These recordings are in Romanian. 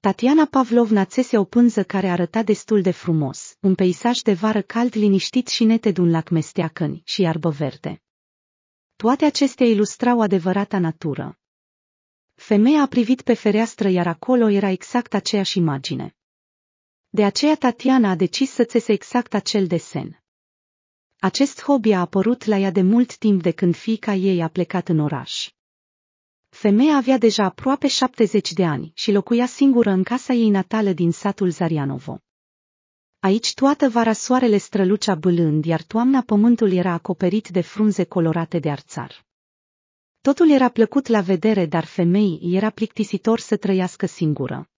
Tatiana Pavlovna țese o pânză care arăta destul de frumos, un peisaj de vară cald liniștit și neted un lac mesteacăni și iarbă verde. Toate acestea ilustrau adevărata natură. Femeia a privit pe fereastră iar acolo era exact aceeași imagine. De aceea Tatiana a decis să țese exact acel desen. Acest hobby a apărut la ea de mult timp de când fiica ei a plecat în oraș. Femeia avea deja aproape 70 de ani și locuia singură în casa ei natală din satul Zarianovo. Aici toată vara soarele strălucea bâlând, iar toamna pământul era acoperit de frunze colorate de arțar. Totul era plăcut la vedere, dar femeii era plictisitor să trăiască singură.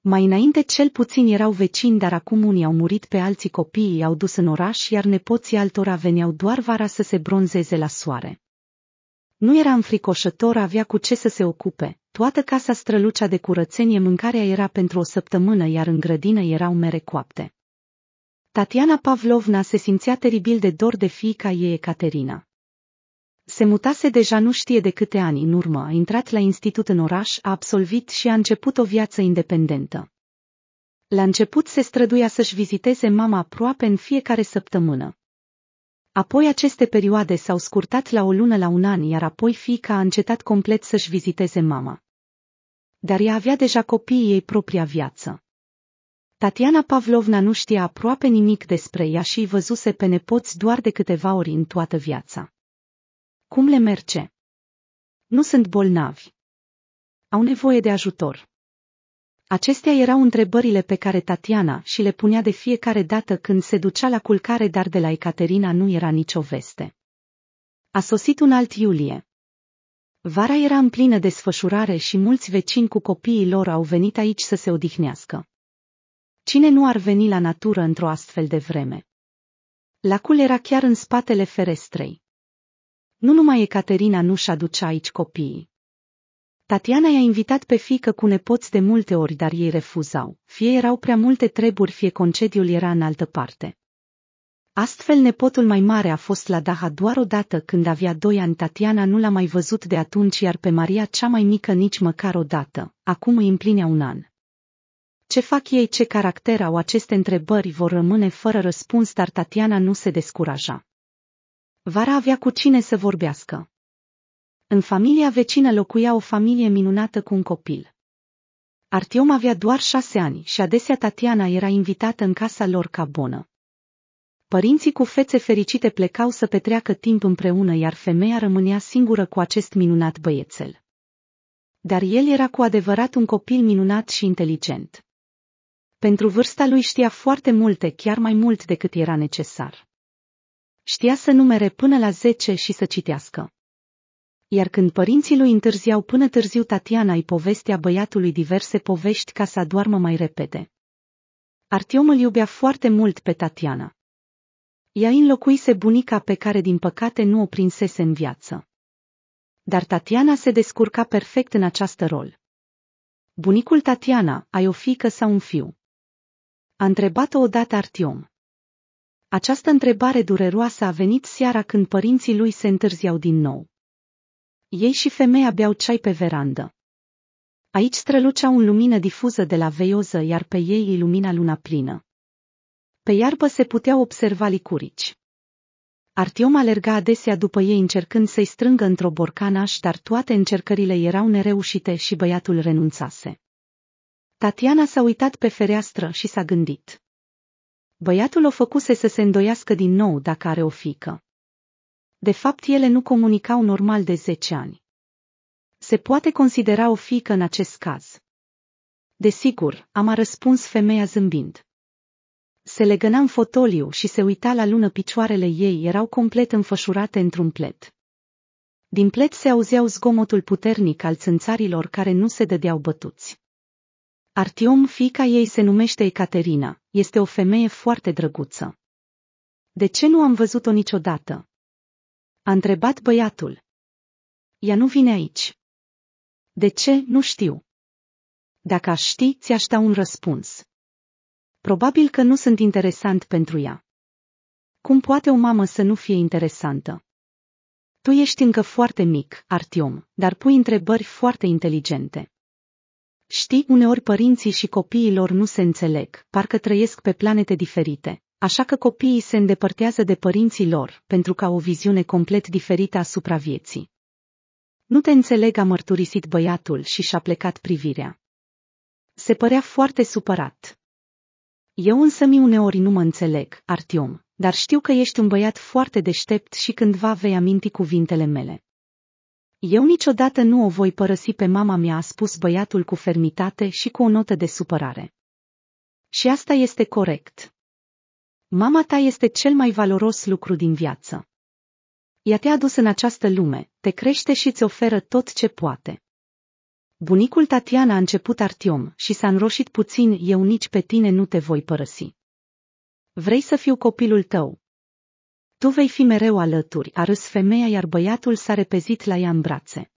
Mai înainte cel puțin erau vecini, dar acum unii au murit pe alții copiii, i-au dus în oraș, iar nepoții altora veneau doar vara să se bronzeze la soare. Nu era înfricoșător, avea cu ce să se ocupe. Toată casa strălucea de curățenie, mâncarea era pentru o săptămână, iar în grădină erau mere coapte. Tatiana Pavlovna se simțea teribil de dor de fiica ei Ecaterina. Se mutase deja nu știe de câte ani în urmă, a intrat la institut în oraș, a absolvit și a început o viață independentă. La început se străduia să-și viziteze mama aproape în fiecare săptămână. Apoi aceste perioade s-au scurtat la o lună la un an, iar apoi fiica a încetat complet să-și viziteze mama. Dar ea avea deja copiii ei propria viață. Tatiana Pavlovna nu știa aproape nimic despre ea și îi văzuse pe nepoți doar de câteva ori în toată viața. Cum le merge? Nu sunt bolnavi. Au nevoie de ajutor. Acestea erau întrebările pe care Tatiana și le punea de fiecare dată când se ducea la culcare, dar de la Ecaterina nu era nicio veste. A sosit un alt iulie. Vara era în plină desfășurare și mulți vecini cu copiii lor au venit aici să se odihnească. Cine nu ar veni la natură într-o astfel de vreme? Lacul era chiar în spatele ferestrei. Nu numai Ecaterina nu și aducea aici copiii. Tatiana i-a invitat pe fică cu nepoți de multe ori, dar ei refuzau, fie erau prea multe treburi, fie concediul era în altă parte. Astfel, nepotul mai mare a fost la Daha doar o dată când avea doi ani. Tatiana nu l-a mai văzut de atunci, iar pe Maria cea mai mică nici măcar o dată, acum îi împlinea un an. Ce fac ei, ce caracter au aceste întrebări vor rămâne fără răspuns, dar Tatiana nu se descuraja. Vara avea cu cine să vorbească. În familia vecină locuia o familie minunată cu un copil. Artiom avea doar șase ani și adesea Tatiana era invitată în casa lor ca bună. Părinții cu fețe fericite plecau să petreacă timp împreună, iar femeia rămânea singură cu acest minunat băiețel. Dar el era cu adevărat un copil minunat și inteligent. Pentru vârsta lui știa foarte multe, chiar mai mult decât era necesar. Știa să numere până la zece și să citească. Iar când părinții lui întârziau până târziu Tatiana îi povestea băiatului diverse povești ca să adoarmă mai repede. Artiom îl iubea foarte mult pe Tatiana. Ea înlocuise bunica pe care din păcate nu o prinsese în viață. Dar Tatiana se descurca perfect în această rol. Bunicul Tatiana, ai o fică sau un fiu? A întrebat-o odată Artiom. Această întrebare dureroasă a venit seara când părinții lui se întârziau din nou. Ei și femeia beau ceai pe verandă. Aici strălucea un lumină difuză de la veioză, iar pe ei ilumina luna plină. Pe iarbă se puteau observa licurici. Artiom alerga adesea după ei încercând să-i strângă într-o borcanaș, dar toate încercările erau nereușite și băiatul renunțase. Tatiana s-a uitat pe fereastră și s-a gândit. Băiatul o făcuse să se îndoiască din nou dacă are o fică. De fapt, ele nu comunicau normal de 10 ani. Se poate considera o fică în acest caz. Desigur, am a răspuns femeia zâmbind. Se legăna în fotoliu și se uita la lună picioarele ei erau complet înfășurate într-un plet. Din plet se auzeau zgomotul puternic al țânțarilor care nu se dădeau bătuți. Artiom, fica ei se numește Ecaterina, este o femeie foarte drăguță. De ce nu am văzut-o niciodată? A întrebat băiatul. Ea nu vine aici. De ce, nu știu. Dacă aș ști, ți-aș da un răspuns. Probabil că nu sunt interesant pentru ea. Cum poate o mamă să nu fie interesantă? Tu ești încă foarte mic, Artiom, dar pui întrebări foarte inteligente. Știi, uneori părinții și copiii lor nu se înțeleg, parcă trăiesc pe planete diferite. Așa că copiii se îndepărtează de părinții lor pentru au o viziune complet diferită asupra vieții. Nu te înțeleg, a mărturisit băiatul și și-a plecat privirea. Se părea foarte supărat. Eu însă mi uneori nu mă înțeleg, Artiom, dar știu că ești un băiat foarte deștept și cândva vei aminti cuvintele mele. Eu niciodată nu o voi părăsi pe mama mea, a spus băiatul cu fermitate și cu o notă de supărare. Și asta este corect. Mama ta este cel mai valoros lucru din viață. Ea te-a adus în această lume, te crește și îți oferă tot ce poate. Bunicul Tatiana a început Artiom și s-a înroșit puțin, eu nici pe tine nu te voi părăsi. Vrei să fiu copilul tău. Tu vei fi mereu alături, a râs femeia, iar băiatul s-a repezit la ea în brațe.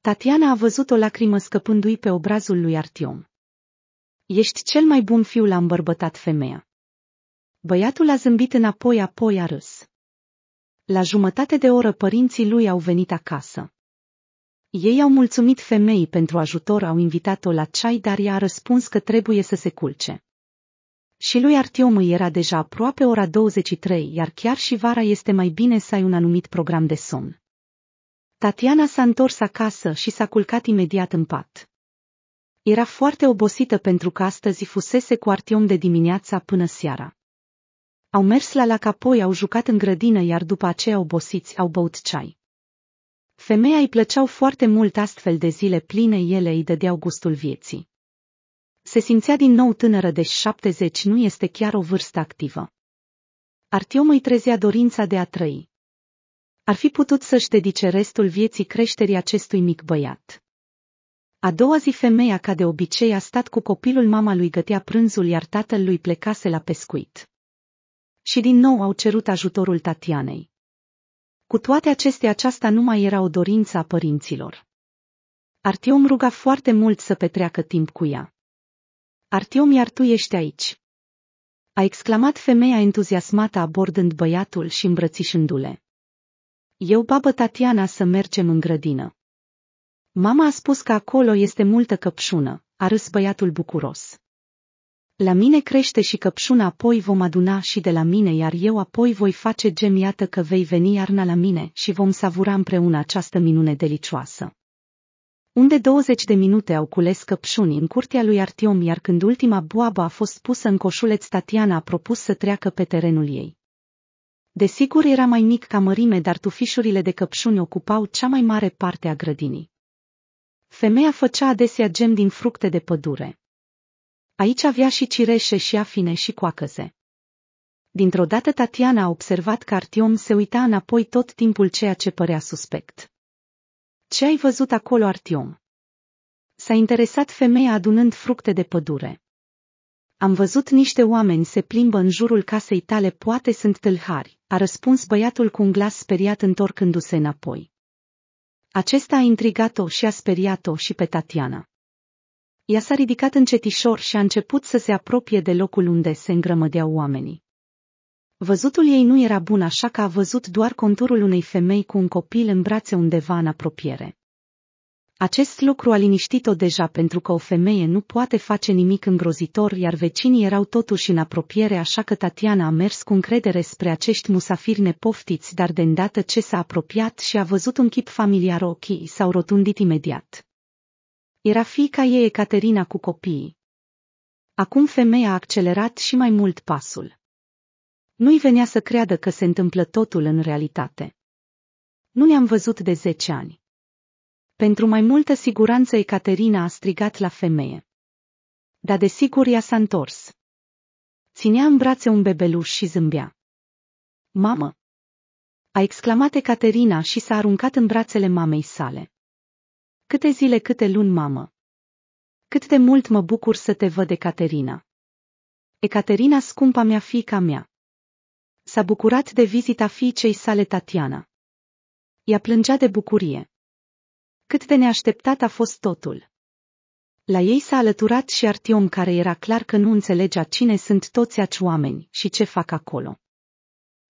Tatiana a văzut o lacrimă scăpându-i pe obrazul lui Artiom. Ești cel mai bun fiu, l-a îmbărbătat femeia. Băiatul a zâmbit înapoi, apoi a râs. La jumătate de oră părinții lui au venit acasă. Ei au mulțumit femeii pentru ajutor, au invitat-o la ceai, dar ea a răspuns că trebuie să se culce. Și lui Artiom îi era deja aproape ora 23, iar chiar și vara este mai bine să ai un anumit program de somn. Tatiana s-a întors acasă și s-a culcat imediat în pat. Era foarte obosită pentru că astăzi fusese cu Artiom de dimineața până seara. Au mers la lac apoi au jucat în grădină iar după aceea obosiți au băut ceai. Femeia îi plăceau foarte mult astfel de zile pline ele îi dădeau gustul vieții. Se simțea din nou tânără, de 70 nu este chiar o vârstă activă. Artiom îi trezea dorința de a trăi. Ar fi putut să-și dedice restul vieții creșterii acestui mic băiat. A doua zi femeia ca de obicei a stat cu copilul mama lui gătea prânzul iar tatăl lui plecase la pescuit și din nou au cerut ajutorul Tatianei. Cu toate acestea, aceasta nu mai era o dorință a părinților. Artiom ruga foarte mult să petreacă timp cu ea. Artiom, iar tu ești aici. A exclamat femeia entuziasmată abordând băiatul și îmbrățișându-le. Eu, babă Tatiana, să mergem în grădină. Mama a spus că acolo este multă căpșună, a râs băiatul bucuros. La mine crește și căpșuna apoi vom aduna și de la mine iar eu apoi voi face gem iată că vei veni iarna la mine și vom savura împreună această minune delicioasă. Unde 20 de minute au cules căpșuni în curtea lui Artiom iar când ultima boabă a fost pusă în coșuleț Tatiana a propus să treacă pe terenul ei. Desigur era mai mic ca mărime, dar tufișurile de căpșuni ocupau cea mai mare parte a grădinii. Femeia făcea adesea gem din fructe de pădure. Aici avea și cireșe și afine și coacăze. Dintr-o dată Tatiana a observat că Artiom se uita înapoi tot timpul ceea ce părea suspect. Ce ai văzut acolo, Artiom? S-a interesat femeia adunând fructe de pădure. Am văzut niște oameni se plimbă în jurul casei tale, poate sunt tâlhari, a răspuns băiatul cu un glas speriat întorcându-se înapoi. Acesta a intrigat-o și a speriat-o și pe Tatiana. Ea s-a ridicat încetișor și a început să se apropie de locul unde se îngrămădeau oamenii. Văzutul ei nu era bun așa că a văzut doar conturul unei femei cu un copil în brațe undeva în apropiere. Acest lucru a liniștit-o deja pentru că o femeie nu poate face nimic îngrozitor, iar vecinii erau totuși în apropiere, așa că Tatiana a mers cu încredere spre acești musafiri nepoftiți, dar de îndată ce s-a apropiat și a văzut un chip familiar, ochii s-au rotundit imediat. Era fiica ei Ecaterina cu copiii. Acum femeia a accelerat și mai mult pasul. Nu-i venea să creadă că se întâmplă totul în realitate. Nu ne-am văzut de zece ani. Pentru mai multă siguranță Ecaterina a strigat la femeie. Dar desigur ea s-a întors. Ținea în brațe un bebeluș și zâmbea. Mamă! A exclamat Ecaterina și s-a aruncat în brațele mamei sale. Câte zile, câte luni, mamă! Cât de mult mă bucur să te văd, Ecaterina! Ecaterina, scumpa mea, fiica mea! S-a bucurat de vizita fiicei sale Tatiana. Ea plângea de bucurie. Cât de neașteptat a fost totul! La ei s-a alăturat și Artiom care era clar că nu înțelegea cine sunt toți aci oameni și ce fac acolo.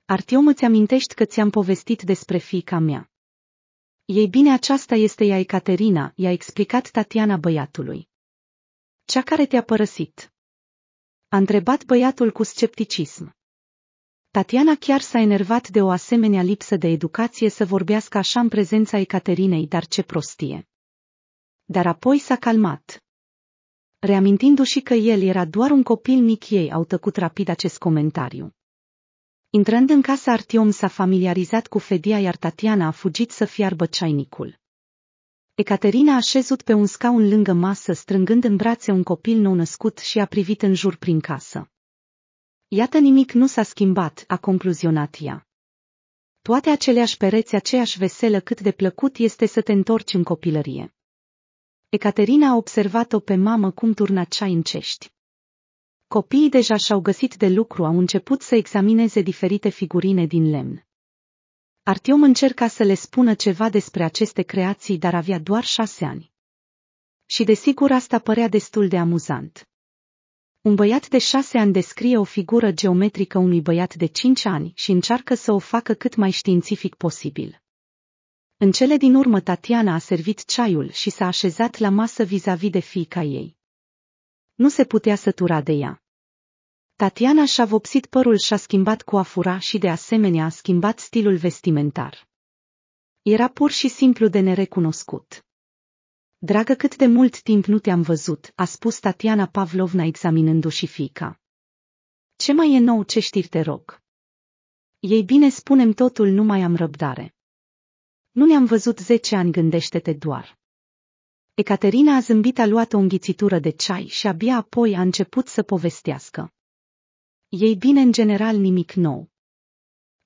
Artiom îți amintești că ți-am povestit despre fiica mea. Ei bine aceasta este ea Ecaterina, i-a explicat Tatiana băiatului. Cea care te-a părăsit. A întrebat băiatul cu scepticism. Tatiana chiar s-a enervat de o asemenea lipsă de educație să vorbească așa în prezența Ecaterinei, dar ce prostie. Dar apoi s-a calmat. Reamintindu-și că el era doar un copil mic ei, au tăcut rapid acest comentariu. Intrând în casă, Artiom s-a familiarizat cu Fedia iar Tatiana a fugit să fiarbă ceainicul. Ecaterina a șezut pe un scaun lângă masă strângând în brațe un copil nou născut și a privit în jur prin casă. Iată nimic nu s-a schimbat, a concluzionat ea. Toate aceleași pereți, aceeași veselă cât de plăcut este să te întorci în copilărie. Ecaterina a observat-o pe mamă cum turna ceai în cești. Copiii deja și-au găsit de lucru, au început să examineze diferite figurine din lemn. Artiom încerca să le spună ceva despre aceste creații, dar avea doar șase ani. Și desigur asta părea destul de amuzant. Un băiat de șase ani descrie o figură geometrică unui băiat de cinci ani și încearcă să o facă cât mai științific posibil. În cele din urmă Tatiana a servit ceaiul și s-a așezat la masă vis-a-vis de fiica ei. Nu se putea sătura de ea. Tatiana și-a vopsit părul și-a schimbat coafura și de asemenea a schimbat stilul vestimentar. Era pur și simplu de nerecunoscut. Dragă, cât de mult timp nu te-am văzut, a spus Tatiana Pavlovna examinându-și fica. Ce mai e nou ce știri te rog? Ei bine, spunem totul, nu mai am răbdare. Nu ne-am văzut zece ani, gândește-te doar. Ecaterina a zâmbit, a luat o înghițitură de ceai și abia apoi a început să povestească. Ei bine în general nimic nou.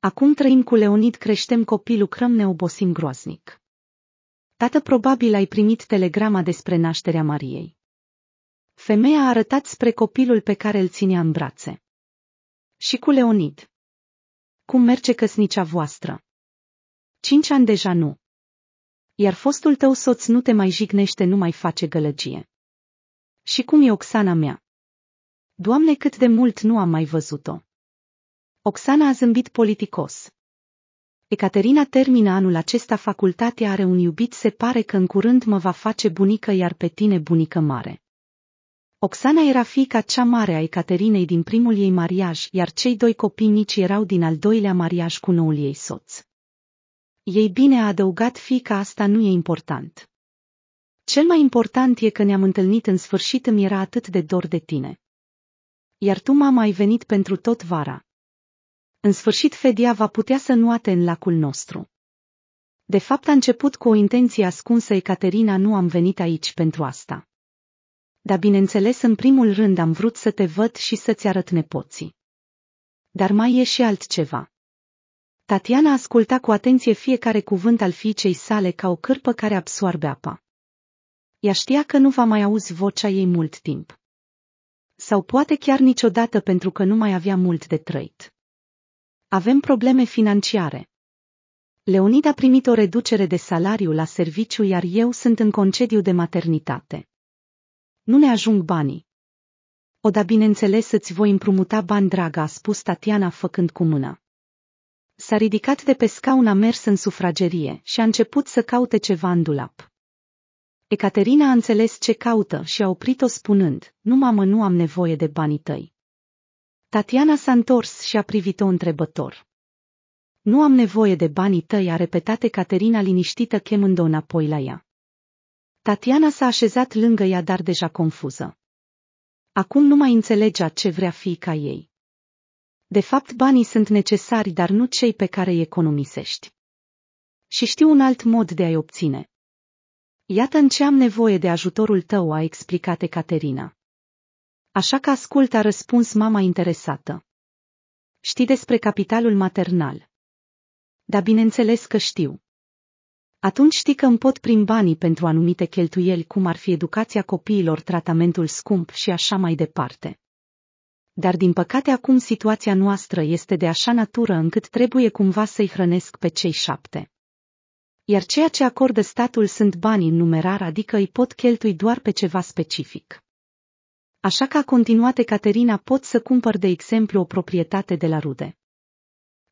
Acum trăim cu Leonid, creștem copii, lucrăm, ne obosim groaznic. Tată, probabil ai primit telegrama despre nașterea Mariei. Femeia a arătat spre copilul pe care îl ținea în brațe. Și cu Leonid. Cum merge căsnicia voastră? Cinci ani deja nu iar fostul tău soț nu te mai jignește, nu mai face gălăgie. Și cum e Oxana mea? Doamne, cât de mult nu am mai văzut-o! Oxana a zâmbit politicos. Ecaterina termină anul acesta facultatea, are un iubit, se pare că în curând mă va face bunică, iar pe tine bunică mare. Oxana era fiica cea mare a Ecaterinei din primul ei mariaj, iar cei doi copii mici erau din al doilea mariaj cu noul ei soț. Ei bine a adăugat fica asta nu e important. Cel mai important e că ne-am întâlnit în sfârșit îmi era atât de dor de tine. Iar tu, mama, ai venit pentru tot vara. În sfârșit, Fedia va putea să nuate în lacul nostru. De fapt, a început cu o intenție ascunsă, Ecaterina, nu am venit aici pentru asta. Dar bineînțeles, în primul rând am vrut să te văd și să-ți arăt nepoții. Dar mai e și altceva. Tatiana asculta cu atenție fiecare cuvânt al fiicei sale ca o cârpă care absoarbe apa. Ea știa că nu va mai auzi vocea ei mult timp. Sau poate chiar niciodată pentru că nu mai avea mult de trăit. Avem probleme financiare. Leonid a primit o reducere de salariu la serviciu, iar eu sunt în concediu de maternitate. Nu ne ajung banii. O, da, bineînțeles, să-ți voi împrumuta bani, dragă, a spus Tatiana făcând cu mâna. S-a ridicat de pe scaun, a mers în sufragerie și a început să caute ceva în dulap. Ecaterina a înțeles ce caută și a oprit-o spunând, nu mamă, nu am nevoie de banii tăi. Tatiana s-a întors și a privit-o întrebător. Nu am nevoie de banii tăi, a repetat Ecaterina liniștită chemând-o înapoi la ea. Tatiana s-a așezat lângă ea, dar deja confuză. Acum nu mai înțelegea ce vrea fiica ei. De fapt, banii sunt necesari, dar nu cei pe care îi economisești. Și știu un alt mod de a-i obține. Iată în ce am nevoie de ajutorul tău, a explicat Ecaterina. Așa că ascult, a răspuns mama interesată. Știi despre capitalul maternal. Da, bineînțeles că știu. Atunci știi că îmi pot prin banii pentru anumite cheltuieli, cum ar fi educația copiilor, tratamentul scump și așa mai departe dar din păcate acum situația noastră este de așa natură încât trebuie cumva să-i hrănesc pe cei șapte. Iar ceea ce acordă statul sunt bani în numerar, adică îi pot cheltui doar pe ceva specific. Așa că a continuat Ecaterina pot să cumpăr de exemplu o proprietate de la rude.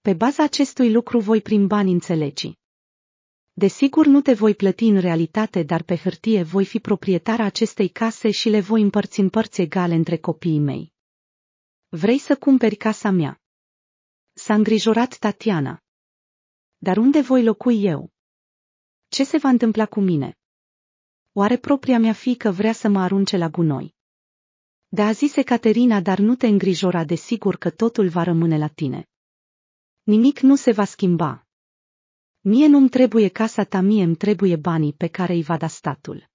Pe baza acestui lucru voi prin bani înțelegi. Desigur nu te voi plăti în realitate, dar pe hârtie voi fi proprietara acestei case și le voi împărți în părți egale între copiii mei. Vrei să cumperi casa mea? S-a îngrijorat Tatiana. Dar unde voi locui eu? Ce se va întâmpla cu mine? Oare propria mea fiică vrea să mă arunce la gunoi? Da, zise Caterina, dar nu te îngrijora de sigur că totul va rămâne la tine. Nimic nu se va schimba. Mie nu-mi trebuie casa ta, mie îmi trebuie banii pe care îi va da statul.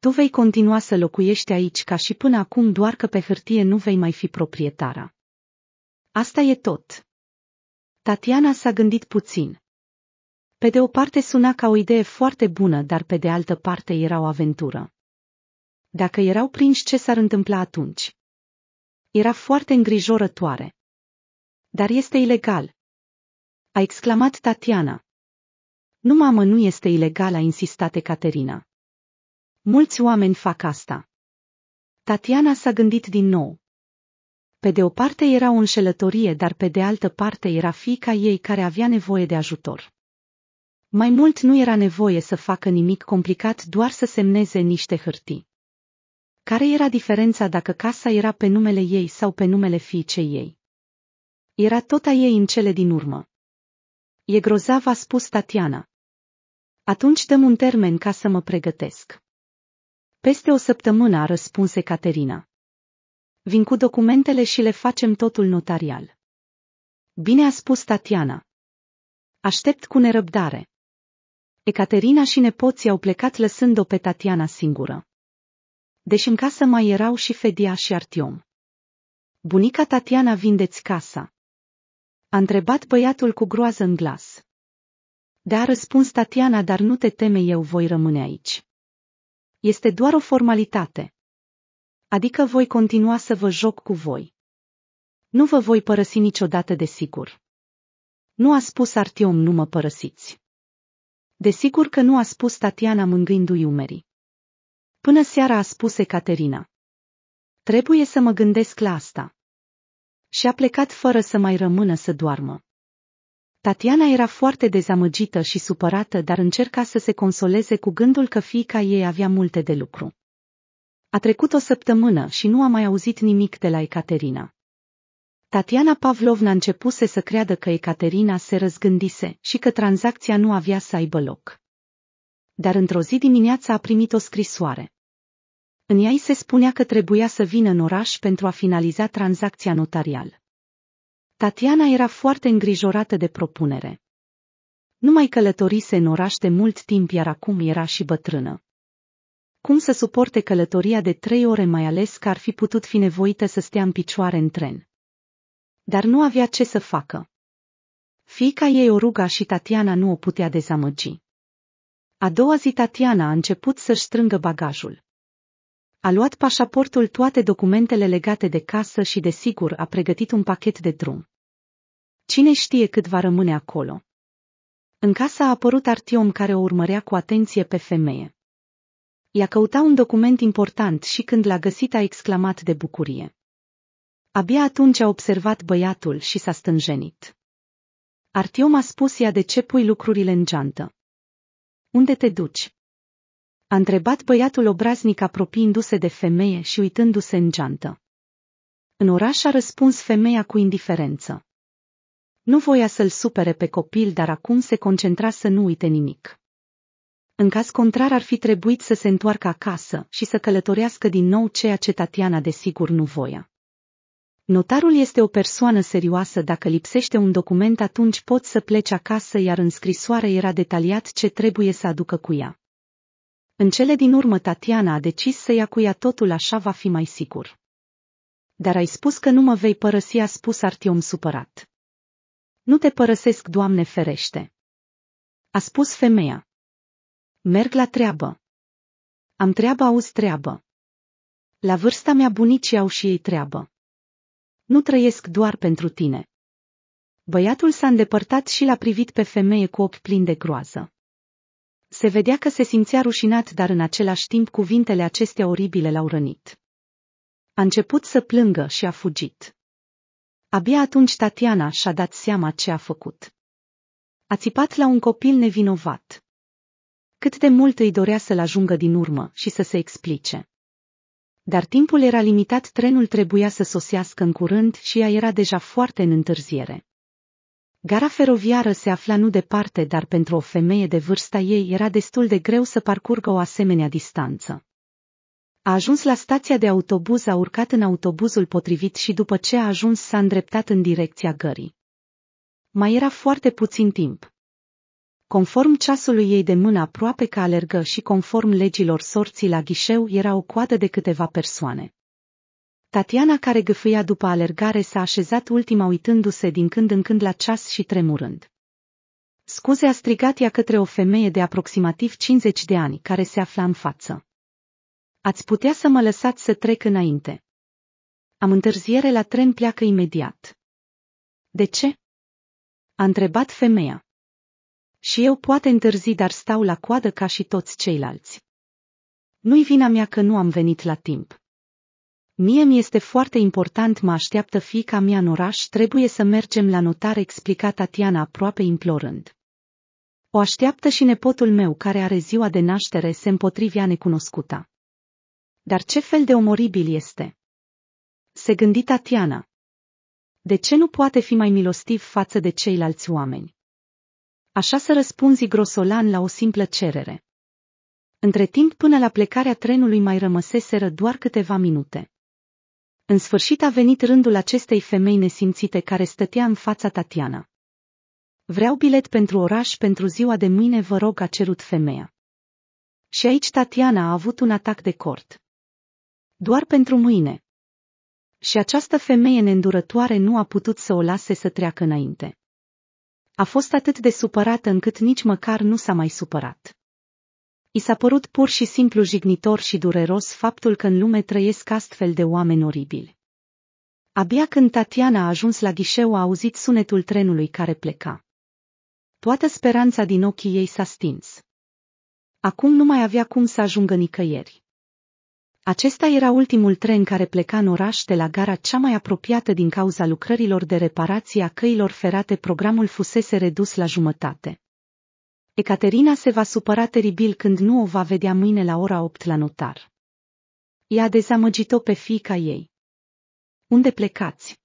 Tu vei continua să locuiești aici ca și până acum doar că pe hârtie nu vei mai fi proprietara. Asta e tot. Tatiana s-a gândit puțin. Pe de o parte suna ca o idee foarte bună, dar pe de altă parte era o aventură. Dacă erau prinși, ce s-ar întâmpla atunci? Era foarte îngrijorătoare. Dar este ilegal. A exclamat Tatiana. Nu mamă, nu este ilegal, a insistat Caterina. Mulți oameni fac asta. Tatiana s-a gândit din nou. Pe de o parte era o înșelătorie, dar pe de altă parte era fica ei care avea nevoie de ajutor. Mai mult nu era nevoie să facă nimic complicat, doar să semneze niște hârtii. Care era diferența dacă casa era pe numele ei sau pe numele fiicei ei? Era tot a ei în cele din urmă. E grozav, a spus Tatiana. Atunci dăm un termen ca să mă pregătesc. Peste o săptămână a răspuns Caterina. Vin cu documentele și le facem totul notarial. Bine a spus Tatiana. Aștept cu nerăbdare. Ecaterina și nepoții au plecat lăsând-o pe Tatiana singură. Deși în casă mai erau și Fedia și Artiom. Bunica Tatiana vindeți casa. A întrebat băiatul cu groază în glas. Da, răspuns Tatiana, dar nu te teme, eu voi rămâne aici. Este doar o formalitate. Adică voi continua să vă joc cu voi. Nu vă voi părăsi niciodată de sigur. Nu a spus Artiom nu mă părăsiți. Desigur că nu a spus Tatiana mângâindu-i umerii. Până seara a spus Ecaterina. Trebuie să mă gândesc la asta. Și a plecat fără să mai rămână să doarmă. Tatiana era foarte dezamăgită și supărată, dar încerca să se consoleze cu gândul că fiica ei avea multe de lucru. A trecut o săptămână și nu a mai auzit nimic de la Ecaterina. Tatiana Pavlovna începuse să creadă că Ecaterina se răzgândise și că tranzacția nu avea să aibă loc. Dar într-o zi dimineața a primit o scrisoare. În ea îi se spunea că trebuia să vină în oraș pentru a finaliza tranzacția notarială. Tatiana era foarte îngrijorată de propunere. Nu mai călătorise în oraș de mult timp, iar acum era și bătrână. Cum să suporte călătoria de trei ore, mai ales că ar fi putut fi nevoită să stea în picioare în tren? Dar nu avea ce să facă. Fica ei o ruga și Tatiana nu o putea dezamăgi. A doua zi Tatiana a început să-și strângă bagajul. A luat pașaportul toate documentele legate de casă și desigur a pregătit un pachet de drum. Cine știe cât va rămâne acolo? În casa a apărut Artiom care o urmărea cu atenție pe femeie. Ea căuta un document important și când l-a găsit a exclamat de bucurie. Abia atunci a observat băiatul și s-a stânjenit. Artiom a spus ea de ce pui lucrurile în geantă. Unde te duci? A întrebat băiatul obraznic apropiindu-se de femeie și uitându-se în geantă. În oraș a răspuns femeia cu indiferență. Nu voia să-l supere pe copil, dar acum se concentra să nu uite nimic. În caz contrar ar fi trebuit să se întoarcă acasă și să călătorească din nou ceea ce Tatiana desigur nu voia. Notarul este o persoană serioasă, dacă lipsește un document atunci poți să pleci acasă, iar în scrisoare era detaliat ce trebuie să aducă cu ea. În cele din urmă Tatiana a decis să ia cu ea totul așa va fi mai sigur. Dar ai spus că nu mă vei părăsi, a spus Artiom supărat. Nu te părăsesc, Doamne ferește. A spus femeia. Merg la treabă. Am treabă, auzi treabă. La vârsta mea bunicii au și ei treabă. Nu trăiesc doar pentru tine. Băiatul s-a îndepărtat și l-a privit pe femeie cu ochi plini de groază. Se vedea că se simțea rușinat, dar în același timp cuvintele acestea oribile l-au rănit. A început să plângă și a fugit. Abia atunci Tatiana și-a dat seama ce a făcut. A țipat la un copil nevinovat. Cât de mult îi dorea să-l ajungă din urmă și să se explice. Dar timpul era limitat, trenul trebuia să sosească în curând și ea era deja foarte în întârziere. Gara feroviară se afla nu departe, dar pentru o femeie de vârsta ei era destul de greu să parcurgă o asemenea distanță. A ajuns la stația de autobuz, a urcat în autobuzul potrivit și după ce a ajuns s-a îndreptat în direcția gării. Mai era foarte puțin timp. Conform ceasului ei de mână aproape că alergă și conform legilor sorții la ghișeu era o coadă de câteva persoane. Tatiana care gâfâia după alergare s-a așezat ultima uitându-se din când în când la ceas și tremurând. Scuze a strigat ea către o femeie de aproximativ 50 de ani care se afla în față. Ați putea să mă lăsați să trec înainte. Am întârziere la tren pleacă imediat. De ce? A întrebat femeia. Și eu poate întârzi, dar stau la coadă ca și toți ceilalți. Nu-i vina mea că nu am venit la timp. Mie mi este foarte important, mă așteaptă fica mea în oraș, trebuie să mergem la notar, explica Tatiana aproape implorând. O așteaptă și nepotul meu care are ziua de naștere, se împotrivea necunoscuta. Dar ce fel de omoribil este? Se gândi Tatiana. De ce nu poate fi mai milostiv față de ceilalți oameni? Așa să răspunzi grosolan la o simplă cerere. Între timp, până la plecarea trenului mai rămăseseră doar câteva minute. În sfârșit a venit rândul acestei femei nesimțite care stătea în fața Tatiana. Vreau bilet pentru oraș pentru ziua de mâine, vă rog, a cerut femeia. Și aici Tatiana a avut un atac de cort. Doar pentru mâine. Și această femeie neîndurătoare nu a putut să o lase să treacă înainte. A fost atât de supărată încât nici măcar nu s-a mai supărat. I s-a părut pur și simplu jignitor și dureros faptul că în lume trăiesc astfel de oameni oribili. Abia când Tatiana a ajuns la ghișeu a auzit sunetul trenului care pleca. Toată speranța din ochii ei s-a stins. Acum nu mai avea cum să ajungă nicăieri. Acesta era ultimul tren care pleca în oraș de la gara cea mai apropiată din cauza lucrărilor de reparație a căilor ferate. Programul fusese redus la jumătate. Ecaterina se va supăra teribil când nu o va vedea mâine la ora 8 la notar. Ea a dezamăgit-o pe fiica ei. Unde plecați?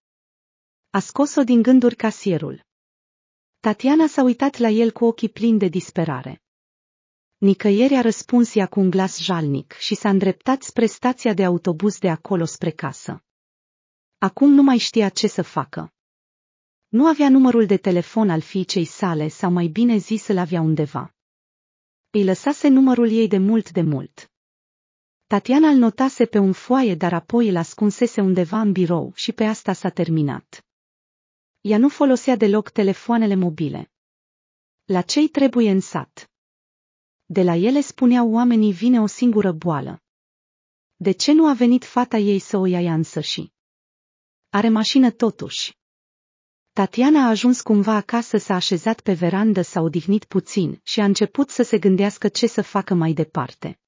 A scos-o din gânduri casierul. Tatiana s-a uitat la el cu ochii plini de disperare. Nicăieri a răspuns ea cu un glas jalnic și s-a îndreptat spre stația de autobuz de acolo spre casă. Acum nu mai știa ce să facă. Nu avea numărul de telefon al fiicei sale sau mai bine zis îl avea undeva. Îi lăsase numărul ei de mult de mult. Tatiana îl notase pe un foaie, dar apoi îl ascunsese undeva în birou și pe asta s-a terminat. Ea nu folosea deloc telefoanele mobile. La cei trebuie în sat? De la ele spuneau oamenii vine o singură boală. De ce nu a venit fata ei să o ia însăși? Are mașină totuși. Tatiana a ajuns cumva acasă, s-a așezat pe verandă, s-a odihnit puțin și a început să se gândească ce să facă mai departe.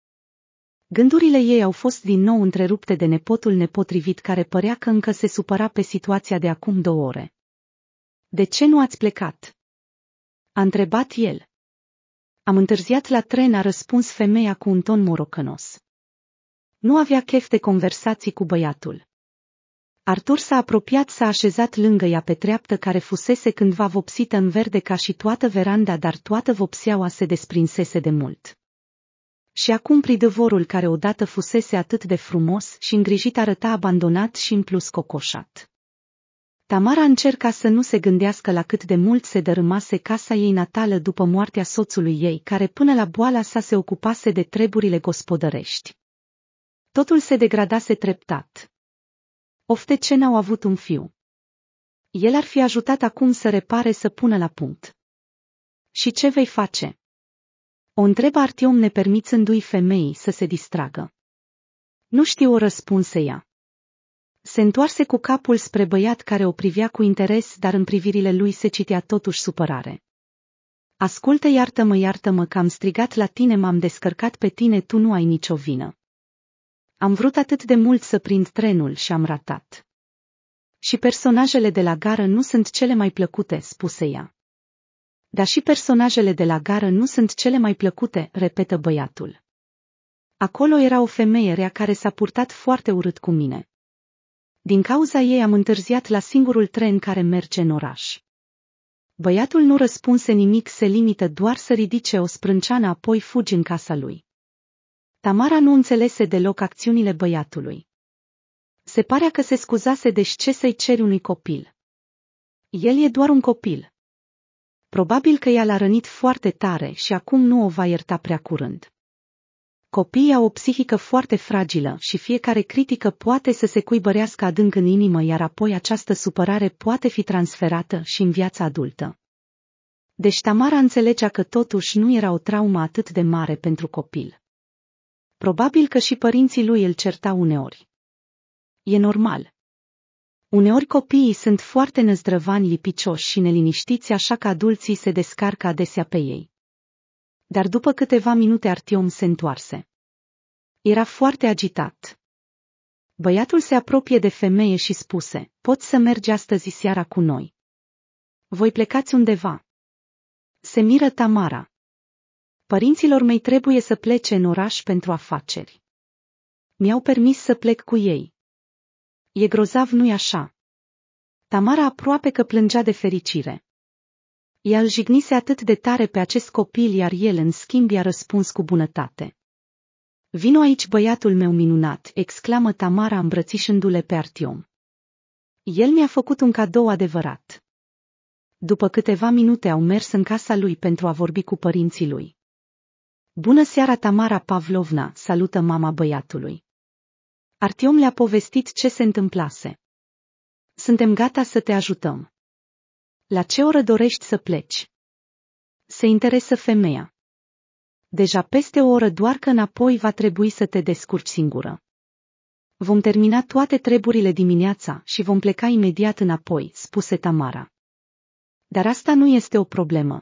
Gândurile ei au fost din nou întrerupte de nepotul nepotrivit care părea că încă se supăra pe situația de acum două ore. De ce nu ați plecat? A întrebat el. Am întârziat la tren, a răspuns femeia cu un ton morocănos. Nu avea chef de conversații cu băiatul. Artur s-a apropiat, s-a așezat lângă ea pe treaptă care fusese cândva vopsită în verde ca și toată veranda, dar toată vopseaua se desprinsese de mult. Și acum pridăvorul care odată fusese atât de frumos și îngrijit arăta abandonat și în plus cocoșat. Tamara încerca să nu se gândească la cât de mult se dărâmase casa ei natală după moartea soțului ei, care până la boala sa se ocupase de treburile gospodărești. Totul se degradase treptat, Ofte ce n-au avut un fiu. El ar fi ajutat acum să repare să pună la punct. Și ce vei face? O întrebă Artiom nepermițându-i femeii să se distragă. Nu știu o răspunse ea. Se întoarse cu capul spre băiat care o privea cu interes, dar în privirile lui se citea totuși supărare. Ascultă, iartă-mă, iartă-mă că am strigat la tine, m-am descărcat pe tine, tu nu ai nicio vină. Am vrut atât de mult să prind trenul și am ratat. Și personajele de la gară nu sunt cele mai plăcute, spuse ea. Dar și personajele de la gară nu sunt cele mai plăcute, repetă băiatul. Acolo era o femeie rea care s-a purtat foarte urât cu mine. Din cauza ei am întârziat la singurul tren care merge în oraș. Băiatul nu răspunse nimic, se limită doar să ridice o sprânceană apoi fugi în casa lui. Tamara nu înțelese deloc acțiunile băiatului. Se pare că se scuzase de ce să-i ceri unui copil. El e doar un copil. Probabil că ea l-a rănit foarte tare și acum nu o va ierta prea curând. Copiii au o psihică foarte fragilă și fiecare critică poate să se cuibărească adânc în inimă, iar apoi această supărare poate fi transferată și în viața adultă. Deci Tamara înțelegea că totuși nu era o traumă atât de mare pentru copil. Probabil că și părinții lui îl certau uneori. E normal. Uneori copiii sunt foarte năzdrăvani lipicioși și neliniștiți, așa că adulții se descarcă adesea pe ei. Dar după câteva minute Artiom se întoarse. Era foarte agitat. Băiatul se apropie de femeie și spuse, poți să mergi astăzi seara cu noi. Voi plecați undeva. Se miră Tamara. Părinților mei trebuie să plece în oraș pentru afaceri. Mi-au permis să plec cu ei. E grozav, nu-i așa? Tamara aproape că plângea de fericire. Ea îl jignise atât de tare pe acest copil, iar el, în schimb, i-a răspuns cu bunătate. Vino aici, băiatul meu minunat, exclamă Tamara îmbrățișându-le pe Artiom. El mi-a făcut un cadou adevărat. După câteva minute au mers în casa lui pentru a vorbi cu părinții lui. Bună seara Tamara Pavlovna, salută mama băiatului. Artiom le-a povestit ce se întâmplase. Suntem gata să te ajutăm. La ce oră dorești să pleci? Se interesă femeia. Deja peste o oră doar că înapoi va trebui să te descurci singură. Vom termina toate treburile dimineața și vom pleca imediat înapoi, spuse Tamara. Dar asta nu este o problemă.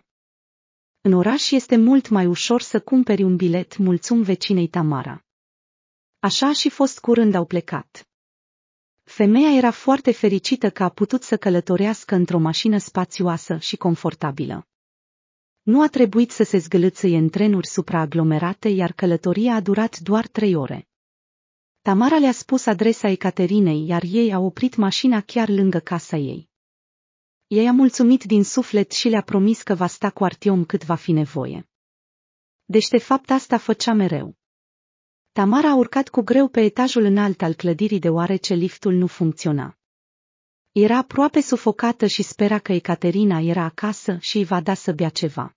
În oraș este mult mai ușor să cumperi un bilet, mulțum vecinei Tamara. Așa și fost curând au plecat. Femeia era foarte fericită că a putut să călătorească într-o mașină spațioasă și confortabilă. Nu a trebuit să se zgâlățâie în trenuri supraaglomerate, iar călătoria a durat doar trei ore. Tamara le-a spus adresa Ecaterinei, iar ei au oprit mașina chiar lângă casa ei ei a mulțumit din suflet și le-a promis că va sta cu Artiom cât va fi nevoie. Deci de fapt asta făcea mereu. Tamara a urcat cu greu pe etajul înalt al clădirii deoarece liftul nu funcționa. Era aproape sufocată și spera că Ecaterina era acasă și îi va da să bea ceva.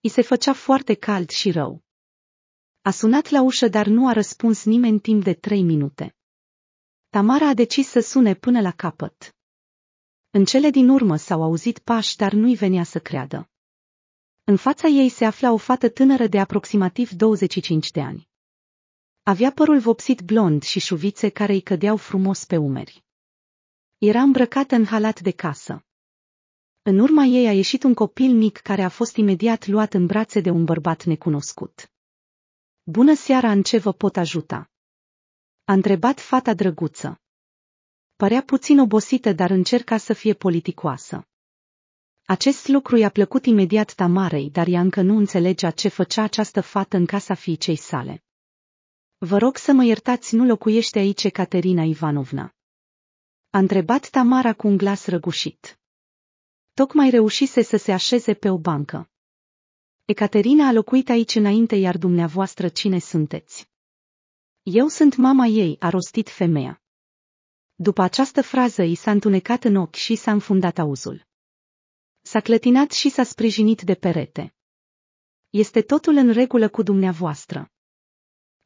I se făcea foarte cald și rău. A sunat la ușă, dar nu a răspuns nimeni timp de trei minute. Tamara a decis să sune până la capăt. În cele din urmă s-au auzit pași, dar nu-i venea să creadă. În fața ei se afla o fată tânără de aproximativ 25 de ani. Avea părul vopsit blond și șuvițe care îi cădeau frumos pe umeri. Era îmbrăcată în halat de casă. În urma ei a ieșit un copil mic care a fost imediat luat în brațe de un bărbat necunoscut. Bună seara, în ce vă pot ajuta? A întrebat fata drăguță părea puțin obosită, dar încerca să fie politicoasă. Acest lucru i-a plăcut imediat Tamarei, dar ea încă nu înțelegea ce făcea această fată în casa fiicei sale. Vă rog să mă iertați, nu locuiește aici Caterina Ivanovna. A întrebat Tamara cu un glas răgușit. Tocmai reușise să se așeze pe o bancă. Ecaterina a locuit aici înainte, iar dumneavoastră cine sunteți? Eu sunt mama ei, a rostit femeia. După această frază i s-a întunecat în ochi și s-a înfundat auzul. S-a clătinat și s-a sprijinit de perete. Este totul în regulă cu dumneavoastră.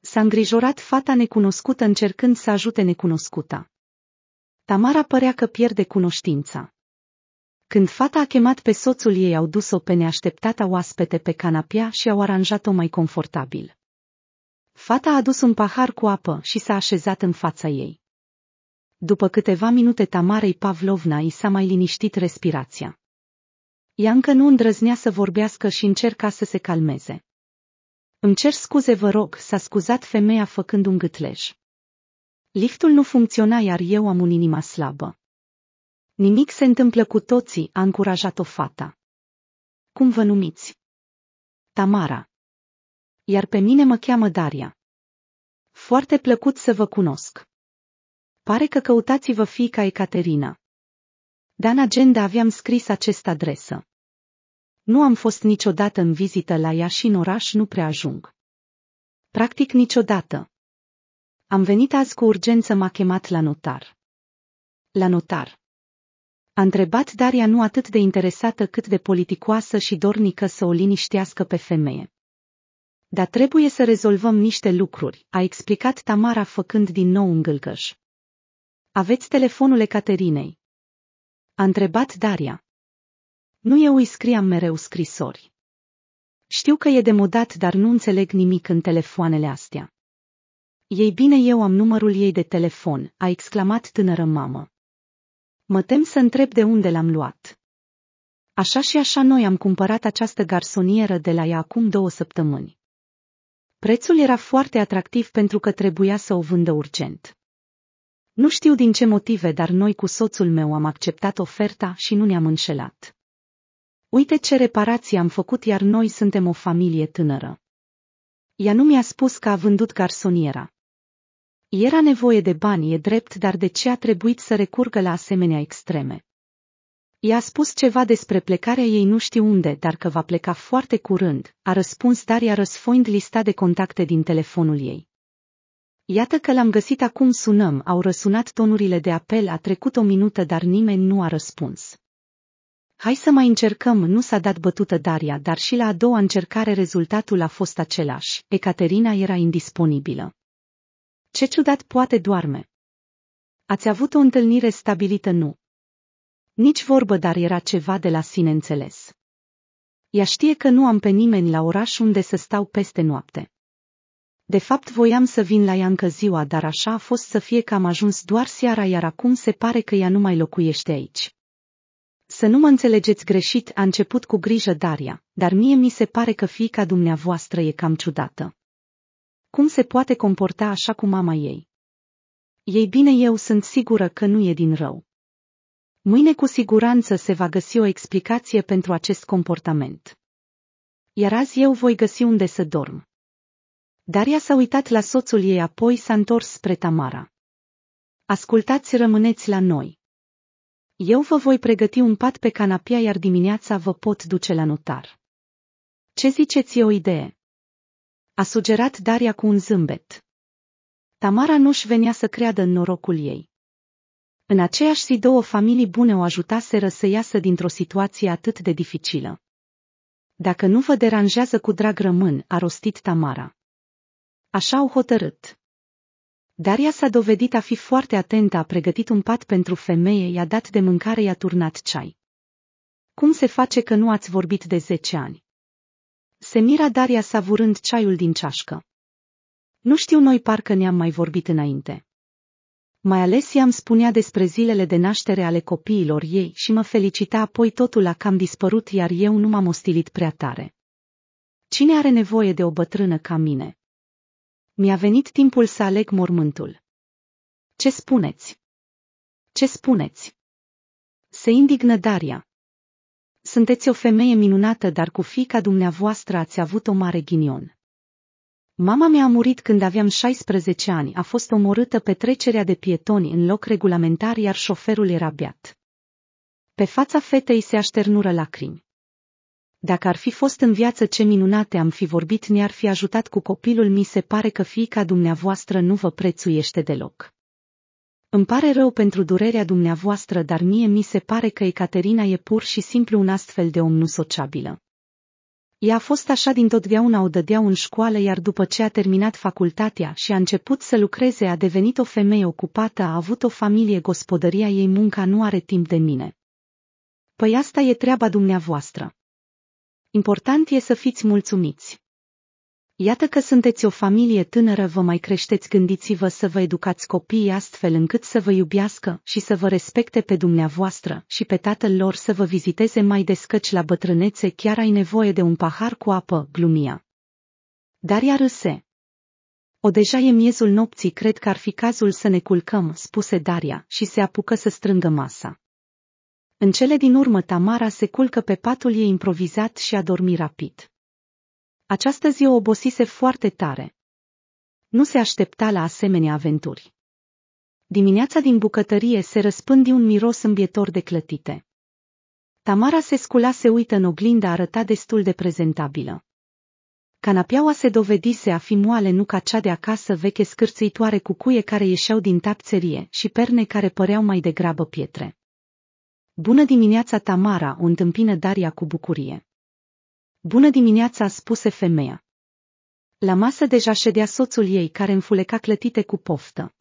S-a îngrijorat fata necunoscută încercând să ajute necunoscuta. Tamara părea că pierde cunoștința. Când fata a chemat pe soțul ei, au dus-o pe neașteptata oaspete pe canapea și au aranjat-o mai confortabil. Fata a adus un pahar cu apă și s-a așezat în fața ei. După câteva minute Tamarei Pavlovna i s-a mai liniștit respirația. Ea încă nu îndrăznea să vorbească și încerca să se calmeze. Îmi cer scuze, vă rog, s-a scuzat femeia făcând un gâtlej. Liftul nu funcționa, iar eu am un inima slabă. Nimic se întâmplă cu toții, a încurajat-o fata. Cum vă numiți? Tamara. Iar pe mine mă cheamă Daria. Foarte plăcut să vă cunosc. Pare că căutați-vă fiica Ecaterina. Dar în agenda aveam scris acest adresă. Nu am fost niciodată în vizită la ea și în oraș nu prea ajung. Practic niciodată. Am venit azi cu urgență, m-a chemat la notar. La notar. A întrebat Daria nu atât de interesată cât de politicoasă și dornică să o liniștească pe femeie. Dar trebuie să rezolvăm niște lucruri, a explicat Tamara făcând din nou un gâlgăș. Aveți telefonul Ecaterinei? A întrebat Daria. Nu eu îi scriam mereu scrisori. Știu că e demodat, dar nu înțeleg nimic în telefoanele astea. Ei bine, eu am numărul ei de telefon, a exclamat tânără mamă. Mă tem să întreb de unde l-am luat. Așa și așa noi am cumpărat această garsonieră de la ea acum două săptămâni. Prețul era foarte atractiv pentru că trebuia să o vândă urgent. Nu știu din ce motive, dar noi cu soțul meu am acceptat oferta și nu ne-am înșelat. Uite ce reparații am făcut, iar noi suntem o familie tânără. Ea nu mi-a spus că a vândut garsoniera. Era nevoie de bani, e drept, dar de ce a trebuit să recurgă la asemenea extreme? I-a spus ceva despre plecarea ei nu știu unde, dar că va pleca foarte curând, a răspuns Daria răsfoind lista de contacte din telefonul ei. Iată că l-am găsit acum sunăm, au răsunat tonurile de apel, a trecut o minută, dar nimeni nu a răspuns. Hai să mai încercăm, nu s-a dat bătută Daria, dar și la a doua încercare rezultatul a fost același. Ecaterina era indisponibilă. Ce ciudat poate doarme. Ați avut o întâlnire stabilită, nu? Nici vorbă, dar era ceva de la sine înțeles. Ea știe că nu am pe nimeni la oraș unde să stau peste noapte. De fapt voiam să vin la ea încă ziua, dar așa a fost să fie că am ajuns doar seara, iar acum se pare că ea nu mai locuiește aici. Să nu mă înțelegeți greșit, a început cu grijă Daria, dar mie mi se pare că fiica dumneavoastră e cam ciudată. Cum se poate comporta așa cu mama ei? Ei bine, eu sunt sigură că nu e din rău. Mâine cu siguranță se va găsi o explicație pentru acest comportament. Iar azi eu voi găsi unde să dorm. Daria s-a uitat la soțul ei apoi s-a întors spre Tamara. Ascultați, rămâneți la noi. Eu vă voi pregăti un pat pe canapia, iar dimineața vă pot duce la notar. Ce ziceți e o idee? A sugerat Daria cu un zâmbet. Tamara nu-și venea să creadă în norocul ei. În aceeași zi două familii bune o ajutaseră să iasă dintr-o situație atât de dificilă. Dacă nu vă deranjează cu drag rămân, a rostit Tamara. Așa au hotărât. Daria s-a dovedit a fi foarte atentă, a pregătit un pat pentru femeie, i-a dat de mâncare, i-a turnat ceai. Cum se face că nu ați vorbit de zece ani? Se mira Daria savurând ceaiul din ceașcă. Nu știu noi parcă ne-am mai vorbit înainte. Mai ales i-am spunea despre zilele de naștere ale copiilor ei și mă felicita apoi totul a cam dispărut iar eu nu m-am ostilit prea tare. Cine are nevoie de o bătrână ca mine? mi-a venit timpul să aleg mormântul. Ce spuneți? Ce spuneți? Se indignă Daria. Sunteți o femeie minunată, dar cu fica dumneavoastră ați avut o mare ghinion. Mama mea a murit când aveam 16 ani, a fost omorâtă pe trecerea de pietoni în loc regulamentar, iar șoferul era beat. Pe fața fetei se așternură lacrimi. Dacă ar fi fost în viață ce minunate am fi vorbit, ne-ar fi ajutat cu copilul, mi se pare că fiica dumneavoastră nu vă prețuiește deloc. Îmi pare rău pentru durerea dumneavoastră, dar mie mi se pare că Ecaterina e pur și simplu un astfel de om nu sociabilă. Ea a fost așa din totdeauna o dădeau în școală, iar după ce a terminat facultatea și a început să lucreze, a devenit o femeie ocupată, a avut o familie, gospodăria ei munca nu are timp de mine. Păi asta e treaba dumneavoastră. Important e să fiți mulțumiți. Iată că sunteți o familie tânără, vă mai creșteți, gândiți-vă să vă educați copiii astfel încât să vă iubească și să vă respecte pe dumneavoastră și pe tatăl lor să vă viziteze mai descăci la bătrânețe, chiar ai nevoie de un pahar cu apă, glumia. Daria râse. O deja e miezul nopții, cred că ar fi cazul să ne culcăm, spuse Daria și se apucă să strângă masa. În cele din urmă Tamara se culcă pe patul ei improvizat și a dormit rapid. Această zi o obosise foarte tare. Nu se aștepta la asemenea aventuri. Dimineața din bucătărie se răspândi un miros îmbietor de clătite. Tamara se scula se uită în oglinda arăta destul de prezentabilă. Canapeaua se dovedise a fi moale nu ca cea de acasă veche scârțăitoare cu cuie care ieșeau din tapțerie și perne care păreau mai degrabă pietre. Bună dimineața, Tamara, o întâmpină Daria cu bucurie. Bună dimineața, spuse femeia. La masă deja ședea soțul ei care înfuleca clătite cu poftă.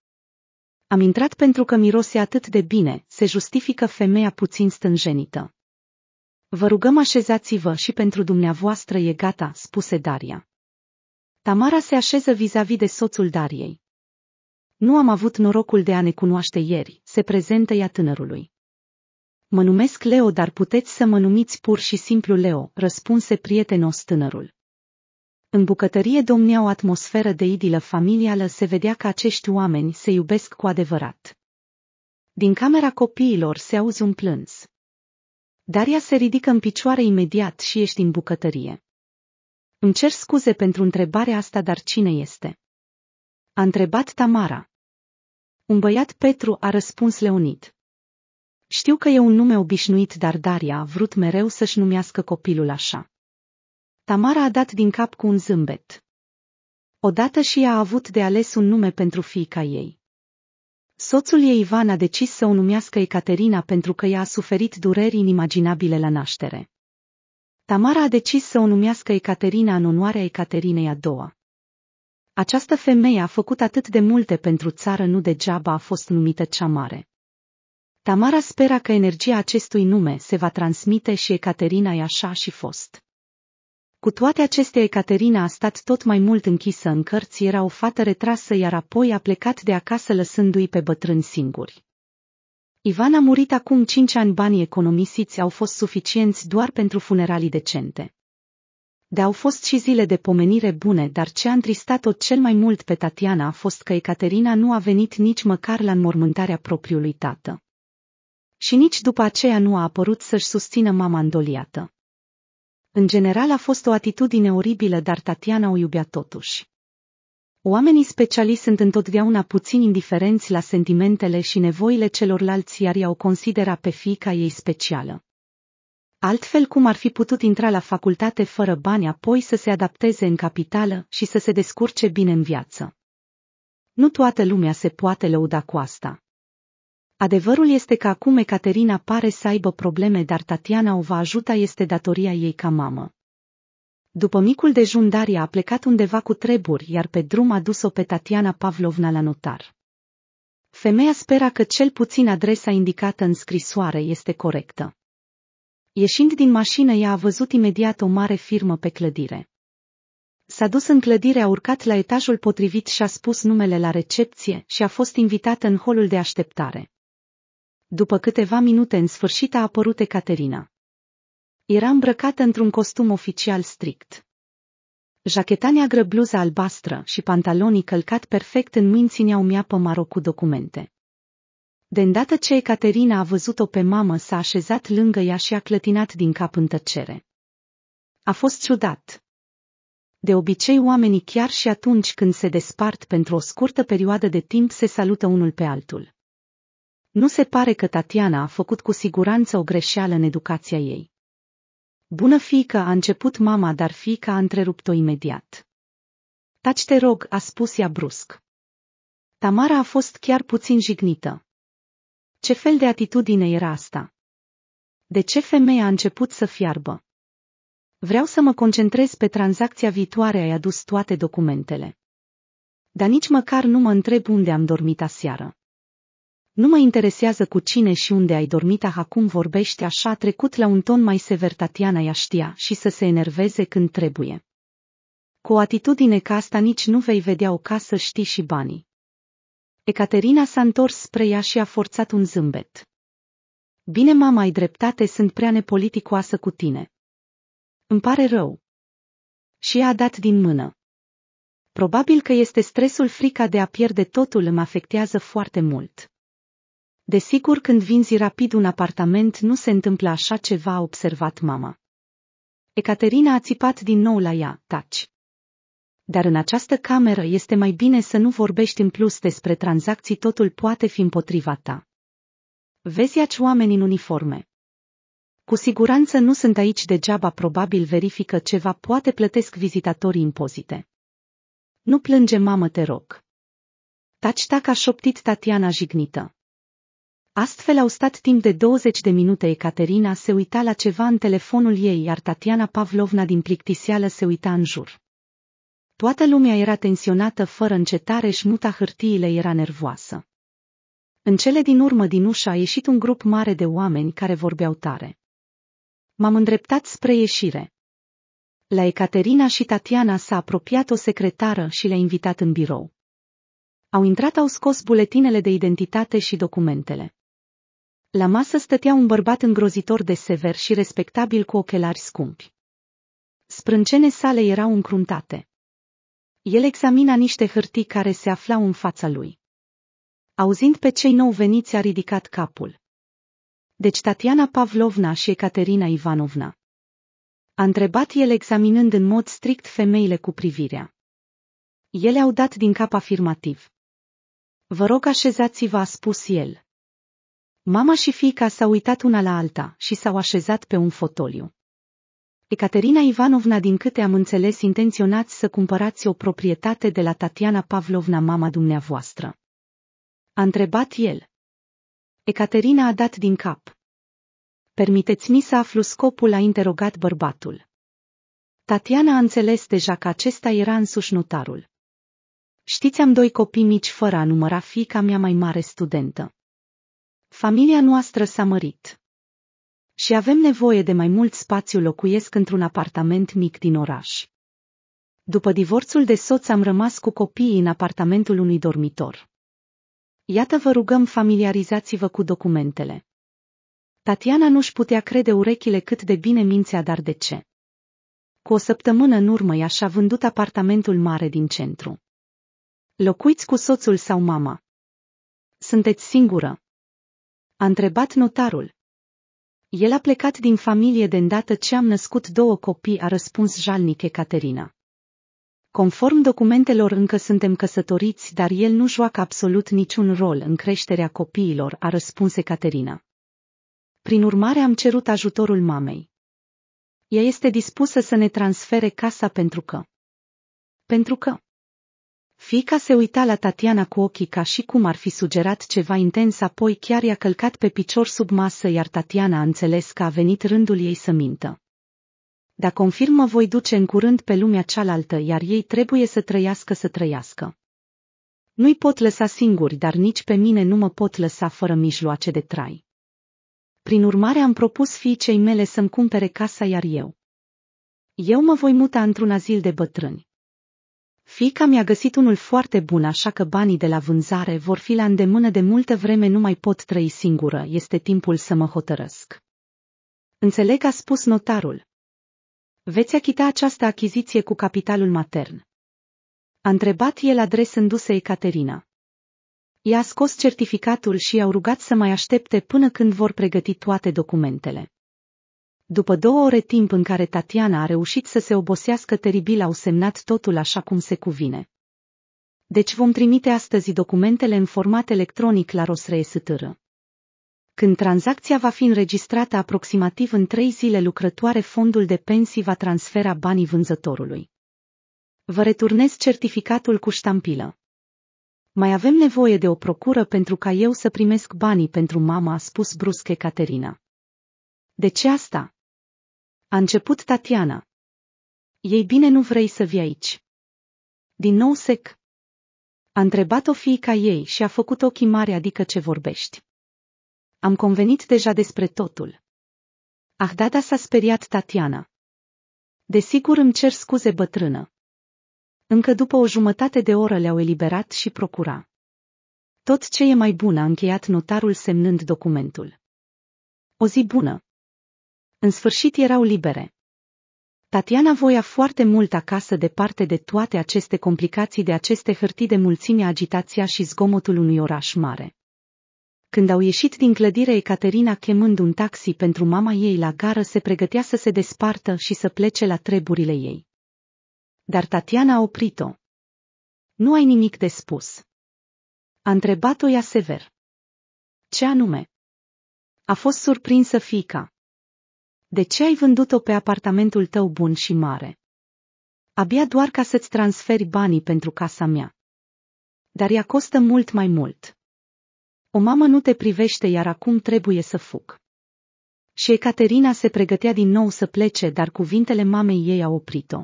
Am intrat pentru că mirose atât de bine, se justifică femeia puțin stânjenită. Vă rugăm așezați-vă și pentru dumneavoastră e gata, spuse Daria. Tamara se așeză vis-a-vis de soțul Dariei. Nu am avut norocul de a ne cunoaște ieri, se prezentă ea tânărului. Mă numesc Leo, dar puteți să mă numiți pur și simplu Leo, răspunse prietenos tânărul. În bucătărie domnea o atmosferă de idilă familială, se vedea că acești oameni se iubesc cu adevărat. Din camera copiilor se auzi un plâns. Daria se ridică în picioare imediat și ești în bucătărie. Îmi cer scuze pentru întrebarea asta, dar cine este? A întrebat Tamara. Un băiat Petru a răspuns Leonid. Știu că e un nume obișnuit, dar Daria a vrut mereu să-și numească copilul așa. Tamara a dat din cap cu un zâmbet. Odată și ea a avut de ales un nume pentru fiica ei. Soțul ei Ivan a decis să o numească Ecaterina pentru că ea a suferit dureri inimaginabile la naștere. Tamara a decis să o numească Ecaterina în onoarea Ecaterinei a doua. Această femeie a făcut atât de multe pentru țară, nu degeaba a fost numită cea mare. Tamara spera că energia acestui nume se va transmite și Ecaterina e așa și fost. Cu toate acestea, Ecaterina a stat tot mai mult închisă în cărți, era o fată retrasă, iar apoi a plecat de acasă lăsându-i pe bătrâni singuri. Ivan a murit acum cinci ani, banii economisiți au fost suficienți doar pentru funeralii decente. De au fost și zile de pomenire bune, dar ce a întristat-o cel mai mult pe Tatiana a fost că Ecaterina nu a venit nici măcar la înmormântarea propriului tată și nici după aceea nu a apărut să-și susțină mama îndoliată. În general a fost o atitudine oribilă, dar Tatiana o iubea totuși. Oamenii speciali sunt întotdeauna puțin indiferenți la sentimentele și nevoile celorlalți, iar ea o considera pe fica ei specială. Altfel cum ar fi putut intra la facultate fără bani apoi să se adapteze în capitală și să se descurce bine în viață. Nu toată lumea se poate lăuda cu asta. Adevărul este că acum Ecaterina pare să aibă probleme, dar Tatiana o va ajuta este datoria ei ca mamă. După micul dejun, Daria a plecat undeva cu treburi, iar pe drum a dus-o pe Tatiana Pavlovna la notar. Femeia spera că cel puțin adresa indicată în scrisoare este corectă. Ieșind din mașină, ea a văzut imediat o mare firmă pe clădire. S-a dus în clădire, a urcat la etajul potrivit și a spus numele la recepție și a fost invitată în holul de așteptare. După câteva minute în sfârșit a apărut Ecaterina. Era îmbrăcată într-un costum oficial strict. Jacheta neagră bluză albastră și pantalonii călcat perfect în mâini țineau miapă maro cu documente. De îndată ce Ecaterina a văzut-o pe mamă s-a așezat lângă ea și a clătinat din cap în tăcere. A fost ciudat. De obicei oamenii chiar și atunci când se despart pentru o scurtă perioadă de timp se salută unul pe altul. Nu se pare că Tatiana a făcut cu siguranță o greșeală în educația ei. Bună fiică, a început mama, dar fiica a întrerupt-o imediat. Taci te rog, a spus ea brusc. Tamara a fost chiar puțin jignită. Ce fel de atitudine era asta? De ce femeia a început să fiarbă? Vreau să mă concentrez pe tranzacția viitoare, ai adus toate documentele. Dar nici măcar nu mă întreb unde am dormit aseară. Nu mă interesează cu cine și unde ai dormit, ah acum vorbește așa, trecut la un ton mai sever Tatiana ea știa și să se enerveze când trebuie. Cu o atitudine ca asta nici nu vei vedea o casă știi și banii. Ecaterina s-a întors spre ea și a forțat un zâmbet. Bine mama, ai dreptate, sunt prea nepoliticoasă cu tine. Îmi pare rău. Și a dat din mână. Probabil că este stresul frica de a pierde totul îmi afectează foarte mult. Desigur când vinzi rapid un apartament nu se întâmplă așa ceva, a observat mama. Ecaterina a țipat din nou la ea, taci. Dar în această cameră este mai bine să nu vorbești în plus despre tranzacții, totul poate fi împotriva ta. Vezi aci oameni în uniforme. Cu siguranță nu sunt aici degeaba, probabil verifică ceva, poate plătesc vizitatorii impozite. Nu plânge, mamă, te rog. Taci tac a șoptit Tatiana jignită. Astfel au stat timp de 20 de minute Ecaterina se uita la ceva în telefonul ei, iar Tatiana Pavlovna din plictiseală se uita în jur. Toată lumea era tensionată fără încetare și muta hârtiile era nervoasă. În cele din urmă din ușa a ieșit un grup mare de oameni care vorbeau tare. M-am îndreptat spre ieșire. La Ecaterina și Tatiana s-a apropiat o secretară și le-a invitat în birou. Au intrat, au scos buletinele de identitate și documentele. La masă stătea un bărbat îngrozitor de sever și respectabil cu ochelari scumpi. Sprâncene sale erau încruntate. El examina niște hârtii care se aflau în fața lui. Auzind pe cei nou veniți a ridicat capul. Deci Tatiana Pavlovna și Ecaterina Ivanovna. A întrebat el examinând în mod strict femeile cu privirea. Ele au dat din cap afirmativ. Vă rog așezați-vă, a spus el. Mama și fiica s-au uitat una la alta și s-au așezat pe un fotoliu. Ecaterina Ivanovna, din câte am înțeles, intenționați să cumpărați o proprietate de la Tatiana Pavlovna, mama dumneavoastră. A întrebat el. Ecaterina a dat din cap. Permiteți-mi să aflu scopul, a interogat bărbatul. Tatiana a înțeles deja că acesta era însuși notarul. Știți, am doi copii mici fără a număra fica mea mai mare studentă. Familia noastră s-a mărit. Și avem nevoie de mai mult spațiu locuiesc într-un apartament mic din oraș. După divorțul de soț am rămas cu copiii în apartamentul unui dormitor. Iată vă rugăm familiarizați-vă cu documentele. Tatiana nu-și putea crede urechile cât de bine mințea, dar de ce? Cu o săptămână în urmă i și-a vândut apartamentul mare din centru. Locuiți cu soțul sau mama. Sunteți singură. A întrebat notarul. El a plecat din familie de îndată ce am născut două copii, a răspuns jalnic Caterina. Conform documentelor încă suntem căsătoriți, dar el nu joacă absolut niciun rol în creșterea copiilor, a răspuns Caterina. Prin urmare am cerut ajutorul mamei. Ea este dispusă să ne transfere casa pentru că... Pentru că... Fica se uita la Tatiana cu ochii ca și cum ar fi sugerat ceva intens, apoi chiar i-a călcat pe picior sub masă, iar Tatiana a înțeles că a venit rândul ei să mintă. Da, confirmă voi duce în curând pe lumea cealaltă, iar ei trebuie să trăiască să trăiască. Nu-i pot lăsa singuri, dar nici pe mine nu mă pot lăsa fără mijloace de trai. Prin urmare am propus fiicei mele să-mi cumpere casa, iar eu. Eu mă voi muta într-un azil de bătrâni. Fica mi-a găsit unul foarte bun, așa că banii de la vânzare vor fi la îndemână de multă vreme, nu mai pot trăi singură, este timpul să mă hotărăsc. Înțeleg, a spus notarul. Veți achita această achiziție cu capitalul matern. A întrebat el adresându-se Ecaterina. I-a scos certificatul și i-au rugat să mai aștepte până când vor pregăti toate documentele. După două ore timp în care Tatiana a reușit să se obosească teribil au semnat totul așa cum se cuvine. Deci vom trimite astăzi documentele în format electronic la RosRESTR. Când tranzacția va fi înregistrată aproximativ în trei zile lucrătoare, fondul de pensii va transfera banii vânzătorului. Vă returnez certificatul cu ștampilă. Mai avem nevoie de o procură pentru ca eu să primesc banii pentru mama, a spus brusc Caterina. De ce asta? A început Tatiana. Ei bine nu vrei să vii aici. Din nou sec. A întrebat-o fiica ei și a făcut ochii mari adică ce vorbești. Am convenit deja despre totul. Ahdada da, s-a speriat Tatiana. Desigur îmi cer scuze bătrână. Încă după o jumătate de oră le-au eliberat și procura. Tot ce e mai bun a încheiat notarul semnând documentul. O zi bună! În sfârșit erau libere. Tatiana voia foarte mult acasă departe de toate aceste complicații de aceste hârtii de mulțime, agitația și zgomotul unui oraș mare. Când au ieșit din clădire, Ecaterina chemând un taxi pentru mama ei la gară se pregătea să se despartă și să plece la treburile ei. Dar Tatiana a oprit-o. Nu ai nimic de spus. A întrebat-o ea sever. Ce anume? A fost surprinsă fica. De ce ai vândut-o pe apartamentul tău bun și mare? Abia doar ca să-ți transferi banii pentru casa mea. Dar ea costă mult mai mult. O mamă nu te privește, iar acum trebuie să fug. Și Ecaterina se pregătea din nou să plece, dar cuvintele mamei ei au oprit-o.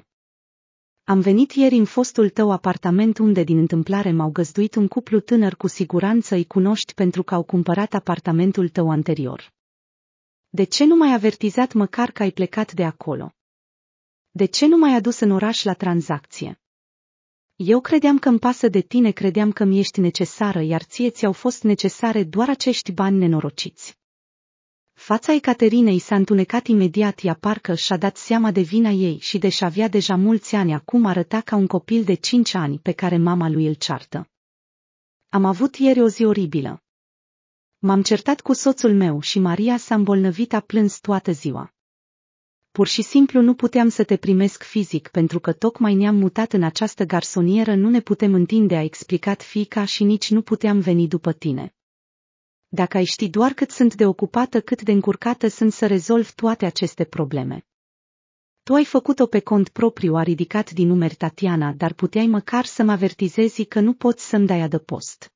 Am venit ieri în fostul tău apartament unde din întâmplare m-au găzduit un cuplu tânăr cu siguranță îi cunoști pentru că au cumpărat apartamentul tău anterior. De ce nu m-ai avertizat măcar că ai plecat de acolo? De ce nu m-ai adus în oraș la tranzacție? Eu credeam că îmi pasă de tine, credeam că mi ești necesară, iar ție ți-au fost necesare doar acești bani nenorociți. Fața Ecaterinei s-a întunecat imediat, ea parcă și-a dat seama de vina ei și deși avea deja mulți ani, acum arăta ca un copil de cinci ani pe care mama lui îl ceartă. Am avut ieri o zi oribilă. M-am certat cu soțul meu și Maria s-a îmbolnăvit, a plâns toată ziua. Pur și simplu nu puteam să te primesc fizic pentru că tocmai ne-am mutat în această garsonieră, nu ne putem întinde, a explicat fica și nici nu puteam veni după tine. Dacă ai ști doar cât sunt de ocupată, cât de încurcată sunt să rezolv toate aceste probleme. Tu ai făcut-o pe cont propriu, a ridicat din numeri Tatiana, dar puteai măcar să mă avertizezi că nu poți să-mi dai adăpost.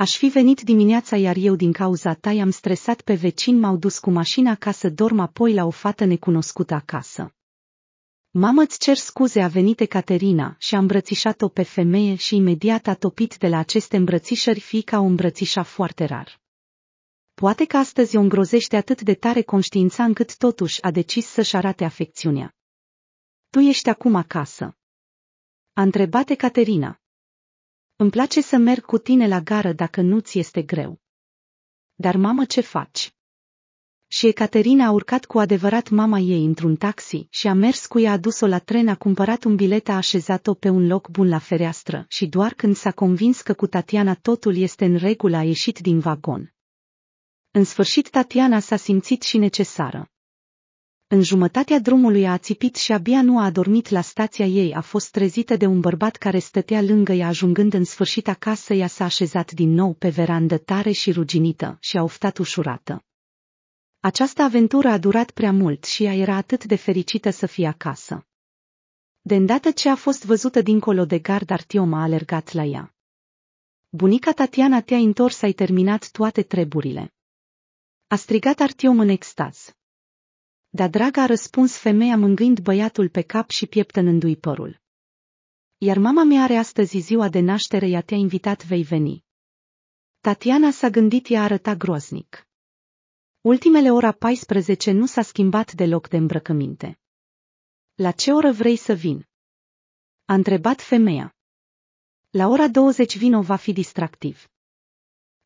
Aș fi venit dimineața iar eu din cauza ta am stresat pe vecin m-au dus cu mașina ca să dorm apoi la o fată necunoscută acasă. Mamă îți cer scuze a venit Ecaterina și a îmbrățișat-o pe femeie și imediat a topit de la aceste îmbrățișări fiica o îmbrățișa foarte rar. Poate că astăzi o îngrozește atât de tare conștiința încât totuși a decis să-și arate afecțiunea. Tu ești acum acasă. A întrebat Ecaterina. Îmi place să merg cu tine la gară dacă nu ți este greu. Dar mamă ce faci? Și Ecaterina a urcat cu adevărat mama ei într-un taxi și a mers cu ea, a dus-o la tren, a cumpărat un bilet, a așezat-o pe un loc bun la fereastră și doar când s-a convins că cu Tatiana totul este în regulă a ieșit din vagon. În sfârșit Tatiana s-a simțit și necesară. În jumătatea drumului a țipit și abia nu a adormit la stația ei a fost trezită de un bărbat care stătea lângă ea ajungând în sfârșit acasă ea s-a așezat din nou pe verandă tare și ruginită și a oftat ușurată. Această aventură a durat prea mult și ea era atât de fericită să fie acasă. De îndată ce a fost văzută dincolo de gard, Artiom a alergat la ea. Bunica Tatiana te-a întors, ai terminat toate treburile. A strigat Artiom în extaz. Dar draga a răspuns femeia mângâind băiatul pe cap și pieptănându-i părul. Iar mama mea are astăzi ziua de naștere, ea te-a invitat, vei veni. Tatiana s-a gândit, ea arăta groznic. Ultimele ora 14 nu s-a schimbat deloc de îmbrăcăminte. La ce oră vrei să vin? A întrebat femeia. La ora 20 vino va fi distractiv.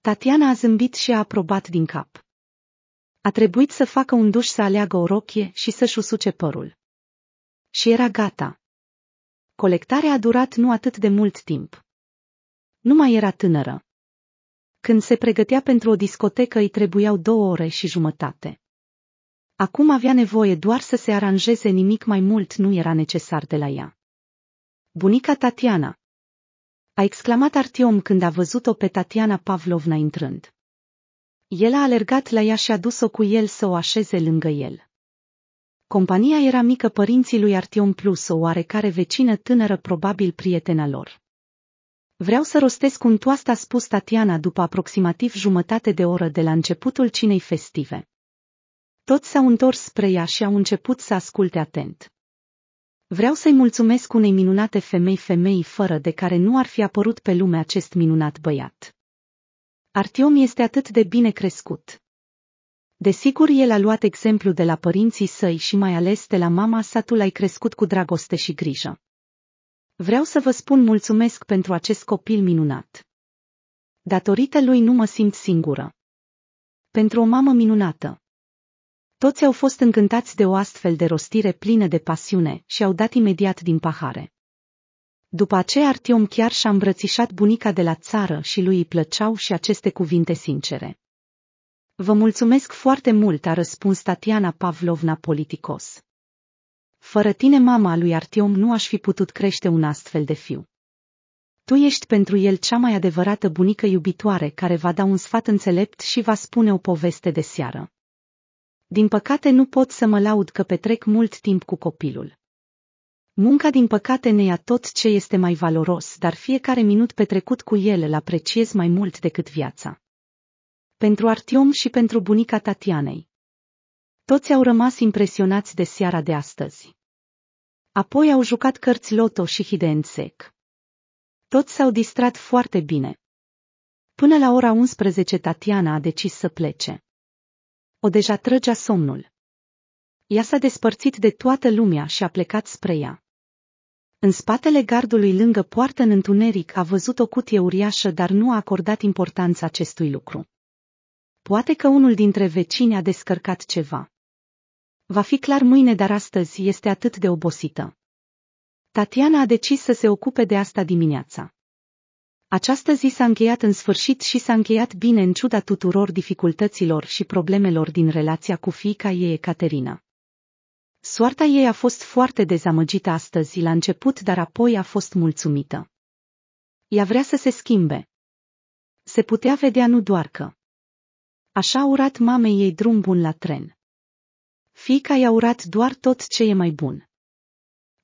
Tatiana a zâmbit și a aprobat din cap. A trebuit să facă un duș să aleagă o rochie și să-și usuce părul. Și era gata. Colectarea a durat nu atât de mult timp. Nu mai era tânără. Când se pregătea pentru o discotecă îi trebuiau două ore și jumătate. Acum avea nevoie doar să se aranjeze nimic mai mult nu era necesar de la ea. Bunica Tatiana. A exclamat Artiom când a văzut-o pe Tatiana Pavlovna intrând. El a alergat la ea și a dus-o cu el să o așeze lângă el. Compania era mică părinții lui Artion plus o oarecare vecină tânără probabil prietena lor. Vreau să rostesc un toast a spus Tatiana după aproximativ jumătate de oră de la începutul cinei festive. Toți s-au întors spre ea și au început să asculte atent. Vreau să-i mulțumesc unei minunate femei femei fără de care nu ar fi apărut pe lume acest minunat băiat. Artiom este atât de bine crescut. Desigur, el a luat exemplu de la părinții săi și mai ales de la mama sa, tu l-ai crescut cu dragoste și grijă. Vreau să vă spun mulțumesc pentru acest copil minunat. Datorită lui nu mă simt singură. Pentru o mamă minunată. Toți au fost încântați de o astfel de rostire plină de pasiune și au dat imediat din pahare. După aceea Artiom chiar și-a îmbrățișat bunica de la țară și lui îi plăceau și aceste cuvinte sincere. Vă mulțumesc foarte mult, a răspuns Tatiana Pavlovna politicos. Fără tine, mama lui Artiom nu aș fi putut crește un astfel de fiu. Tu ești pentru el cea mai adevărată bunică iubitoare care va da un sfat înțelept și va spune o poveste de seară. Din păcate nu pot să mă laud că petrec mult timp cu copilul. Munca din păcate ne ia tot ce este mai valoros, dar fiecare minut petrecut cu el îl apreciez mai mult decât viața. Pentru Artiom și pentru bunica Tatianei. Toți au rămas impresionați de seara de astăzi. Apoi au jucat cărți loto și sec. Toți s-au distrat foarte bine. Până la ora 11 Tatiana a decis să plece. O deja trăgea somnul. Ea s-a despărțit de toată lumea și a plecat spre ea. În spatele gardului lângă poartă în întuneric a văzut o cutie uriașă, dar nu a acordat importanța acestui lucru. Poate că unul dintre vecini a descărcat ceva. Va fi clar mâine, dar astăzi este atât de obosită. Tatiana a decis să se ocupe de asta dimineața. Această zi s-a încheiat în sfârșit și s-a încheiat bine în ciuda tuturor dificultăților și problemelor din relația cu fiica ei, Caterina. Soarta ei a fost foarte dezamăgită astăzi la început, dar apoi a fost mulțumită. Ea vrea să se schimbe. Se putea vedea nu doar că. Așa a urat mamei ei drum bun la tren. Fica i-a urat doar tot ce e mai bun.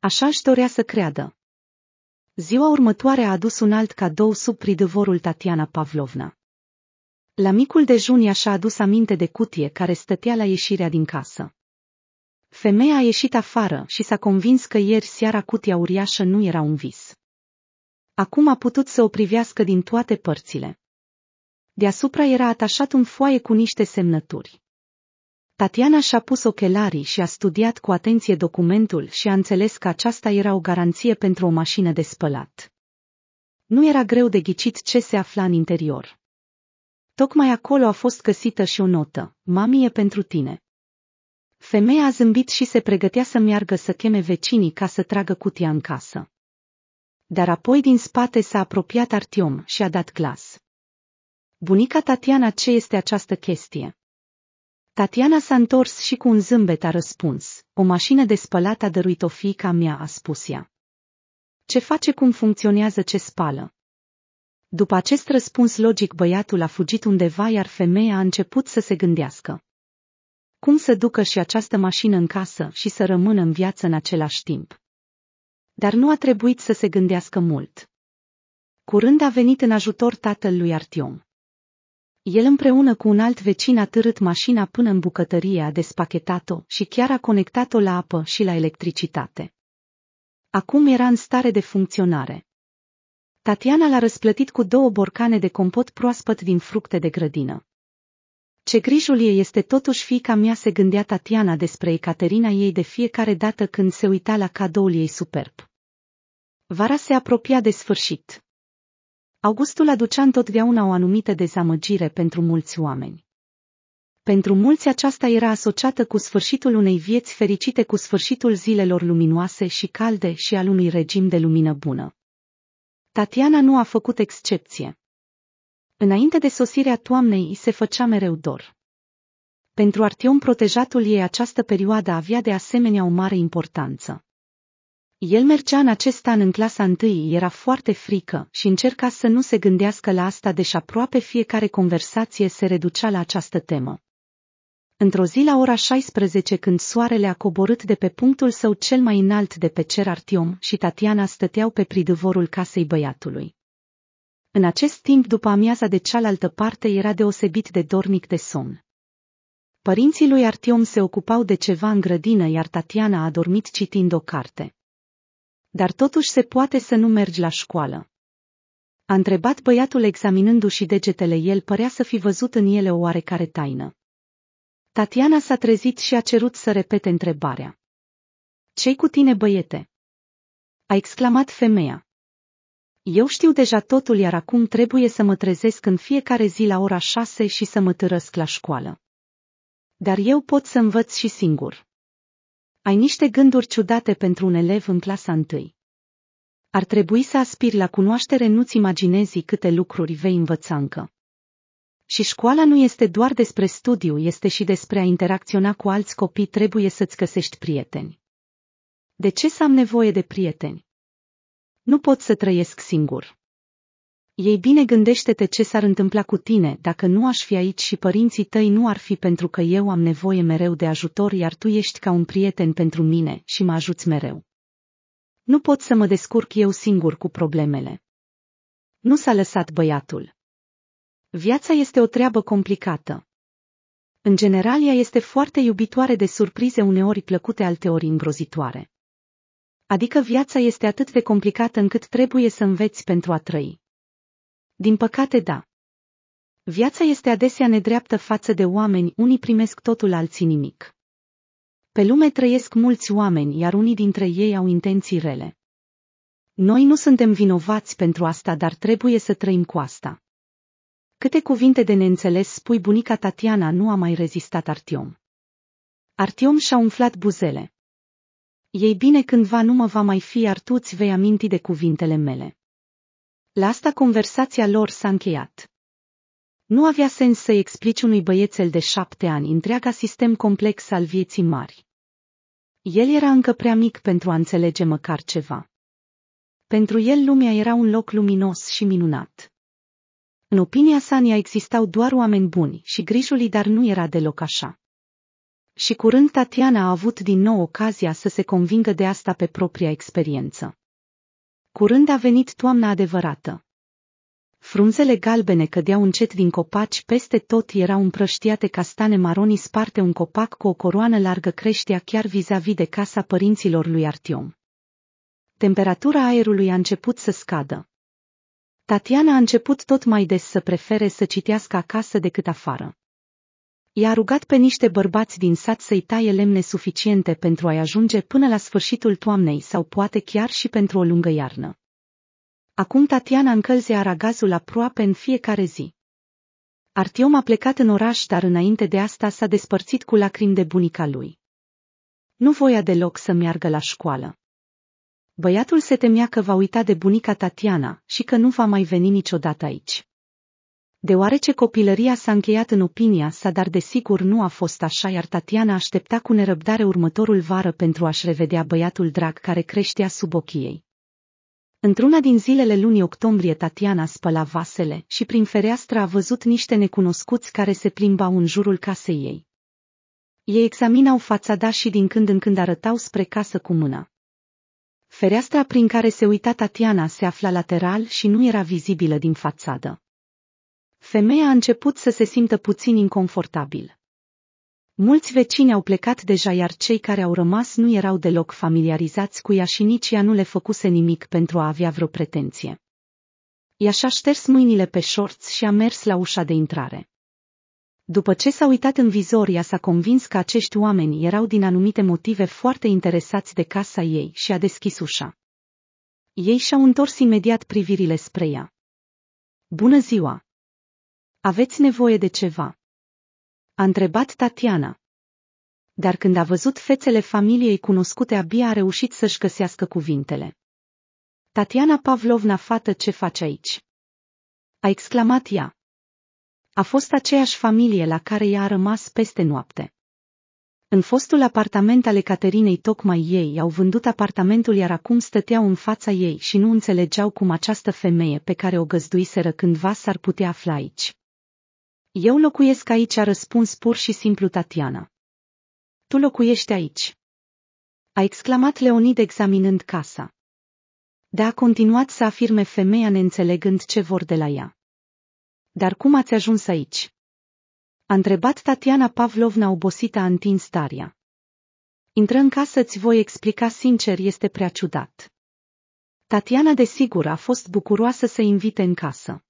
Așa își dorea să creadă. Ziua următoare a adus un alt cadou sub pridăvorul Tatiana Pavlovna. La micul dejun i a adus aminte de cutie care stătea la ieșirea din casă. Femeia a ieșit afară și s-a convins că ieri seara cutia uriașă nu era un vis. Acum a putut să o privească din toate părțile. Deasupra era atașat un foaie cu niște semnături. Tatiana și-a pus ochelarii și a studiat cu atenție documentul și a înțeles că aceasta era o garanție pentru o mașină de spălat. Nu era greu de ghicit ce se afla în interior. Tocmai acolo a fost găsită și o notă, mami e pentru tine. Femeia a zâmbit și se pregătea să meargă să cheme vecinii ca să tragă cutia în casă. Dar apoi din spate s-a apropiat Artiom și a dat glas. Bunica Tatiana, ce este această chestie? Tatiana s-a întors și cu un zâmbet a răspuns. O mașină de spălat a dăruit-o fiica mea, a spus ea. Ce face, cum funcționează, ce spală? După acest răspuns logic, băiatul a fugit undeva, iar femeia a început să se gândească. Cum să ducă și această mașină în casă și să rămână în viață în același timp? Dar nu a trebuit să se gândească mult. Curând a venit în ajutor tatăl lui Artiom. El împreună cu un alt vecin a târât mașina până în bucătărie, a despachetat-o și chiar a conectat-o la apă și la electricitate. Acum era în stare de funcționare. Tatiana l-a răsplătit cu două borcane de compot proaspăt din fructe de grădină. Ce grijul ei este totuși fica mea se gândea Tatiana despre Ecaterina ei de fiecare dată când se uita la cadoul ei superb. Vara se apropia de sfârșit. Augustul aducea întotdeauna o anumită dezamăgire pentru mulți oameni. Pentru mulți aceasta era asociată cu sfârșitul unei vieți fericite cu sfârșitul zilelor luminoase și calde și al unui regim de lumină bună. Tatiana nu a făcut excepție. Înainte de sosirea toamnei îi se făcea mereu dor. Pentru Artion protejatul ei această perioadă avea de asemenea o mare importanță. El mergea în acest an în clasa întâi, era foarte frică și încerca să nu se gândească la asta, deși aproape fiecare conversație se reducea la această temă. Într-o zi la ora 16, când soarele a coborât de pe punctul său cel mai înalt de pe cer Artiom și Tatiana stăteau pe pridvorul casei băiatului. În acest timp după amiaza de cealaltă parte era deosebit de dornic de somn. Părinții lui Artiom se ocupau de ceva în grădină, iar Tatiana a dormit citind o carte. Dar totuși se poate să nu mergi la școală. A întrebat băiatul examinându-și degetele, el părea să fi văzut în ele o oarecare taină. Tatiana s-a trezit și a cerut să repete întrebarea. Ce-i cu tine, băiete?" a exclamat femeia. Eu știu deja totul, iar acum trebuie să mă trezesc în fiecare zi la ora șase și să mă târăsc la școală. Dar eu pot să învăț și singur. Ai niște gânduri ciudate pentru un elev în clasa întâi. Ar trebui să aspiri la cunoaștere, nu-ți imaginezi câte lucruri vei învăța încă. Și școala nu este doar despre studiu, este și despre a interacționa cu alți copii, trebuie să-ți găsești prieteni. De ce să am nevoie de prieteni? Nu pot să trăiesc singur. Ei bine gândește-te ce s-ar întâmpla cu tine dacă nu aș fi aici și părinții tăi nu ar fi pentru că eu am nevoie mereu de ajutor iar tu ești ca un prieten pentru mine și mă ajuți mereu. Nu pot să mă descurc eu singur cu problemele. Nu s-a lăsat băiatul. Viața este o treabă complicată. În general, ea este foarte iubitoare de surprize uneori plăcute, alteori îngrozitoare. Adică viața este atât de complicată încât trebuie să înveți pentru a trăi. Din păcate da. Viața este adesea nedreaptă față de oameni, unii primesc totul, alții nimic. Pe lume trăiesc mulți oameni, iar unii dintre ei au intenții rele. Noi nu suntem vinovați pentru asta, dar trebuie să trăim cu asta. Câte cuvinte de neînțeles spui bunica Tatiana nu a mai rezistat Artiom. Artiom și-a umflat buzele. Ei bine cândva nu mă va mai fi, iar tu îți vei aminti de cuvintele mele. La asta conversația lor s-a încheiat. Nu avea sens să-i explici unui băiețel de șapte ani întreaga sistem complex al vieții mari. El era încă prea mic pentru a înțelege măcar ceva. Pentru el lumea era un loc luminos și minunat. În opinia Sania existau doar oameni buni și grijulii, dar nu era deloc așa și curând Tatiana a avut din nou ocazia să se convingă de asta pe propria experiență. Curând a venit toamna adevărată. Frunzele galbene cădeau încet din copaci, peste tot erau împrăștiate castane maroni sparte un copac cu o coroană largă creștea chiar vis-a-vis de casa părinților lui Artiom. Temperatura aerului a început să scadă. Tatiana a început tot mai des să prefere să citească acasă decât afară. I-a rugat pe niște bărbați din sat să-i taie lemne suficiente pentru a-i ajunge până la sfârșitul toamnei sau poate chiar și pentru o lungă iarnă. Acum Tatiana încălzea aragazul aproape în fiecare zi. Artiom a plecat în oraș, dar înainte de asta s-a despărțit cu lacrimi de bunica lui. Nu voia deloc să meargă la școală. Băiatul se temea că va uita de bunica Tatiana și că nu va mai veni niciodată aici. Deoarece copilăria s-a încheiat în opinia sa, dar desigur nu a fost așa, iar Tatiana aștepta cu nerăbdare următorul vară pentru a-și revedea băiatul drag care creștea sub ochii ei. Într-una din zilele lunii octombrie Tatiana spăla vasele și prin fereastră a văzut niște necunoscuți care se plimbau în jurul casei ei. Ei examinau fațada și din când în când arătau spre casă cu mâna. Fereastra prin care se uita Tatiana se afla lateral și nu era vizibilă din fațadă femeia a început să se simtă puțin inconfortabil. Mulți vecini au plecat deja, iar cei care au rămas nu erau deloc familiarizați cu ea și nici ea nu le făcuse nimic pentru a avea vreo pretenție. Ea și-a șters mâinile pe șorți și a mers la ușa de intrare. După ce s-a uitat în vizor, ea s-a convins că acești oameni erau din anumite motive foarte interesați de casa ei și a deschis ușa. Ei și-au întors imediat privirile spre ea. Bună ziua! Aveți nevoie de ceva? A întrebat Tatiana. Dar când a văzut fețele familiei cunoscute, abia a reușit să-și găsească cuvintele. Tatiana Pavlovna, fată, ce faci aici? A exclamat ea. A fost aceeași familie la care i a rămas peste noapte. În fostul apartament ale Caterinei tocmai ei au vândut apartamentul iar acum stăteau în fața ei și nu înțelegeau cum această femeie pe care o găzduiseră cândva s-ar putea afla aici. Eu locuiesc aici, a răspuns pur și simplu Tatiana. Tu locuiești aici. A exclamat Leonid examinând casa. Da, a continuat să afirme femeia neînțelegând ce vor de la ea. Dar cum ați ajuns aici? A întrebat Tatiana Pavlovna obosită a întins taria. Intră în casă, îți voi explica sincer, este prea ciudat. Tatiana desigur a fost bucuroasă să invite în casă.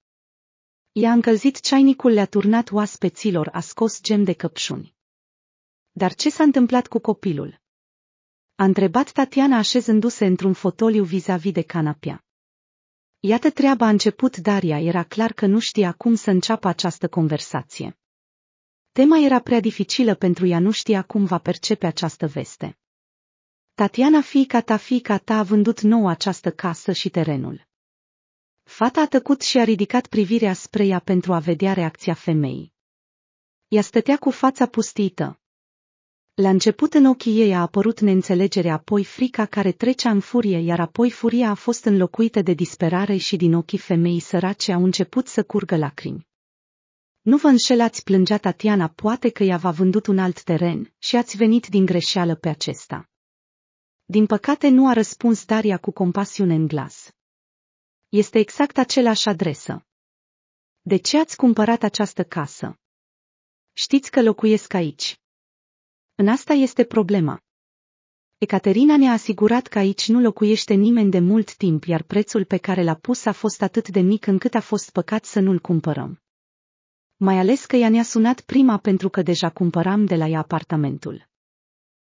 I-a încălzit ceainicul, le-a turnat oaspeților, a scos gem de căpșuni. Dar ce s-a întâmplat cu copilul? A întrebat Tatiana așezându-se într-un fotoliu vis-a-vis de canapea. Iată treaba a început Daria, era clar că nu știa cum să înceapă această conversație. Tema era prea dificilă pentru ea, nu știa cum va percepe această veste. Tatiana, fiica ta, fiica ta a vândut nou această casă și terenul. Fata a tăcut și a ridicat privirea spre ea pentru a vedea reacția femeii. Ea stătea cu fața pustită. La început în ochii ei a apărut neînțelegerea, apoi frica care trecea în furie, iar apoi furia a fost înlocuită de disperare și din ochii femeii sărace au început să curgă lacrimi. Nu vă înșelați, plângea Tatiana, poate că ea v-a vândut un alt teren și ați venit din greșeală pe acesta. Din păcate nu a răspuns Daria cu compasiune în glas. Este exact același adresă. De ce ați cumpărat această casă? Știți că locuiesc aici. În asta este problema. Ecaterina ne-a asigurat că aici nu locuiește nimeni de mult timp, iar prețul pe care l-a pus a fost atât de mic încât a fost păcat să nu-l cumpărăm. Mai ales că ea ne-a sunat prima pentru că deja cumpăram de la ea apartamentul.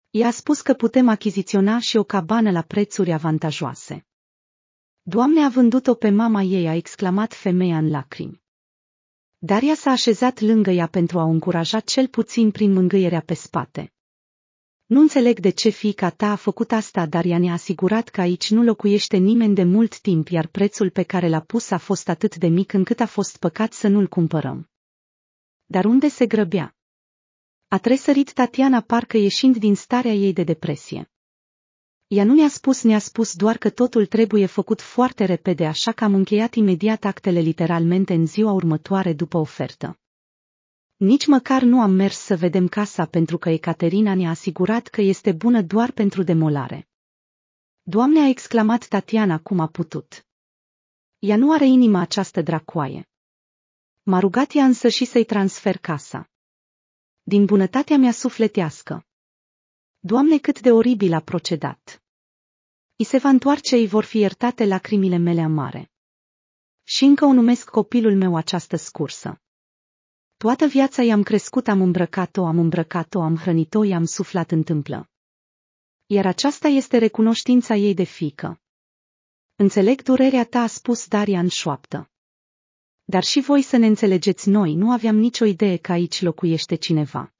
Ea a spus că putem achiziționa și o cabană la prețuri avantajoase. Doamne a vândut-o pe mama ei, a exclamat femeia în lacrimi. Daria s-a așezat lângă ea pentru a o încuraja cel puțin prin mângâierea pe spate. Nu înțeleg de ce fiica ta a făcut asta, dar ea ne-a asigurat că aici nu locuiește nimeni de mult timp, iar prețul pe care l-a pus a fost atât de mic încât a fost păcat să nu-l cumpărăm. Dar unde se grăbea? A tresărit Tatiana parcă ieșind din starea ei de depresie. Ea nu mi-a spus, ne-a spus doar că totul trebuie făcut foarte repede, așa că am încheiat imediat actele literalmente în ziua următoare după ofertă. Nici măcar nu am mers să vedem casa pentru că Ecaterina ne-a asigurat că este bună doar pentru demolare. Doamne a exclamat Tatiana cum a putut. Ea nu are inima această dracoaie. M-a rugat ea însă și să-i transfer casa. Din bunătatea mea sufletească. Doamne cât de oribil a procedat! I se va întoarce, îi vor fi iertate lacrimile mele amare. Și încă o numesc copilul meu această scursă. Toată viața i-am crescut, am îmbrăcat-o, am îmbrăcat-o, am hrănit-o, i-am suflat întâmplă. Iar aceasta este recunoștința ei de fică. Înțeleg durerea ta, a spus Daria în șoaptă. Dar și voi să ne înțelegeți noi, nu aveam nicio idee că aici locuiește cineva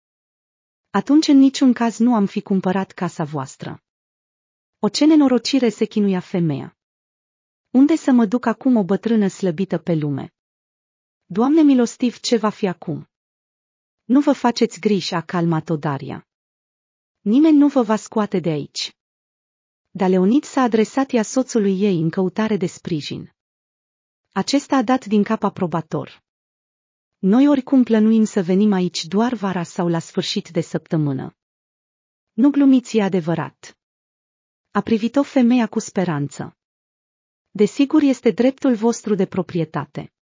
atunci în niciun caz nu am fi cumpărat casa voastră. O ce nenorocire se chinuia femeia. Unde să mă duc acum o bătrână slăbită pe lume? Doamne milostiv, ce va fi acum? Nu vă faceți griji, a calmat-o Daria. Nimeni nu vă va scoate de aici. Dar Leonid s-a adresat ea soțului ei în căutare de sprijin. Acesta a dat din cap aprobator. Noi oricum plănuim să venim aici doar vara sau la sfârșit de săptămână. Nu glumiți adevărat. A privit-o femeia cu speranță. Desigur este dreptul vostru de proprietate.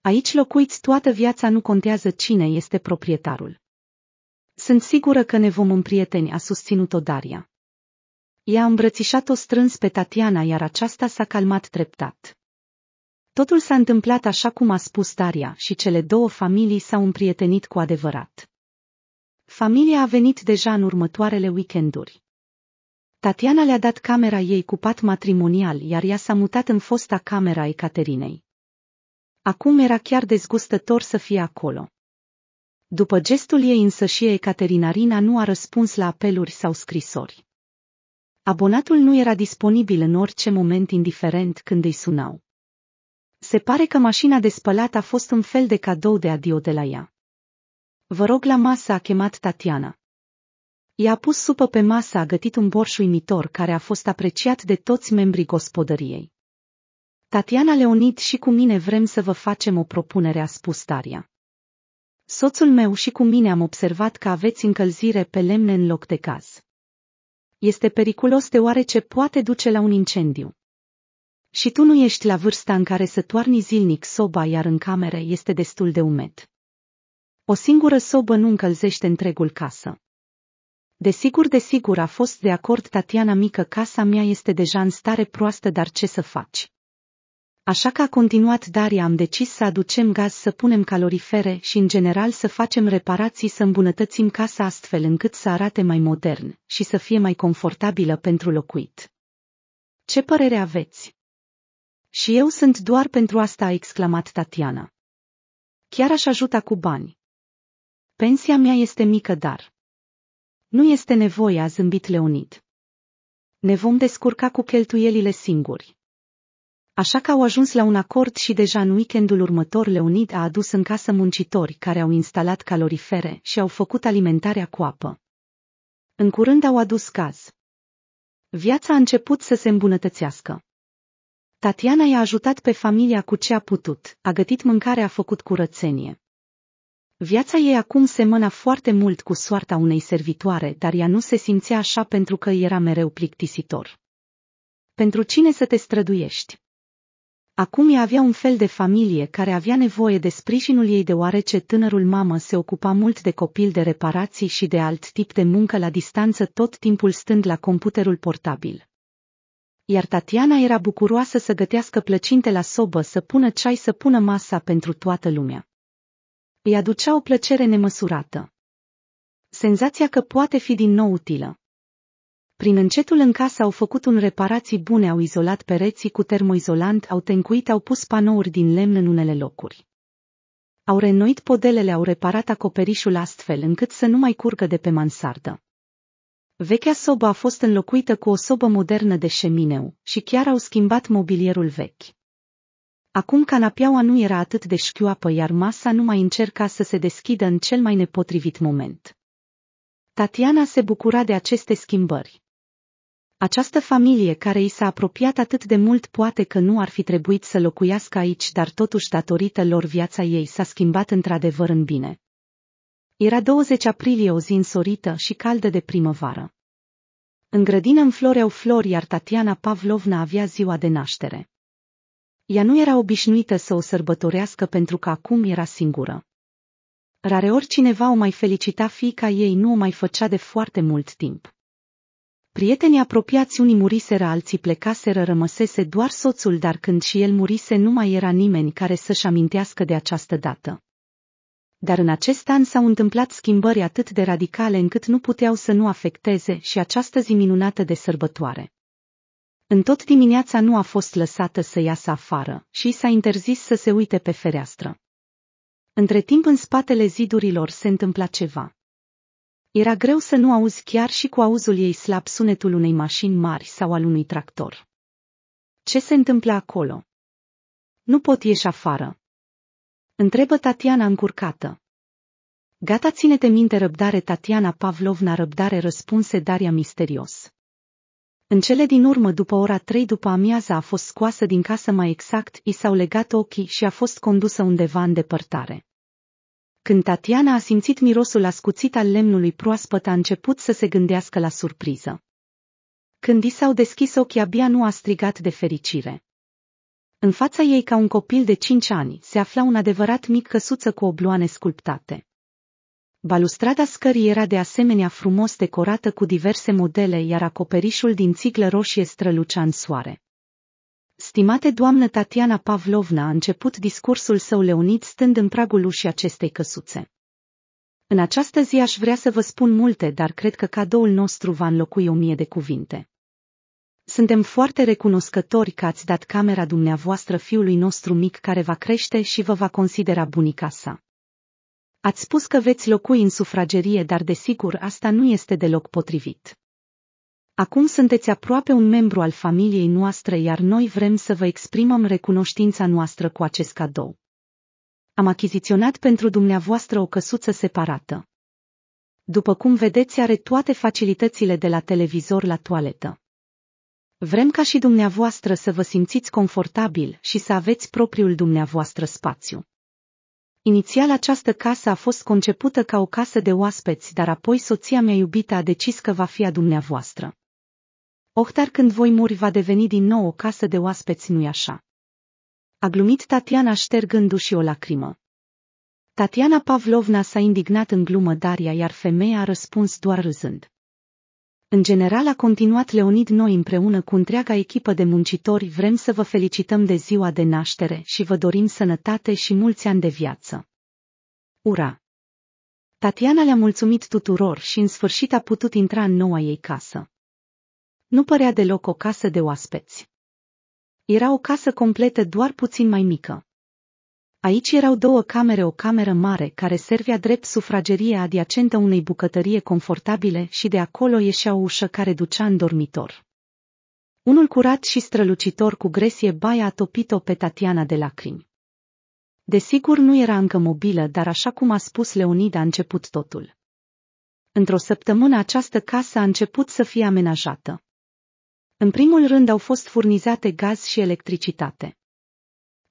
Aici locuiți toată viața, nu contează cine este proprietarul. Sunt sigură că ne vom împrieteni, a susținut-o Daria. Ea a îmbrățișat-o strâns pe Tatiana, iar aceasta s-a calmat treptat. Totul s-a întâmplat așa cum a spus Daria și cele două familii s-au împrietenit cu adevărat. Familia a venit deja în următoarele weekenduri. Tatiana le-a dat camera ei cu pat matrimonial, iar ea s-a mutat în fosta camera Ecaterinei. Acum era chiar dezgustător să fie acolo. După gestul ei însă și Ecaterinarina nu a răspuns la apeluri sau scrisori. Abonatul nu era disponibil în orice moment indiferent când îi sunau. Se pare că mașina de spălat a fost un fel de cadou de adio de la ea. Vă rog la masă, a chemat Tatiana. I-a pus supă pe masă, a gătit un borș uimitor care a fost apreciat de toți membrii gospodăriei. Tatiana Leonid și cu mine vrem să vă facem o propunere, a spus Daria. Soțul meu și cu mine am observat că aveți încălzire pe lemne în loc de caz. Este periculos deoarece poate duce la un incendiu. Și tu nu ești la vârsta în care să toarni zilnic soba, iar în camere este destul de umed. O singură sobă nu încălzește întregul casă. Desigur, desigur a fost de acord Tatiana mică, casa mea este deja în stare proastă, dar ce să faci? Așa că a continuat Daria, am decis să aducem gaz, să punem calorifere și în general să facem reparații, să îmbunătățim casa astfel încât să arate mai modern și să fie mai confortabilă pentru locuit. Ce părere aveți? Și eu sunt doar pentru asta, a exclamat Tatiana. Chiar aș ajuta cu bani. Pensia mea este mică, dar... Nu este nevoie, a zâmbit Leonid. Ne vom descurca cu cheltuielile singuri. Așa că au ajuns la un acord și deja în weekendul următor Leonid a adus în casă muncitori care au instalat calorifere și au făcut alimentarea cu apă. În curând au adus caz. Viața a început să se îmbunătățească. Tatiana i-a ajutat pe familia cu ce a putut, a gătit mâncare, a făcut curățenie. Viața ei acum semăna foarte mult cu soarta unei servitoare, dar ea nu se simțea așa pentru că era mereu plictisitor. Pentru cine să te străduiești? Acum ea avea un fel de familie care avea nevoie de sprijinul ei deoarece tânărul mamă se ocupa mult de copil de reparații și de alt tip de muncă la distanță tot timpul stând la computerul portabil iar Tatiana era bucuroasă să gătească plăcinte la sobă, să pună ceai, să pună masa pentru toată lumea. Îi aducea o plăcere nemăsurată. Senzația că poate fi din nou utilă. Prin încetul în casă au făcut un reparații bune, au izolat pereții cu termoizolant, au tencuit, au pus panouri din lemn în unele locuri. Au renoit podelele, au reparat acoperișul astfel încât să nu mai curgă de pe mansardă. Vechea sobă a fost înlocuită cu o sobă modernă de șemineu și chiar au schimbat mobilierul vechi. Acum canapeaua nu era atât de șchioapă, iar masa nu mai încerca să se deschidă în cel mai nepotrivit moment. Tatiana se bucura de aceste schimbări. Această familie care i s-a apropiat atât de mult poate că nu ar fi trebuit să locuiască aici, dar totuși datorită lor viața ei s-a schimbat într-adevăr în bine. Era 20 aprilie o zi însorită și caldă de primăvară. În grădină înfloreau flori, iar Tatiana Pavlovna avea ziua de naștere. Ea nu era obișnuită să o sărbătorească pentru că acum era singură. Rareori cineva o mai felicita fiica ei nu o mai făcea de foarte mult timp. Prietenii apropiați unii muriseră, alții plecaseră, rămăsese doar soțul, dar când și el murise nu mai era nimeni care să-și amintească de această dată dar în acest an s-au întâmplat schimbări atât de radicale încât nu puteau să nu afecteze și această zi minunată de sărbătoare. În tot dimineața nu a fost lăsată să iasă afară și i s-a interzis să se uite pe fereastră. Între timp în spatele zidurilor se întâmpla ceva. Era greu să nu auzi chiar și cu auzul ei slab sunetul unei mașini mari sau al unui tractor. Ce se întâmpla acolo? Nu pot ieși afară, Întrebă Tatiana încurcată. Gata, ține-te minte răbdare Tatiana Pavlovna răbdare răspunse Daria misterios. În cele din urmă, după ora trei după amiaza, a fost scoasă din casă mai exact, i s-au legat ochii și a fost condusă undeva în depărtare. Când Tatiana a simțit mirosul ascuțit al lemnului proaspăt, a început să se gândească la surpriză. Când i s-au deschis ochii, abia nu a strigat de fericire. În fața ei, ca un copil de cinci ani, se afla un adevărat mic căsuță cu obloane sculptate. Balustrada scării era de asemenea frumos decorată cu diverse modele, iar acoperișul din țiglă roșie strălucea în soare. Stimate doamnă Tatiana Pavlovna a început discursul său leonit stând în pragul ușii acestei căsuțe. În această zi aș vrea să vă spun multe, dar cred că cadoul nostru va înlocui o mie de cuvinte. Suntem foarte recunoscători că ați dat camera dumneavoastră fiului nostru mic care va crește și vă va considera bunica sa. Ați spus că veți locui în sufragerie, dar desigur asta nu este deloc potrivit. Acum sunteți aproape un membru al familiei noastre, iar noi vrem să vă exprimăm recunoștința noastră cu acest cadou. Am achiziționat pentru dumneavoastră o căsuță separată. După cum vedeți, are toate facilitățile de la televizor la toaletă. Vrem ca și dumneavoastră să vă simțiți confortabil și să aveți propriul dumneavoastră spațiu. Inițial această casă a fost concepută ca o casă de oaspeți, dar apoi soția mea iubită a decis că va fi a dumneavoastră. Ohtar când voi muri va deveni din nou o casă de oaspeți, nu-i așa? A glumit Tatiana ștergându-și o lacrimă. Tatiana Pavlovna s-a indignat în glumă Daria, iar femeia a răspuns doar râzând. În general a continuat Leonid noi împreună cu întreaga echipă de muncitori vrem să vă felicităm de ziua de naștere și vă dorim sănătate și mulți ani de viață. Ura! Tatiana le-a mulțumit tuturor și în sfârșit a putut intra în noua ei casă. Nu părea deloc o casă de oaspeți. Era o casă completă doar puțin mai mică. Aici erau două camere, o cameră mare care servea drept sufragerie adiacentă unei bucătărie confortabile și de acolo ieșea o ușă care ducea în dormitor. Unul curat și strălucitor cu gresie baia a topit-o pe Tatiana de lacrimi. Desigur nu era încă mobilă, dar așa cum a spus Leonid a început totul. Într-o săptămână această casă a început să fie amenajată. În primul rând au fost furnizate gaz și electricitate.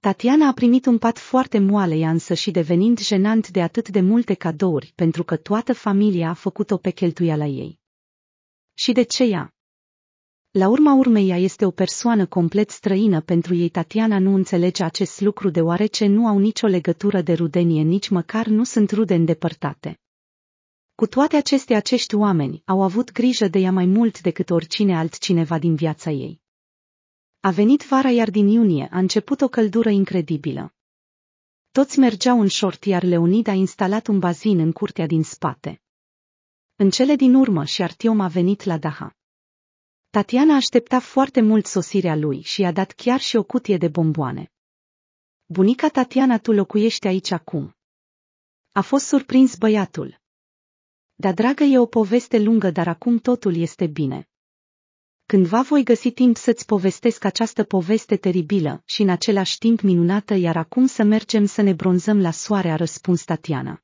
Tatiana a primit un pat foarte moale însă și devenind jenant de atât de multe cadouri pentru că toată familia a făcut-o pe la ei. Și de ce ea? La urma urmei ea este o persoană complet străină pentru ei Tatiana nu înțelege acest lucru deoarece nu au nicio legătură de rudenie nici măcar nu sunt rude îndepărtate. Cu toate acestea acești oameni au avut grijă de ea mai mult decât oricine altcineva din viața ei. A venit vara iar din iunie a început o căldură incredibilă. Toți mergeau în short iar Leonid a instalat un bazin în curtea din spate. În cele din urmă și Artiom a venit la Daha. Tatiana aștepta foarte mult sosirea lui și i-a dat chiar și o cutie de bomboane. Bunica Tatiana, tu locuiești aici acum. A fost surprins băiatul. Da, dragă, e o poveste lungă, dar acum totul este bine. Cândva voi găsi timp să-ți povestesc această poveste teribilă și în același timp minunată, iar acum să mergem să ne bronzăm la soare, a răspuns Tatiana.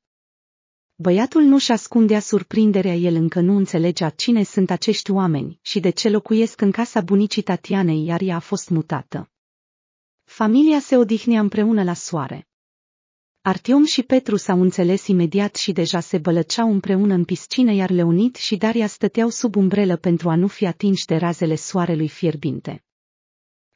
Băiatul nu-și ascundea surprinderea, el încă nu înțelegea cine sunt acești oameni și de ce locuiesc în casa bunicii Tatianei, iar ea a fost mutată. Familia se odihnea împreună la soare. Artiom și Petru s-au înțeles imediat și deja se bălăceau împreună în piscină, iar Leonid și Daria stăteau sub umbrelă pentru a nu fi atinși de razele soarelui fierbinte.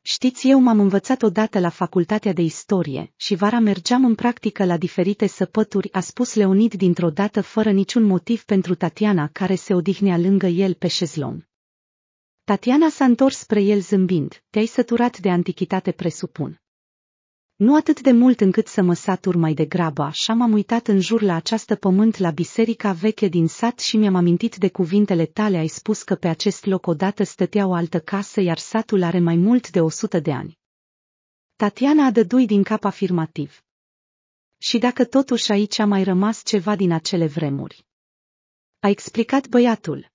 Știți, eu m-am învățat odată la facultatea de istorie și vara mergeam în practică la diferite săpături, a spus Leonid dintr-o dată fără niciun motiv pentru Tatiana care se odihnea lângă el pe șezlon. Tatiana s-a întors spre el zâmbind, te-ai săturat de antichitate presupun nu atât de mult încât să mă satur mai degrabă, așa m-am uitat în jur la această pământ la biserica veche din sat și mi-am amintit de cuvintele tale, ai spus că pe acest loc odată stătea o altă casă, iar satul are mai mult de o sută de ani. Tatiana a dădui din cap afirmativ. Și dacă totuși aici a mai rămas ceva din acele vremuri. A explicat băiatul.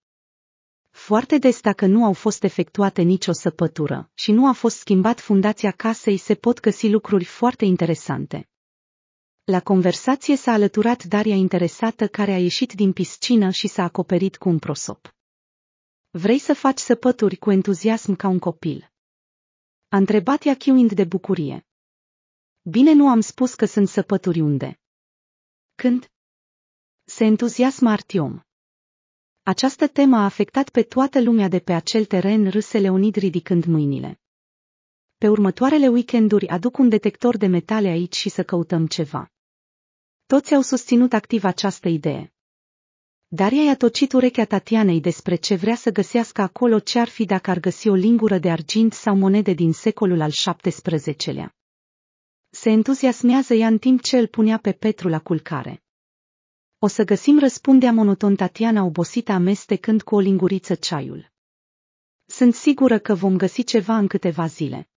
Foarte des dacă nu au fost efectuate nicio săpătură și nu a fost schimbat fundația casei se pot găsi lucruri foarte interesante. La conversație s-a alăturat Daria interesată care a ieșit din piscină și s-a acoperit cu un prosop. Vrei să faci săpături cu entuziasm ca un copil? A întrebat ea chiuind de bucurie. Bine nu am spus că sunt săpături unde. Când? Se entuziasmă Artiom. Această temă a afectat pe toată lumea de pe acel teren râsele unit ridicând mâinile. Pe următoarele weekenduri aduc un detector de metale aici și să căutăm ceva. Toți au susținut activ această idee. Daria i-a tocit urechea Tatianei despre ce vrea să găsească acolo ce ar fi dacă ar găsi o lingură de argint sau monede din secolul al XVII-lea. Se entuziasmează ea în timp ce îl punea pe Petru la culcare. O să găsim răspundea monoton Tatiana obosită amestecând cu o linguriță ceaiul. Sunt sigură că vom găsi ceva în câteva zile.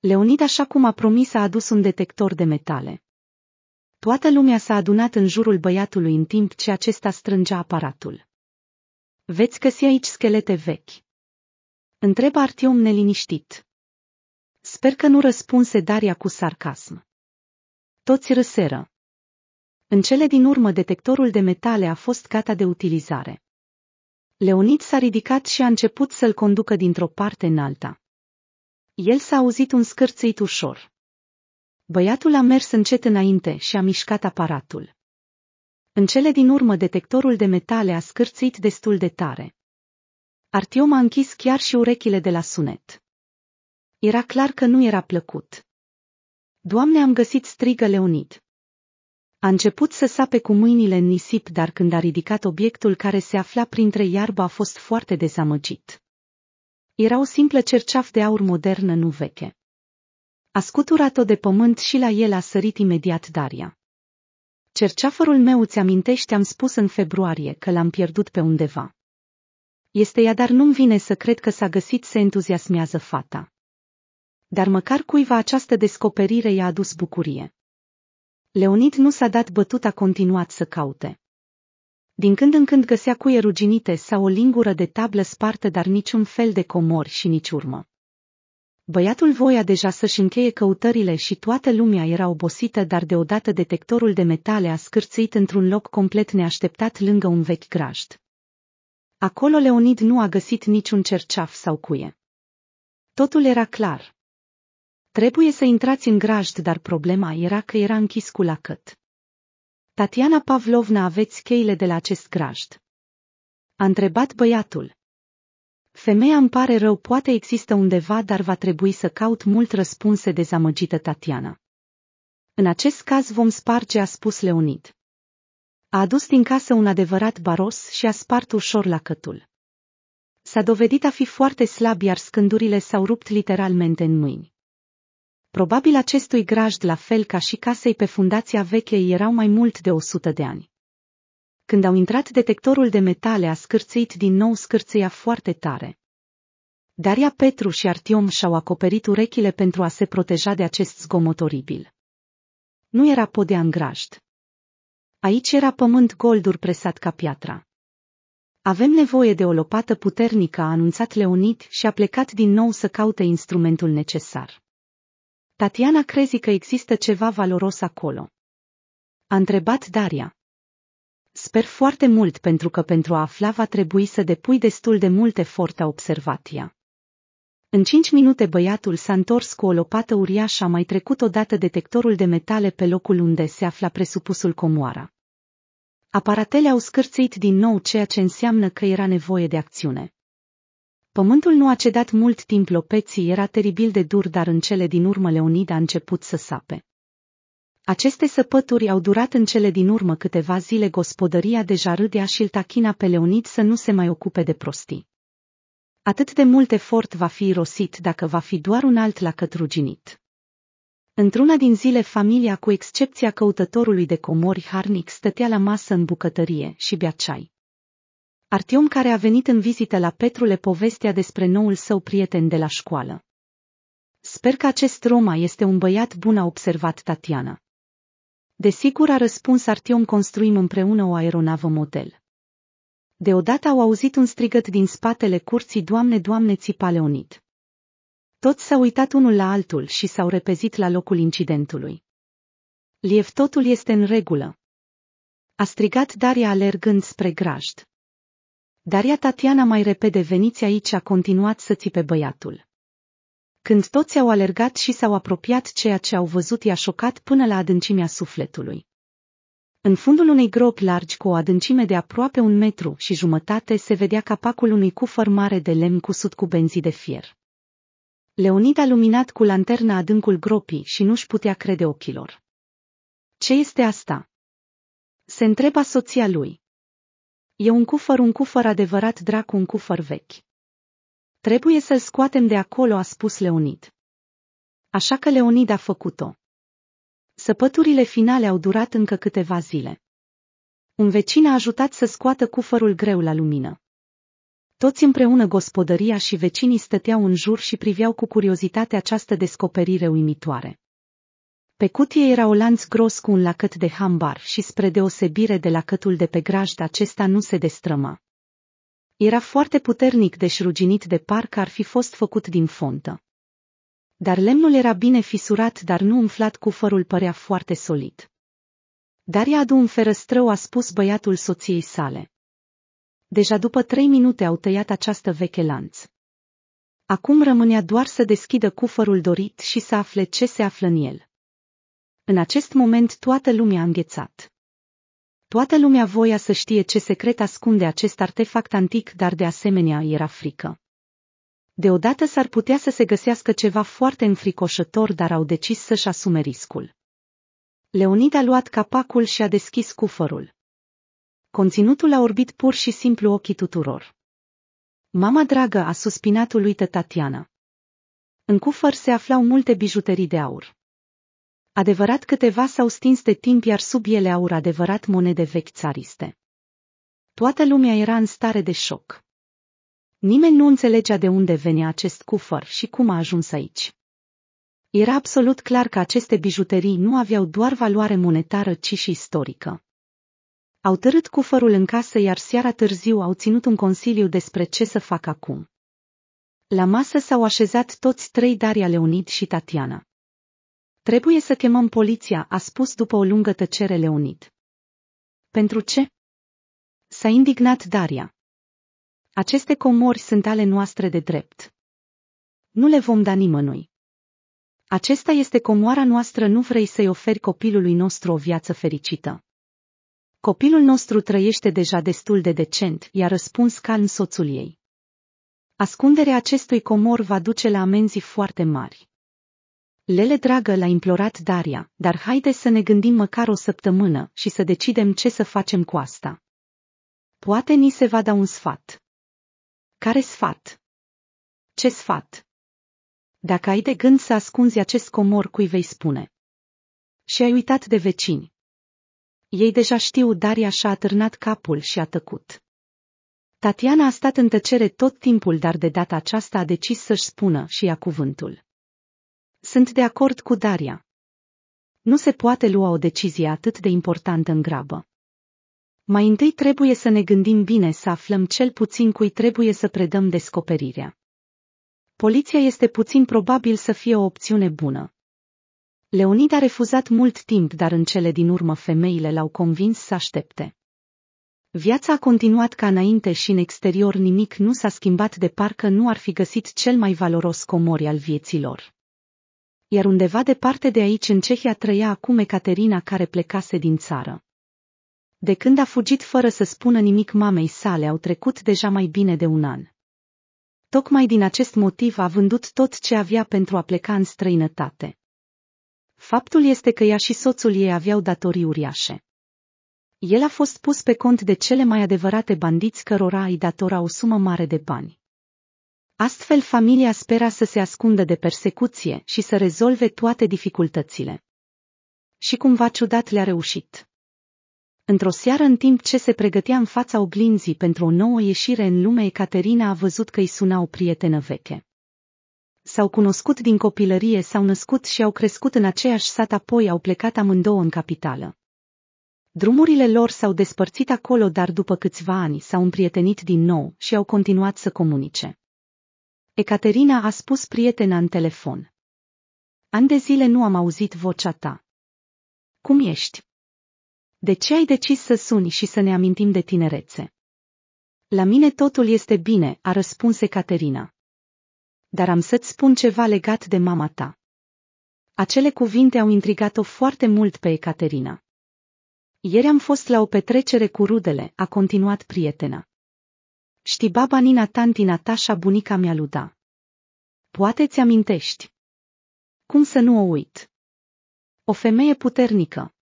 Leonid, așa cum a promis, a adus un detector de metale. Toată lumea s-a adunat în jurul băiatului în timp ce acesta strângea aparatul. Veți găsi aici schelete vechi. Întrebă Artiom neliniștit. Sper că nu răspunse Daria cu sarcasm. Toți râseră. În cele din urmă detectorul de metale a fost gata de utilizare. Leonid s-a ridicat și a început să-l conducă dintr-o parte în alta. El s-a auzit un scârțâit ușor. Băiatul a mers încet înainte și a mișcat aparatul. În cele din urmă detectorul de metale a scârțit destul de tare. Artiom a închis chiar și urechile de la sunet. Era clar că nu era plăcut. Doamne, am găsit strigă Leonid. A început să sape cu mâinile în nisip, dar când a ridicat obiectul care se afla printre iarbă a fost foarte dezamăgit. Era o simplă cerceaf de aur modernă, nu veche. A scuturat-o de pământ și la el a sărit imediat Daria. Cerceafărul meu îți amintește, am spus în februarie că l-am pierdut pe undeva. Este ea, dar nu-mi vine să cred că s-a găsit, se entuziasmează fata. Dar măcar cuiva această descoperire i-a adus bucurie. Leonid nu s-a dat bătut, a continuat să caute. Din când în când găsea cuie ruginite sau o lingură de tablă spartă, dar niciun fel de comori și nici urmă. Băiatul voia deja să-și încheie căutările și toată lumea era obosită, dar deodată detectorul de metale a scârțit într-un loc complet neașteptat lângă un vechi grajd. Acolo Leonid nu a găsit niciun cerceaf sau cuie. Totul era clar. Trebuie să intrați în grajd, dar problema era că era închis cu lacăt. Tatiana Pavlovna, aveți cheile de la acest grajd? A întrebat băiatul. Femeia îmi pare rău, poate există undeva, dar va trebui să caut mult răspunse dezamăgită Tatiana. În acest caz vom sparge, a spus Leonid. A adus din casă un adevărat baros și a spart ușor lacătul. S-a dovedit a fi foarte slab, iar scândurile s-au rupt literalmente în mâini. Probabil acestui grajd la fel ca și casei pe fundația veche erau mai mult de 100 de ani. Când au intrat detectorul de metale a scârțit din nou scârțâia foarte tare. Daria Petru și Artiom și-au acoperit urechile pentru a se proteja de acest zgomot oribil. Nu era podea în grajd. Aici era pământ goldur presat ca piatra. Avem nevoie de o lopată puternică, a anunțat Leonid și a plecat din nou să caute instrumentul necesar. Tatiana crezi că există ceva valoros acolo. A întrebat Daria. Sper foarte mult pentru că pentru a afla va trebui să depui destul de mult efort, a observat ea. În cinci minute băiatul s-a întors cu o lopată uriașă, a mai trecut odată detectorul de metale pe locul unde se afla presupusul comoara. Aparatele au scârțit din nou ceea ce înseamnă că era nevoie de acțiune. Pământul nu a cedat mult timp lopeții, era teribil de dur, dar în cele din urmă Leonid a început să sape. Aceste săpături au durat în cele din urmă câteva zile gospodăria deja râdea și îl tachina pe Leonid să nu se mai ocupe de prostii. Atât de mult efort va fi irosit dacă va fi doar un alt la ruginit. Într-una din zile, familia, cu excepția căutătorului de comori harnic, stătea la masă în bucătărie și bea ceai. Artiom care a venit în vizită la Petru le povestea despre noul său prieten de la școală. Sper că acest Roma este un băiat bun, a observat Tatiana. Desigur a răspuns Artiom construim împreună o aeronavă model. Deodată au auzit un strigăt din spatele curții Doamne, Doamne, țipa Leonid. Toți s-au uitat unul la altul și s-au repezit la locul incidentului. Liev totul este în regulă. A strigat Daria alergând spre grajd. Dar ea Tatiana mai repede veniți aici a continuat să țipe băiatul. Când toți au alergat și s-au apropiat ceea ce au văzut i-a șocat până la adâncimea sufletului. În fundul unei gropi largi cu o adâncime de aproape un metru și jumătate se vedea capacul unui cufăr mare de lemn cusut cu benzi de fier. Leonid a luminat cu lanterna adâncul gropii și nu-și putea crede ochilor. Ce este asta? Se întreba soția lui. E un cufăr, un cufăr adevărat, dracu, un cufăr vechi. Trebuie să-l scoatem de acolo, a spus Leonid. Așa că Leonid a făcut-o. Săpăturile finale au durat încă câteva zile. Un vecin a ajutat să scoată cufărul greu la lumină. Toți împreună gospodăria și vecinii stăteau în jur și priveau cu curiozitate această descoperire uimitoare. Pe cutie era o lanț gros cu un lacăt de hambar și spre deosebire de lacătul de pe grajd acesta nu se destrăma. Era foarte puternic deci de parcă ar fi fost făcut din fontă. Dar lemnul era bine fisurat, dar nu umflat cu fărul părea foarte solid. Daria adu un ferăstrău a spus băiatul soției sale. Deja după trei minute au tăiat această veche lanț. Acum rămânea doar să deschidă cufărul dorit și să afle ce se află în el. În acest moment toată lumea a înghețat. Toată lumea voia să știe ce secret ascunde acest artefact antic, dar de asemenea era frică. Deodată s-ar putea să se găsească ceva foarte înfricoșător, dar au decis să-și asume riscul. Leonid a luat capacul și a deschis cufărul. Conținutul a orbit pur și simplu ochii tuturor. Mama dragă a suspinat lui Tatiana. În cufăr se aflau multe bijuterii de aur. Adevărat câteva s-au stins de timp, iar sub ele aur adevărat monede vechi țariste. Toată lumea era în stare de șoc. Nimeni nu înțelegea de unde venea acest cufăr și cum a ajuns aici. Era absolut clar că aceste bijuterii nu aveau doar valoare monetară, ci și istorică. Au târât cufărul în casă, iar seara târziu au ținut un consiliu despre ce să fac acum. La masă s-au așezat toți trei Daria Leonid și Tatiana. Trebuie să chemăm poliția, a spus după o lungă tăcere Leonid. Pentru ce? S-a indignat Daria. Aceste comori sunt ale noastre de drept. Nu le vom da nimănui. Acesta este comoara noastră, nu vrei să-i oferi copilului nostru o viață fericită. Copilul nostru trăiește deja destul de decent, i-a răspuns calm soțul ei. Ascunderea acestui comor va duce la amenzi foarte mari. Lele dragă l-a implorat Daria, dar haide să ne gândim măcar o săptămână și să decidem ce să facem cu asta. Poate ni se va da un sfat. Care sfat? Ce sfat? Dacă ai de gând să ascunzi acest comor, cui vei spune? Și ai uitat de vecini. Ei deja știu, Daria și-a atârnat capul și a tăcut. Tatiana a stat în tăcere tot timpul, dar de data aceasta a decis să-și spună și ia cuvântul. Sunt de acord cu Daria. Nu se poate lua o decizie atât de importantă în grabă. Mai întâi trebuie să ne gândim bine să aflăm cel puțin cui trebuie să predăm descoperirea. Poliția este puțin probabil să fie o opțiune bună. Leonid a refuzat mult timp, dar în cele din urmă femeile l-au convins să aștepte. Viața a continuat ca înainte și în exterior nimic nu s-a schimbat de parcă nu ar fi găsit cel mai valoros comori al vieților iar undeva departe de aici în Cehia trăia acum Ecaterina care plecase din țară. De când a fugit fără să spună nimic mamei sale au trecut deja mai bine de un an. Tocmai din acest motiv a vândut tot ce avea pentru a pleca în străinătate. Faptul este că ea și soțul ei aveau datorii uriașe. El a fost pus pe cont de cele mai adevărate bandiți cărora îi datora o sumă mare de bani. Astfel familia spera să se ascundă de persecuție și să rezolve toate dificultățile. Și cumva ciudat le-a reușit. Într-o seară în timp ce se pregătea în fața oglinzii pentru o nouă ieșire în lume, Ecaterina a văzut că îi suna o prietenă veche. S-au cunoscut din copilărie, s-au născut și au crescut în aceeași sat, apoi au plecat amândouă în capitală. Drumurile lor s-au despărțit acolo, dar după câțiva ani s-au împrietenit din nou și au continuat să comunice. Ecaterina a spus prietena în telefon. An de zile nu am auzit vocea ta. Cum ești? De ce ai decis să suni și să ne amintim de tinerețe? La mine totul este bine, a răspuns Ecaterina. Dar am să-ți spun ceva legat de mama ta. Acele cuvinte au intrigat-o foarte mult pe Ecaterina. Ieri am fost la o petrecere cu rudele, a continuat prietena. Știi baba Nina tanti Natasha bunica mea luda. Poate ți amintești. Cum să nu o uit? O femeie puternică.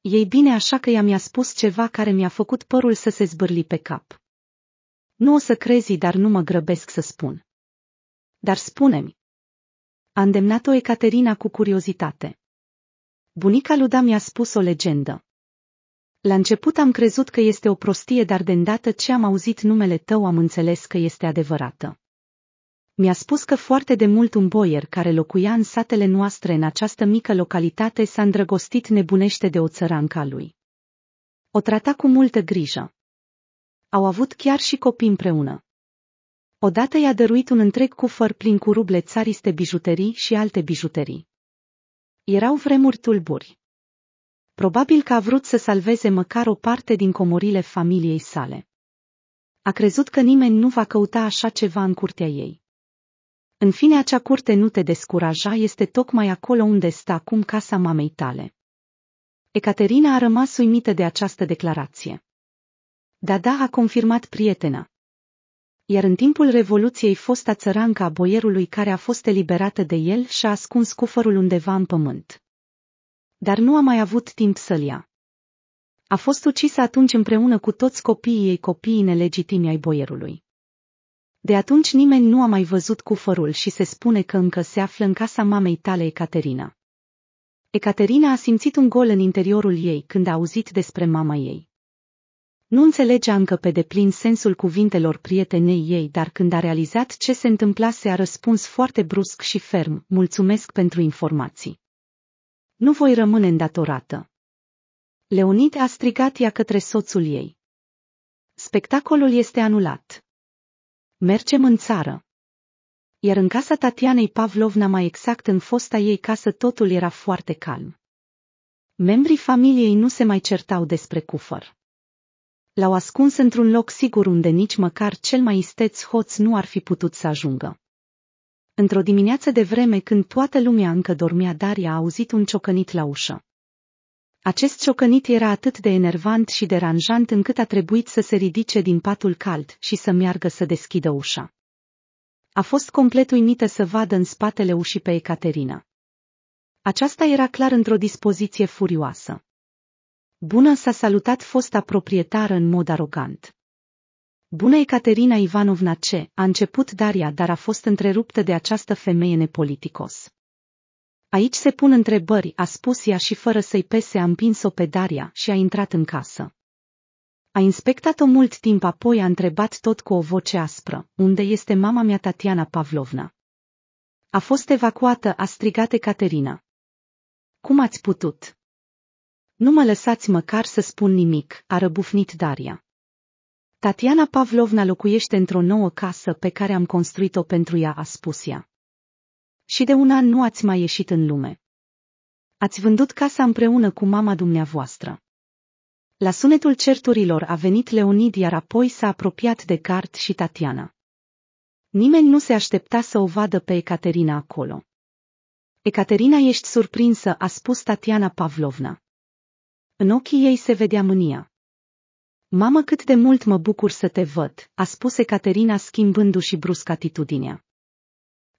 Ei bine așa că ea mi-a spus ceva care mi-a făcut părul să se zbârli pe cap. Nu o să crezi, dar nu mă grăbesc să spun. Dar spune-mi. A îndemnat-o Ecaterina cu curiozitate. Bunica Luda mi-a spus o legendă. La început am crezut că este o prostie, dar de îndată ce am auzit numele tău am înțeles că este adevărată. Mi-a spus că foarte de mult un boier care locuia în satele noastre în această mică localitate s-a îndrăgostit nebunește de o țăranca lui. O trata cu multă grijă. Au avut chiar și copii împreună. Odată i-a dăruit un întreg cufăr plin cu ruble țariste bijuterii și alte bijuterii. Erau vremuri tulburi. Probabil că a vrut să salveze măcar o parte din comorile familiei sale. A crezut că nimeni nu va căuta așa ceva în curtea ei. În fine, acea curte nu te descuraja, este tocmai acolo unde stă acum casa mamei tale. Ecaterina a rămas uimită de această declarație. Dada da, a confirmat prietena. Iar în timpul Revoluției fosta țăranca a boierului care a fost eliberată de el și-a ascuns cufărul undeva în pământ dar nu a mai avut timp să-l ia. A fost ucisă atunci împreună cu toți copiii ei copiii nelegitimi ai boierului. De atunci nimeni nu a mai văzut cufărul și se spune că încă se află în casa mamei tale Ecaterina. Ecaterina a simțit un gol în interiorul ei când a auzit despre mama ei. Nu înțelegea încă pe deplin sensul cuvintelor prietenei ei, dar când a realizat ce se întâmplase a răspuns foarte brusc și ferm, mulțumesc pentru informații. Nu voi rămâne îndatorată. Leonid a strigat ea către soțul ei. Spectacolul este anulat. Mergem în țară. Iar în casa Tatianei Pavlovna, mai exact în fosta ei casă, totul era foarte calm. Membrii familiei nu se mai certau despre cufăr. L-au ascuns într-un loc sigur unde nici măcar cel mai isteț hoț nu ar fi putut să ajungă. Într-o dimineață de vreme când toată lumea încă dormea, Daria a auzit un ciocănit la ușă. Acest ciocănit era atât de enervant și deranjant încât a trebuit să se ridice din patul cald și să meargă să deschidă ușa. A fost complet uimită să vadă în spatele ușii pe Ecaterina. Aceasta era clar într-o dispoziție furioasă. Bună s-a salutat fosta proprietară în mod arogant. Bună Ecaterina Ivanovna ce, a început Daria, dar a fost întreruptă de această femeie nepoliticos. Aici se pun întrebări, a spus ea și fără să-i pese a împins-o pe Daria și a intrat în casă. A inspectat-o mult timp apoi a întrebat tot cu o voce aspră, unde este mama mea Tatiana Pavlovna? A fost evacuată, a strigat Ecaterina. Cum ați putut? Nu mă lăsați măcar să spun nimic, a răbufnit Daria. Tatiana Pavlovna locuiește într-o nouă casă pe care am construit-o pentru ea, a spus ea. Și de un an nu ați mai ieșit în lume. Ați vândut casa împreună cu mama dumneavoastră. La sunetul certurilor a venit Leonid, iar apoi s-a apropiat de Cart și Tatiana. Nimeni nu se aștepta să o vadă pe Ecaterina acolo. Ecaterina, ești surprinsă, a spus Tatiana Pavlovna. În ochii ei se vedea mânia. Mamă cât de mult mă bucur să te văd, a spus Ecaterina schimbându-și brusc atitudinea.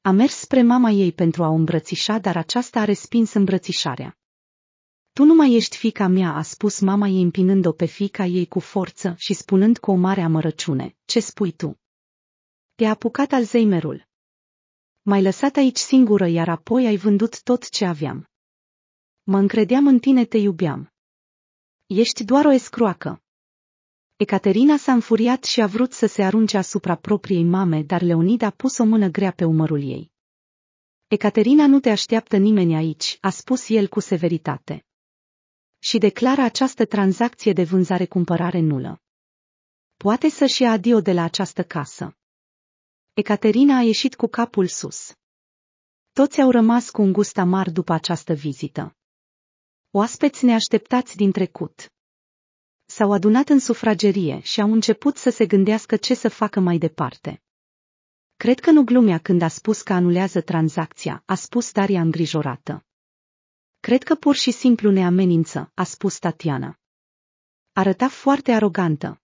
A mers spre mama ei pentru a o îmbrățișa, dar aceasta a respins îmbrățișarea. Tu nu mai ești fica mea, a spus mama ei împinând-o pe fica ei cu forță și spunând cu o mare amărăciune, ce spui tu? Te-a apucat Alzheimerul. M-ai lăsat aici singură, iar apoi ai vândut tot ce aveam. Mă încredeam în tine, te iubeam. Ești doar o escroacă. Ecaterina s-a înfuriat și a vrut să se arunce asupra propriei mame, dar Leonid a pus o mână grea pe umărul ei. Ecaterina nu te așteaptă nimeni aici, a spus el cu severitate. Și declară această tranzacție de vânzare-cumpărare nulă. Poate să-și ia adio de la această casă. Ecaterina a ieșit cu capul sus. Toți au rămas cu un gust amar după această vizită. Oaspeți neașteptați din trecut s-au adunat în sufragerie și au început să se gândească ce să facă mai departe. Cred că nu glumea când a spus că anulează tranzacția, a spus Daria îngrijorată. Cred că pur și simplu ne amenință, a spus Tatiana. Arăta foarte arogantă.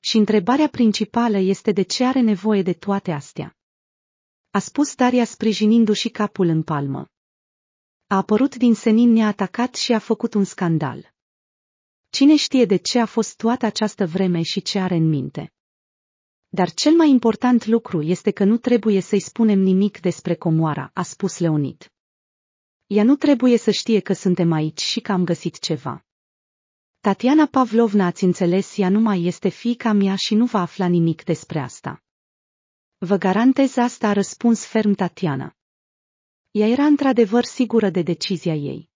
Și întrebarea principală este de ce are nevoie de toate astea. A spus Daria sprijinindu-și capul în palmă. A apărut din senin, neatacat și a făcut un scandal. Cine știe de ce a fost toată această vreme și ce are în minte. Dar cel mai important lucru este că nu trebuie să-i spunem nimic despre comoara, a spus Leonid. Ea nu trebuie să știe că suntem aici și că am găsit ceva. Tatiana Pavlovna ați înțeles, ea nu mai este fiica mea și nu va afla nimic despre asta. Vă garantez asta, a răspuns ferm Tatiana. Ea era într-adevăr sigură de decizia ei.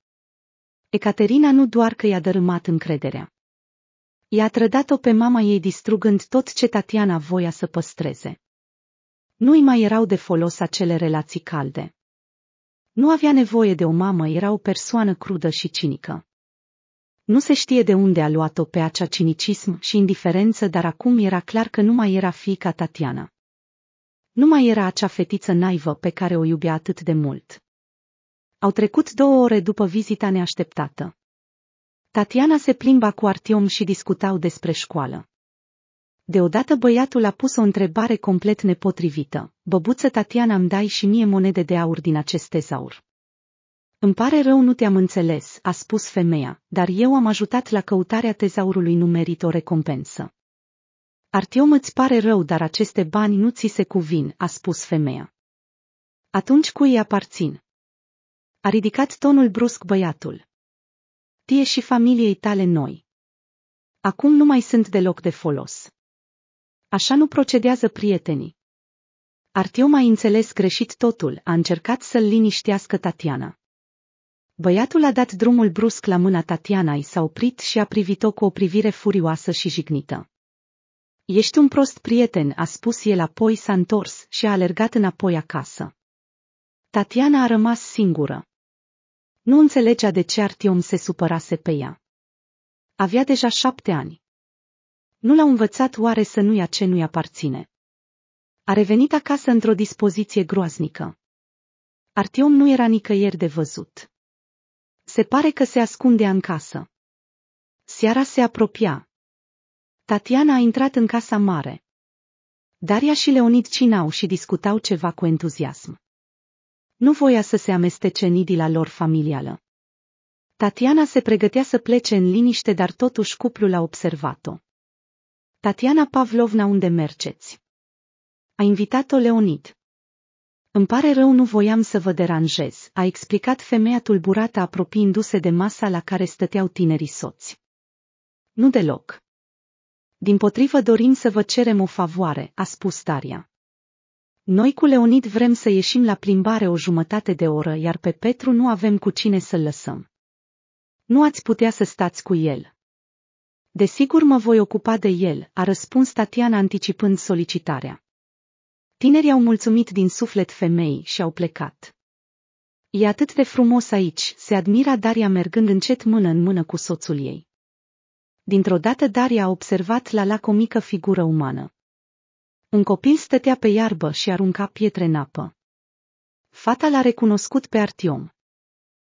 Ecaterina nu doar că i-a dărâmat încrederea. I-a trădat-o pe mama ei distrugând tot ce Tatiana voia să păstreze. Nu-i mai erau de folos acele relații calde. Nu avea nevoie de o mamă, era o persoană crudă și cinică. Nu se știe de unde a luat-o pe acea cinicism și indiferență, dar acum era clar că nu mai era fiica Tatiana. Nu mai era acea fetiță naivă pe care o iubea atât de mult. Au trecut două ore după vizita neașteptată. Tatiana se plimba cu Artiom și discutau despre școală. Deodată băiatul a pus o întrebare complet nepotrivită. Băbuță Tatiana îmi dai și mie monede de aur din acest tezaur. Îmi pare rău nu te-am înțeles, a spus femeia, dar eu am ajutat la căutarea tezaurului numerit o recompensă. Artiom îți pare rău, dar aceste bani nu ți se cuvin, a spus femeia. Atunci cui aparțin? A ridicat tonul brusc băiatul. Tie și familiei tale noi. Acum nu mai sunt deloc de folos. Așa nu procedează prietenii. Artiom a înțeles greșit totul, a încercat să-l liniștească Tatiana. Băiatul a dat drumul brusc la mâna Tatianai, s-a oprit și a privit-o cu o privire furioasă și jignită. Ești un prost prieten, a spus el apoi s-a întors și a alergat înapoi acasă. Tatiana a rămas singură. Nu înțelegea de ce Artiom se supărase pe ea. Avea deja șapte ani. Nu l a învățat oare să nu ia ce nu-i aparține. A revenit acasă într-o dispoziție groaznică. Artiom nu era nicăieri de văzut. Se pare că se ascundea în casă. Seara se apropia. Tatiana a intrat în casa mare. Daria și Leonid cinau și discutau ceva cu entuziasm. Nu voia să se amestece nidila lor familială. Tatiana se pregătea să plece în liniște, dar totuși cuplul a observat-o. Tatiana Pavlovna, unde mergeți? A invitat-o Leonid. Îmi pare rău, nu voiam să vă deranjez, a explicat femeia tulburată apropiindu-se de masa la care stăteau tinerii soți. Nu deloc. Din potrivă dorim să vă cerem o favoare, a spus Daria. Noi cu Leonid vrem să ieșim la plimbare o jumătate de oră, iar pe Petru nu avem cu cine să-l lăsăm. Nu ați putea să stați cu el. Desigur mă voi ocupa de el, a răspuns Tatiana anticipând solicitarea. Tinerii au mulțumit din suflet femeii și au plecat. E atât de frumos aici, se admira Daria mergând încet mână în mână cu soțul ei. Dintr-o dată Daria a observat la lac o mică figură umană. Un copil stătea pe iarbă și arunca pietre în apă. Fata l-a recunoscut pe Artiom.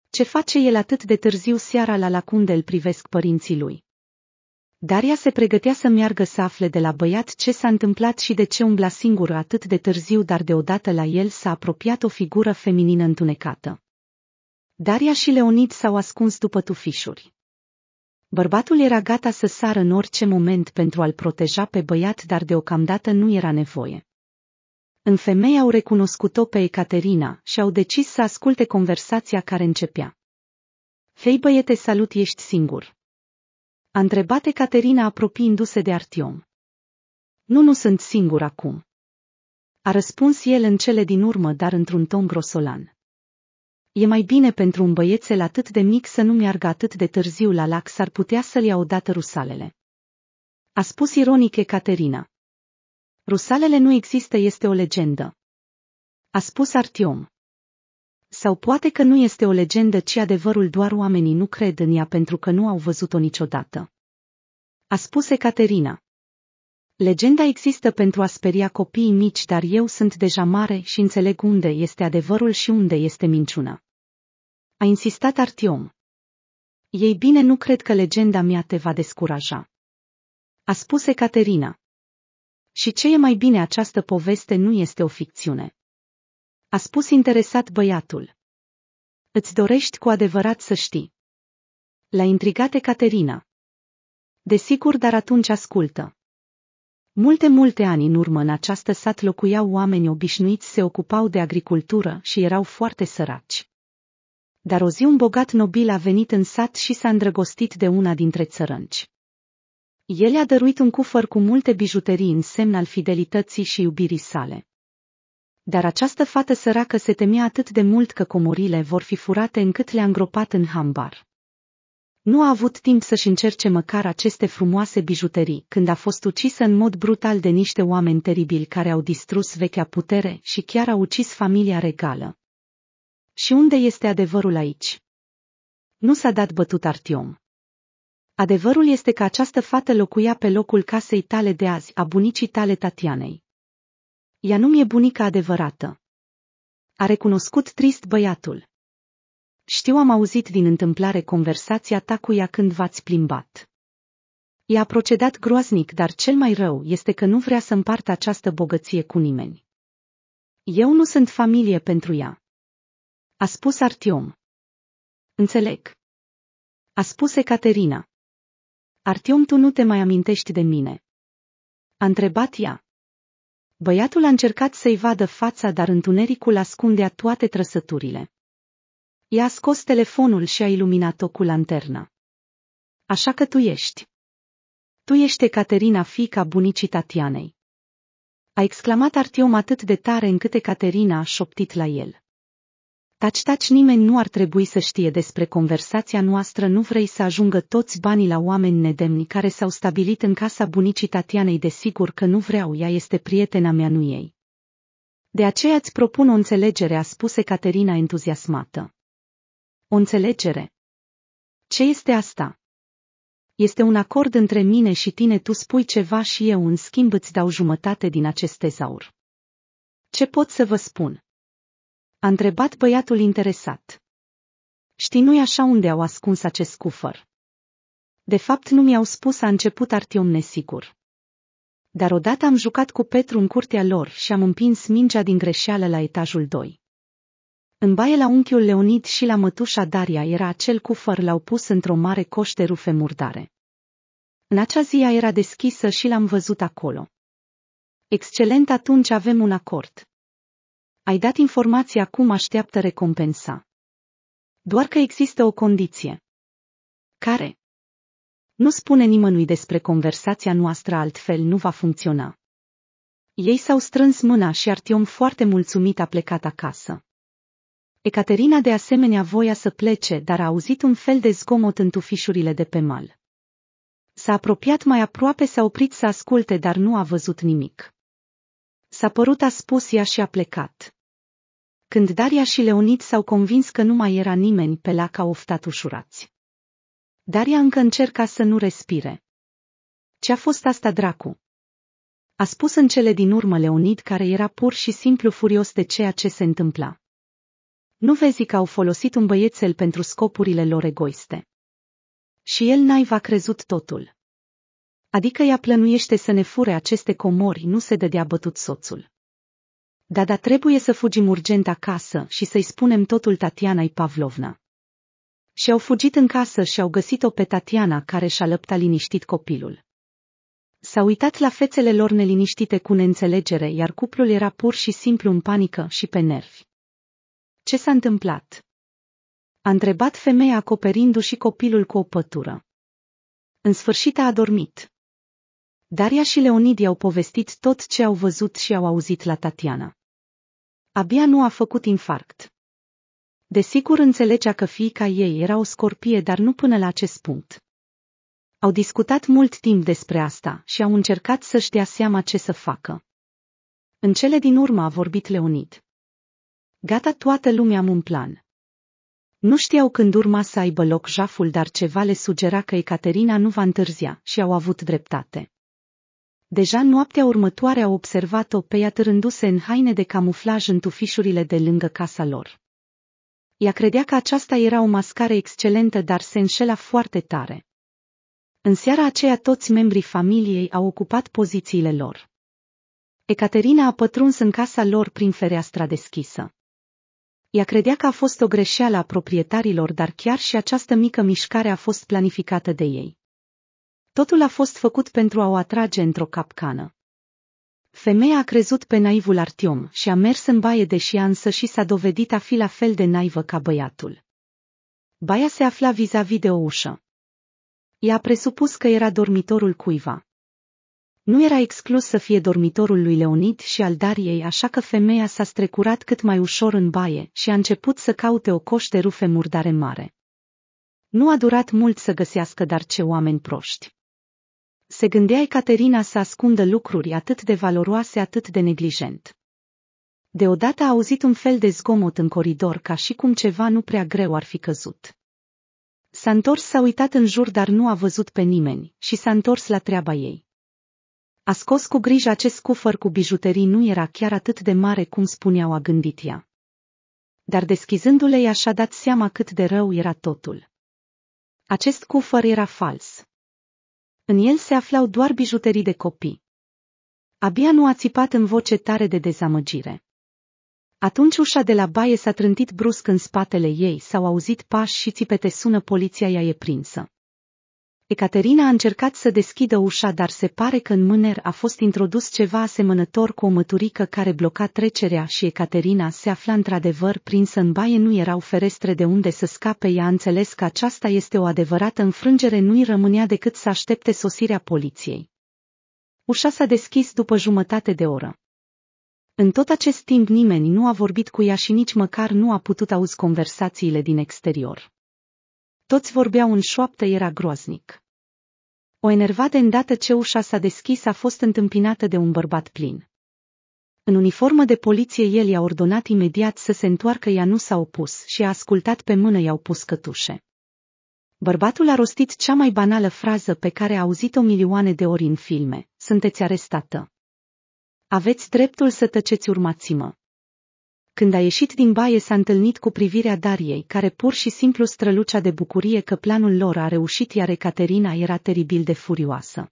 Ce face el atât de târziu seara la lac unde îl privesc părinții lui? Daria se pregătea să meargă să afle de la băiat ce s-a întâmplat și de ce umbla singur atât de târziu, dar deodată la el s-a apropiat o figură feminină întunecată. Daria și Leonid s-au ascuns după tufișuri. Bărbatul era gata să sară în orice moment pentru a-l proteja pe băiat, dar deocamdată nu era nevoie. În femei au recunoscut-o pe Ecaterina și au decis să asculte conversația care începea. Fei băiete, salut, ești singur. A întrebat Ecaterina apropiindu-se de Artiom. Nu, nu sunt singur acum. A răspuns el în cele din urmă, dar într-un ton grosolan. E mai bine pentru un băiețel atât de mic să nu meargă atât de târziu la lac, s-ar putea să-l iau odată rusalele. A spus ironic Ecaterina. Rusalele nu există, este o legendă. A spus Artiom. Sau poate că nu este o legendă, ci adevărul doar oamenii nu cred în ea pentru că nu au văzut-o niciodată. A spus Ecaterina. Legenda există pentru a speria copiii mici, dar eu sunt deja mare și înțeleg unde este adevărul și unde este minciuna. A insistat Artiom. Ei bine, nu cred că legenda mea te va descuraja. A spus Ecaterina. Și ce e mai bine, această poveste nu este o ficțiune. A spus interesat băiatul. Îți dorești cu adevărat să știi. L-a intrigat Ecaterina. Desigur, dar atunci ascultă. Multe, multe ani în urmă în această sat locuiau oameni obișnuiți se ocupau de agricultură și erau foarte săraci. Dar o zi un bogat nobil a venit în sat și s-a îndrăgostit de una dintre țărănci. El a dăruit un cufăr cu multe bijuterii în semn al fidelității și iubirii sale. Dar această fată săracă se temea atât de mult că comorile vor fi furate încât le-a îngropat în hambar. Nu a avut timp să-și încerce măcar aceste frumoase bijuterii când a fost ucisă în mod brutal de niște oameni teribili care au distrus vechea putere și chiar au ucis familia regală. Și unde este adevărul aici? Nu s-a dat bătut Artiom. Adevărul este că această fată locuia pe locul casei tale de azi, a bunicii tale Tatianei. Ea nu mi-e bunica adevărată. A recunoscut trist băiatul. Știu am auzit din întâmplare conversația ta cu ea când v-ați plimbat. I-a procedat groaznic, dar cel mai rău este că nu vrea să împartă această bogăție cu nimeni. Eu nu sunt familie pentru ea. A spus Artiom. Înțeleg. A spus Ecaterina. Artiom, tu nu te mai amintești de mine. A întrebat ea. Băiatul a încercat să-i vadă fața, dar întunericul ascundea toate trăsăturile i a scos telefonul și a iluminat-o cu lanterna. Așa că tu ești. Tu ești Caterina, fica bunicii Tatianei. A exclamat Artiom atât de tare încât Caterina a șoptit la el. Taci, taci, nimeni nu ar trebui să știe despre conversația noastră, nu vrei să ajungă toți banii la oameni nedemni care s-au stabilit în casa bunicii Tatianei, desigur că nu vreau, ea este prietena mea, nu ei. De aceea îți propun o înțelegere, a spus Caterina entuziasmată. O înțelegere. Ce este asta? Este un acord între mine și tine, tu spui ceva și eu în schimb îți dau jumătate din acest tezaur. Ce pot să vă spun? A întrebat băiatul interesat. Știi, nu-i așa unde au ascuns acest cufăr. De fapt, nu mi-au spus, a început Artiom nesigur. Dar odată am jucat cu Petru în curtea lor și am împins mingea din greșeală la etajul 2. În baie la unchiul Leonid și la mătușa Daria era acel cufăr l-au pus într-o mare coș de rufe murdare. În acea zi era deschisă și l-am văzut acolo. Excelent, atunci avem un acord. Ai dat informația cum așteaptă recompensa. Doar că există o condiție. Care? Nu spune nimănui despre conversația noastră, altfel nu va funcționa. Ei s-au strâns mâna și Artiom foarte mulțumit a plecat acasă. Ecaterina de asemenea voia să plece, dar a auzit un fel de zgomot în tufișurile de pe mal. S-a apropiat mai aproape, s-a oprit să asculte, dar nu a văzut nimic. S-a părut a spus ea și a plecat. Când Daria și Leonid s-au convins că nu mai era nimeni, pe lac au oftat ușurați. Daria încă încerca să nu respire. Ce-a fost asta, dracu? A spus în cele din urmă Leonid, care era pur și simplu furios de ceea ce se întâmpla. Nu vezi că au folosit un băiețel pentru scopurile lor egoiste. Și el n-ai crezut totul. Adică ea plănuiește să ne fure aceste comori, nu se dădea bătut soțul. Dada da, trebuie să fugim urgent acasă și să-i spunem totul Tatianai Pavlovna. Și au fugit în casă și au găsit-o pe Tatiana care și-a lăpta liniștit copilul. S-a uitat la fețele lor neliniștite cu neînțelegere, iar cuplul era pur și simplu în panică și pe nervi. Ce s-a întâmplat? A întrebat femeia acoperindu-și copilul cu o pătură. În sfârșit a adormit. Daria și Leonid i-au povestit tot ce au văzut și au auzit la Tatiana. Abia nu a făcut infarct. Desigur înțelegea că fiica ei era o scorpie, dar nu până la acest punct. Au discutat mult timp despre asta și au încercat să-și dea seama ce să facă. În cele din urmă a vorbit Leonid. Gata toată lumea am un plan. Nu știau când urma să aibă loc jaful, dar ceva le sugera că Ecaterina nu va întârzia și au avut dreptate. Deja noaptea următoare au observat-o pe ea târându-se în haine de camuflaj în tufișurile de lângă casa lor. Ea credea că aceasta era o mascare excelentă, dar se înșela foarte tare. În seara aceea toți membrii familiei au ocupat pozițiile lor. Ecaterina a pătruns în casa lor prin fereastra deschisă. Ea credea că a fost o greșeală a proprietarilor, dar chiar și această mică mișcare a fost planificată de ei. Totul a fost făcut pentru a o atrage într-o capcană. Femeia a crezut pe naivul Artiom și a mers în baie deși însă și s-a dovedit a fi la fel de naivă ca băiatul. Baia se afla vis-a-vis de o ușă. Ea a presupus că era dormitorul cuiva. Nu era exclus să fie dormitorul lui Leonid și al Dariei, așa că femeia s-a strecurat cât mai ușor în baie și a început să caute o coș de rufe murdare mare. Nu a durat mult să găsească dar ce oameni proști. Se gândea Caterina să ascundă lucruri atât de valoroase, atât de neglijent. Deodată a auzit un fel de zgomot în coridor ca și cum ceva nu prea greu ar fi căzut. S-a întors, s-a uitat în jur, dar nu a văzut pe nimeni și s-a întors la treaba ei. A scos cu grijă acest cufăr cu bijuterii nu era chiar atât de mare cum spuneau a gândit ea. Dar deschizându-le i-a și-a dat seama cât de rău era totul. Acest cufăr era fals. În el se aflau doar bijuterii de copii. Abia nu a țipat în voce tare de dezamăgire. Atunci ușa de la baie s-a trântit brusc în spatele ei, s-au auzit pași și țipete sună poliția ea e prinsă. Ecaterina a încercat să deschidă ușa, dar se pare că în mâner a fost introdus ceva asemănător cu o măturică care bloca trecerea și Ecaterina se afla într-adevăr prinsă în baie, nu erau ferestre de unde să scape, ea a înțeles că aceasta este o adevărată înfrângere, nu-i rămânea decât să aștepte sosirea poliției. Ușa s-a deschis după jumătate de oră. În tot acest timp nimeni nu a vorbit cu ea și nici măcar nu a putut auzi conversațiile din exterior. Toți vorbeau în șoaptă, era groaznic. O enervată îndată ce ușa s-a deschis a fost întâmpinată de un bărbat plin. În uniformă de poliție el i-a ordonat imediat să se întoarcă, ea nu s-a opus și a ascultat pe mână i-au pus cătușe. Bărbatul a rostit cea mai banală frază pe care a auzit-o milioane de ori în filme, sunteți arestată. Aveți dreptul să tăceți, urmați-mă. Când a ieșit din baie s-a întâlnit cu privirea Dariei, care pur și simplu strălucea de bucurie că planul lor a reușit, iar Ecaterina era teribil de furioasă.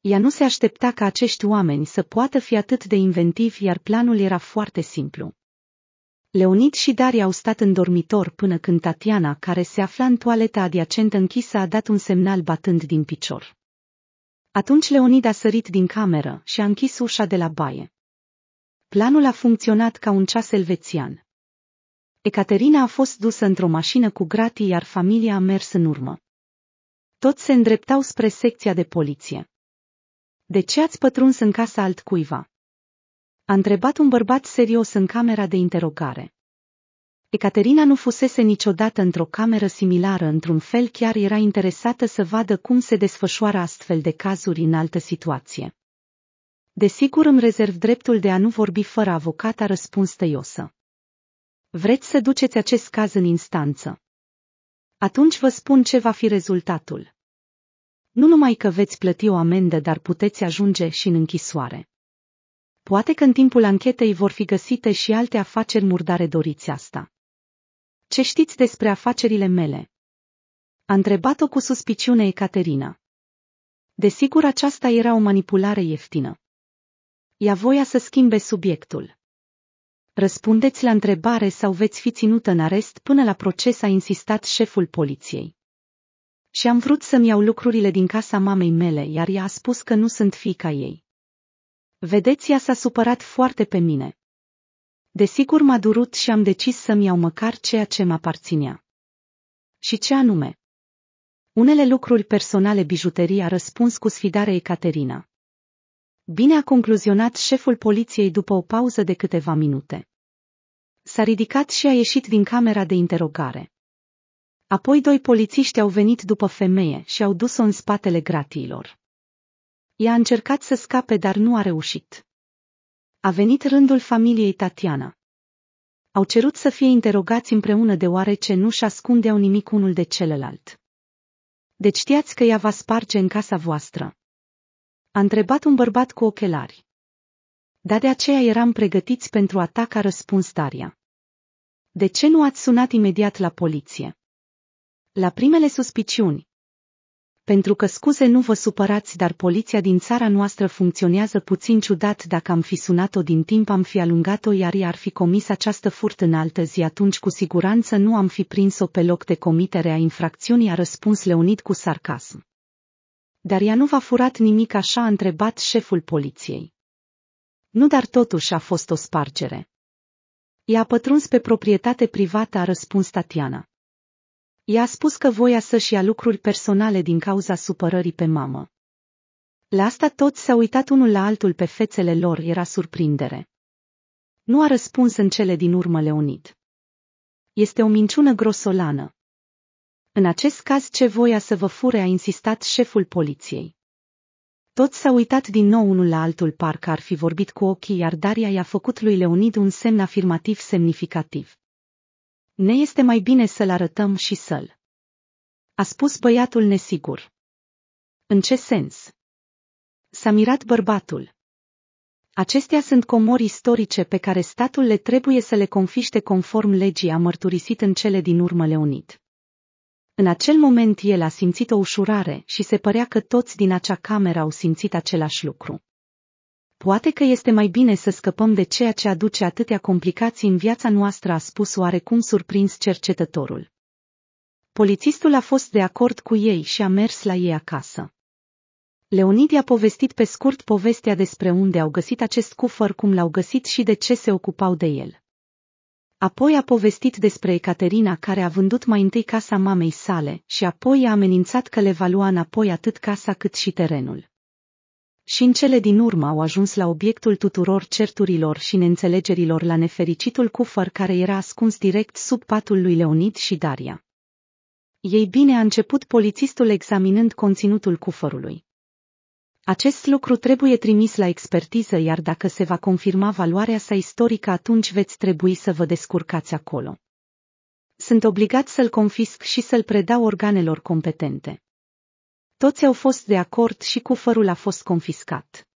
Ea nu se aștepta ca acești oameni să poată fi atât de inventivi, iar planul era foarte simplu. Leonid și Daria au stat în dormitor până când Tatiana, care se afla în toaleta adiacentă închisă, a dat un semnal batând din picior. Atunci Leonid a sărit din cameră și a închis ușa de la baie. Planul a funcționat ca un ceas elvețian. Ecaterina a fost dusă într-o mașină cu gratii, iar familia a mers în urmă. Toți se îndreptau spre secția de poliție. De ce ați pătruns în casa altcuiva? A întrebat un bărbat serios în camera de interogare. Ecaterina nu fusese niciodată într-o cameră similară, într-un fel chiar era interesată să vadă cum se desfășoară astfel de cazuri în altă situație. Desigur îmi rezerv dreptul de a nu vorbi fără avocat, a răspuns tăiosă. Vreți să duceți acest caz în instanță? Atunci vă spun ce va fi rezultatul. Nu numai că veți plăti o amendă, dar puteți ajunge și în închisoare. Poate că în timpul anchetei vor fi găsite și alte afaceri murdare doriți asta. Ce știți despre afacerile mele? A întrebat-o cu suspiciune Ecaterina. Desigur, aceasta era o manipulare ieftină ea voia să schimbe subiectul. Răspundeți la întrebare sau veți fi ținută în arest până la proces a insistat șeful poliției. Și am vrut să-mi iau lucrurile din casa mamei mele, iar ea a spus că nu sunt fica ei. Vedeți, ea s-a supărat foarte pe mine. Desigur m-a durut și am decis să-mi iau măcar ceea ce mă aparținea. Și ce anume? Unele lucruri personale bijuterii a răspuns cu sfidare Ecaterina. Bine a concluzionat șeful poliției după o pauză de câteva minute. S-a ridicat și a ieșit din camera de interogare. Apoi doi polițiști au venit după femeie și au dus-o în spatele gratiilor. Ea a încercat să scape, dar nu a reușit. A venit rândul familiei Tatiana. Au cerut să fie interogați împreună deoarece nu-și ascundeau nimic unul de celălalt. Deci știați că ea va sparge în casa voastră. A întrebat un bărbat cu ochelari. Da de aceea eram pregătiți pentru atac, a răspuns Daria. De ce nu ați sunat imediat la poliție? La primele suspiciuni. Pentru că scuze nu vă supărați, dar poliția din țara noastră funcționează puțin ciudat dacă am fi sunat-o din timp am fi alungat-o iar i ar fi comis această furt în altă zi atunci cu siguranță nu am fi prins-o pe loc de comitere a infracțiunii a răspuns Leonid cu sarcasm. Dar ea nu v-a furat nimic așa a întrebat șeful poliției. Nu, dar totuși a fost o spargere. I-a pătruns pe proprietate privată, a răspuns Tatiana. I-a spus că voia să-și ia lucruri personale din cauza supărării pe mamă. La asta toți s-au uitat unul la altul pe fețele lor, era surprindere. Nu a răspuns în cele din urmă Leonid. Este o minciună grosolană. În acest caz ce voia să vă fure a insistat șeful poliției. Toți s-au uitat din nou unul la altul parcă ar fi vorbit cu ochii iar Daria i-a făcut lui Leonid un semn afirmativ semnificativ. Ne este mai bine să-l arătăm și să-l. A spus băiatul nesigur. În ce sens? S-a mirat bărbatul. Acestea sunt comori istorice pe care statul le trebuie să le confiște conform legii a mărturisit în cele din urmă Leonid. În acel moment el a simțit o ușurare și se părea că toți din acea cameră au simțit același lucru. Poate că este mai bine să scăpăm de ceea ce aduce atâtea complicații în viața noastră, a spus oarecum surprins cercetătorul. Polițistul a fost de acord cu ei și a mers la ei acasă. Leonid i-a povestit pe scurt povestea despre unde au găsit acest cufăr, cum l-au găsit și de ce se ocupau de el. Apoi a povestit despre Ecaterina care a vândut mai întâi casa mamei sale și apoi a amenințat că le va lua înapoi atât casa cât și terenul. Și în cele din urmă au ajuns la obiectul tuturor certurilor și neînțelegerilor la nefericitul cufăr care era ascuns direct sub patul lui Leonid și Daria. Ei bine a început polițistul examinând conținutul cufărului. Acest lucru trebuie trimis la expertiză, iar dacă se va confirma valoarea sa istorică, atunci veți trebui să vă descurcați acolo. Sunt obligat să-l confisc și să-l predau organelor competente. Toți au fost de acord și cufărul a fost confiscat.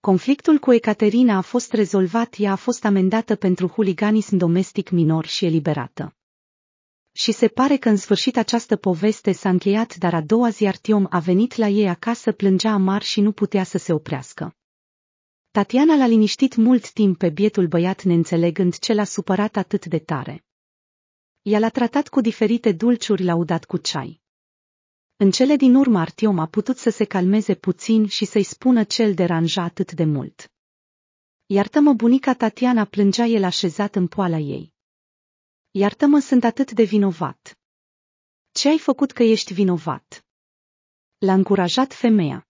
Conflictul cu Ecaterina a fost rezolvat, ea a fost amendată pentru huliganism domestic minor și eliberată și se pare că în sfârșit această poveste s-a încheiat, dar a doua zi Artiom a venit la ei acasă, plângea amar și nu putea să se oprească. Tatiana l-a liniștit mult timp pe bietul băiat neînțelegând ce l-a supărat atât de tare. El a tratat cu diferite dulciuri laudat cu ceai. În cele din urmă Artiom a putut să se calmeze puțin și să-i spună ce îl deranja atât de mult. Iartă-mă bunica Tatiana plângea el așezat în poala ei. Iartă-mă, sunt atât de vinovat. Ce ai făcut că ești vinovat? L-a încurajat femeia.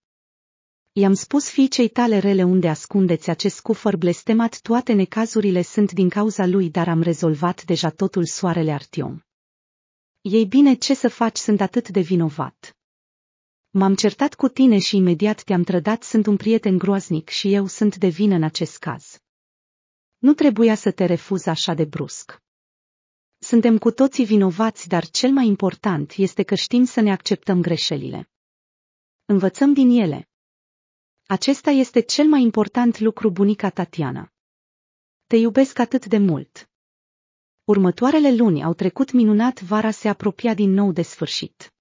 I-am spus fiicei tale rele unde ascundeți acest cufăr blestemat, toate necazurile sunt din cauza lui, dar am rezolvat deja totul soarele Artiom. Ei bine, ce să faci, sunt atât de vinovat. M-am certat cu tine și imediat te-am trădat, sunt un prieten groaznic și eu sunt de vină în acest caz. Nu trebuia să te refuz așa de brusc. Suntem cu toții vinovați, dar cel mai important este că știm să ne acceptăm greșelile. Învățăm din ele. Acesta este cel mai important lucru bunica Tatiana. Te iubesc atât de mult. Următoarele luni au trecut minunat, vara se apropia din nou de sfârșit.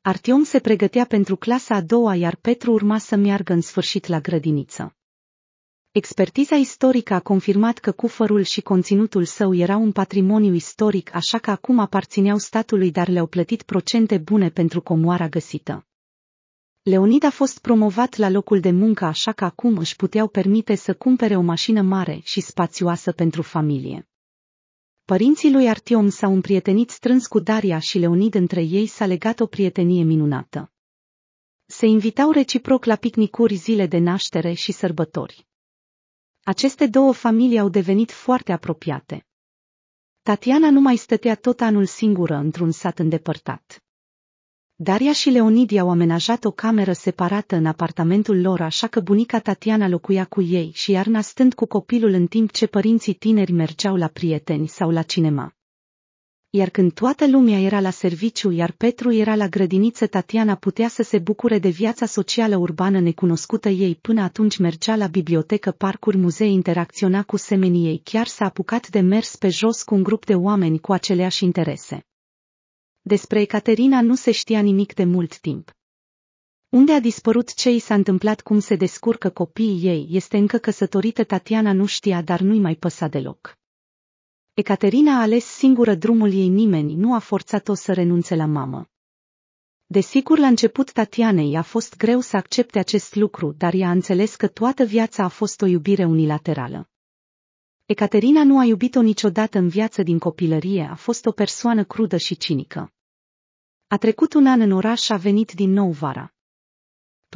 Artiom se pregătea pentru clasa a doua, iar Petru urma să meargă în sfârșit la grădiniță. Expertiza istorică a confirmat că cufărul și conținutul său erau un patrimoniu istoric, așa că acum aparțineau statului, dar le-au plătit procente bune pentru comoara găsită. Leonid a fost promovat la locul de muncă, așa că acum își puteau permite să cumpere o mașină mare și spațioasă pentru familie. Părinții lui Artiom s-au împrietenit strâns cu Daria și Leonid între ei s-a legat o prietenie minunată. Se invitau reciproc la picnicuri zile de naștere și sărbători. Aceste două familii au devenit foarte apropiate. Tatiana nu mai stătea tot anul singură într-un sat îndepărtat. Daria și Leonidia au amenajat o cameră separată în apartamentul lor, așa că bunica Tatiana locuia cu ei și iarna stând cu copilul în timp ce părinții tineri mergeau la prieteni sau la cinema iar când toată lumea era la serviciu iar Petru era la grădiniță, Tatiana putea să se bucure de viața socială urbană necunoscută ei până atunci mergea la bibliotecă, parcuri, muzee, interacționa cu semenii ei, chiar s-a apucat de mers pe jos cu un grup de oameni cu aceleași interese. Despre Caterina nu se știa nimic de mult timp. Unde a dispărut ce i s-a întâmplat, cum se descurcă copiii ei, este încă căsătorită Tatiana nu știa, dar nu-i mai păsa deloc. Ecaterina a ales singură drumul ei nimeni nu a forțat-o să renunțe la mamă. Desigur, la început Tatianei a fost greu să accepte acest lucru, dar ea a înțeles că toată viața a fost o iubire unilaterală. Ecaterina nu a iubit-o niciodată în viață din copilărie, a fost o persoană crudă și cinică. A trecut un an în oraș și a venit din nou vara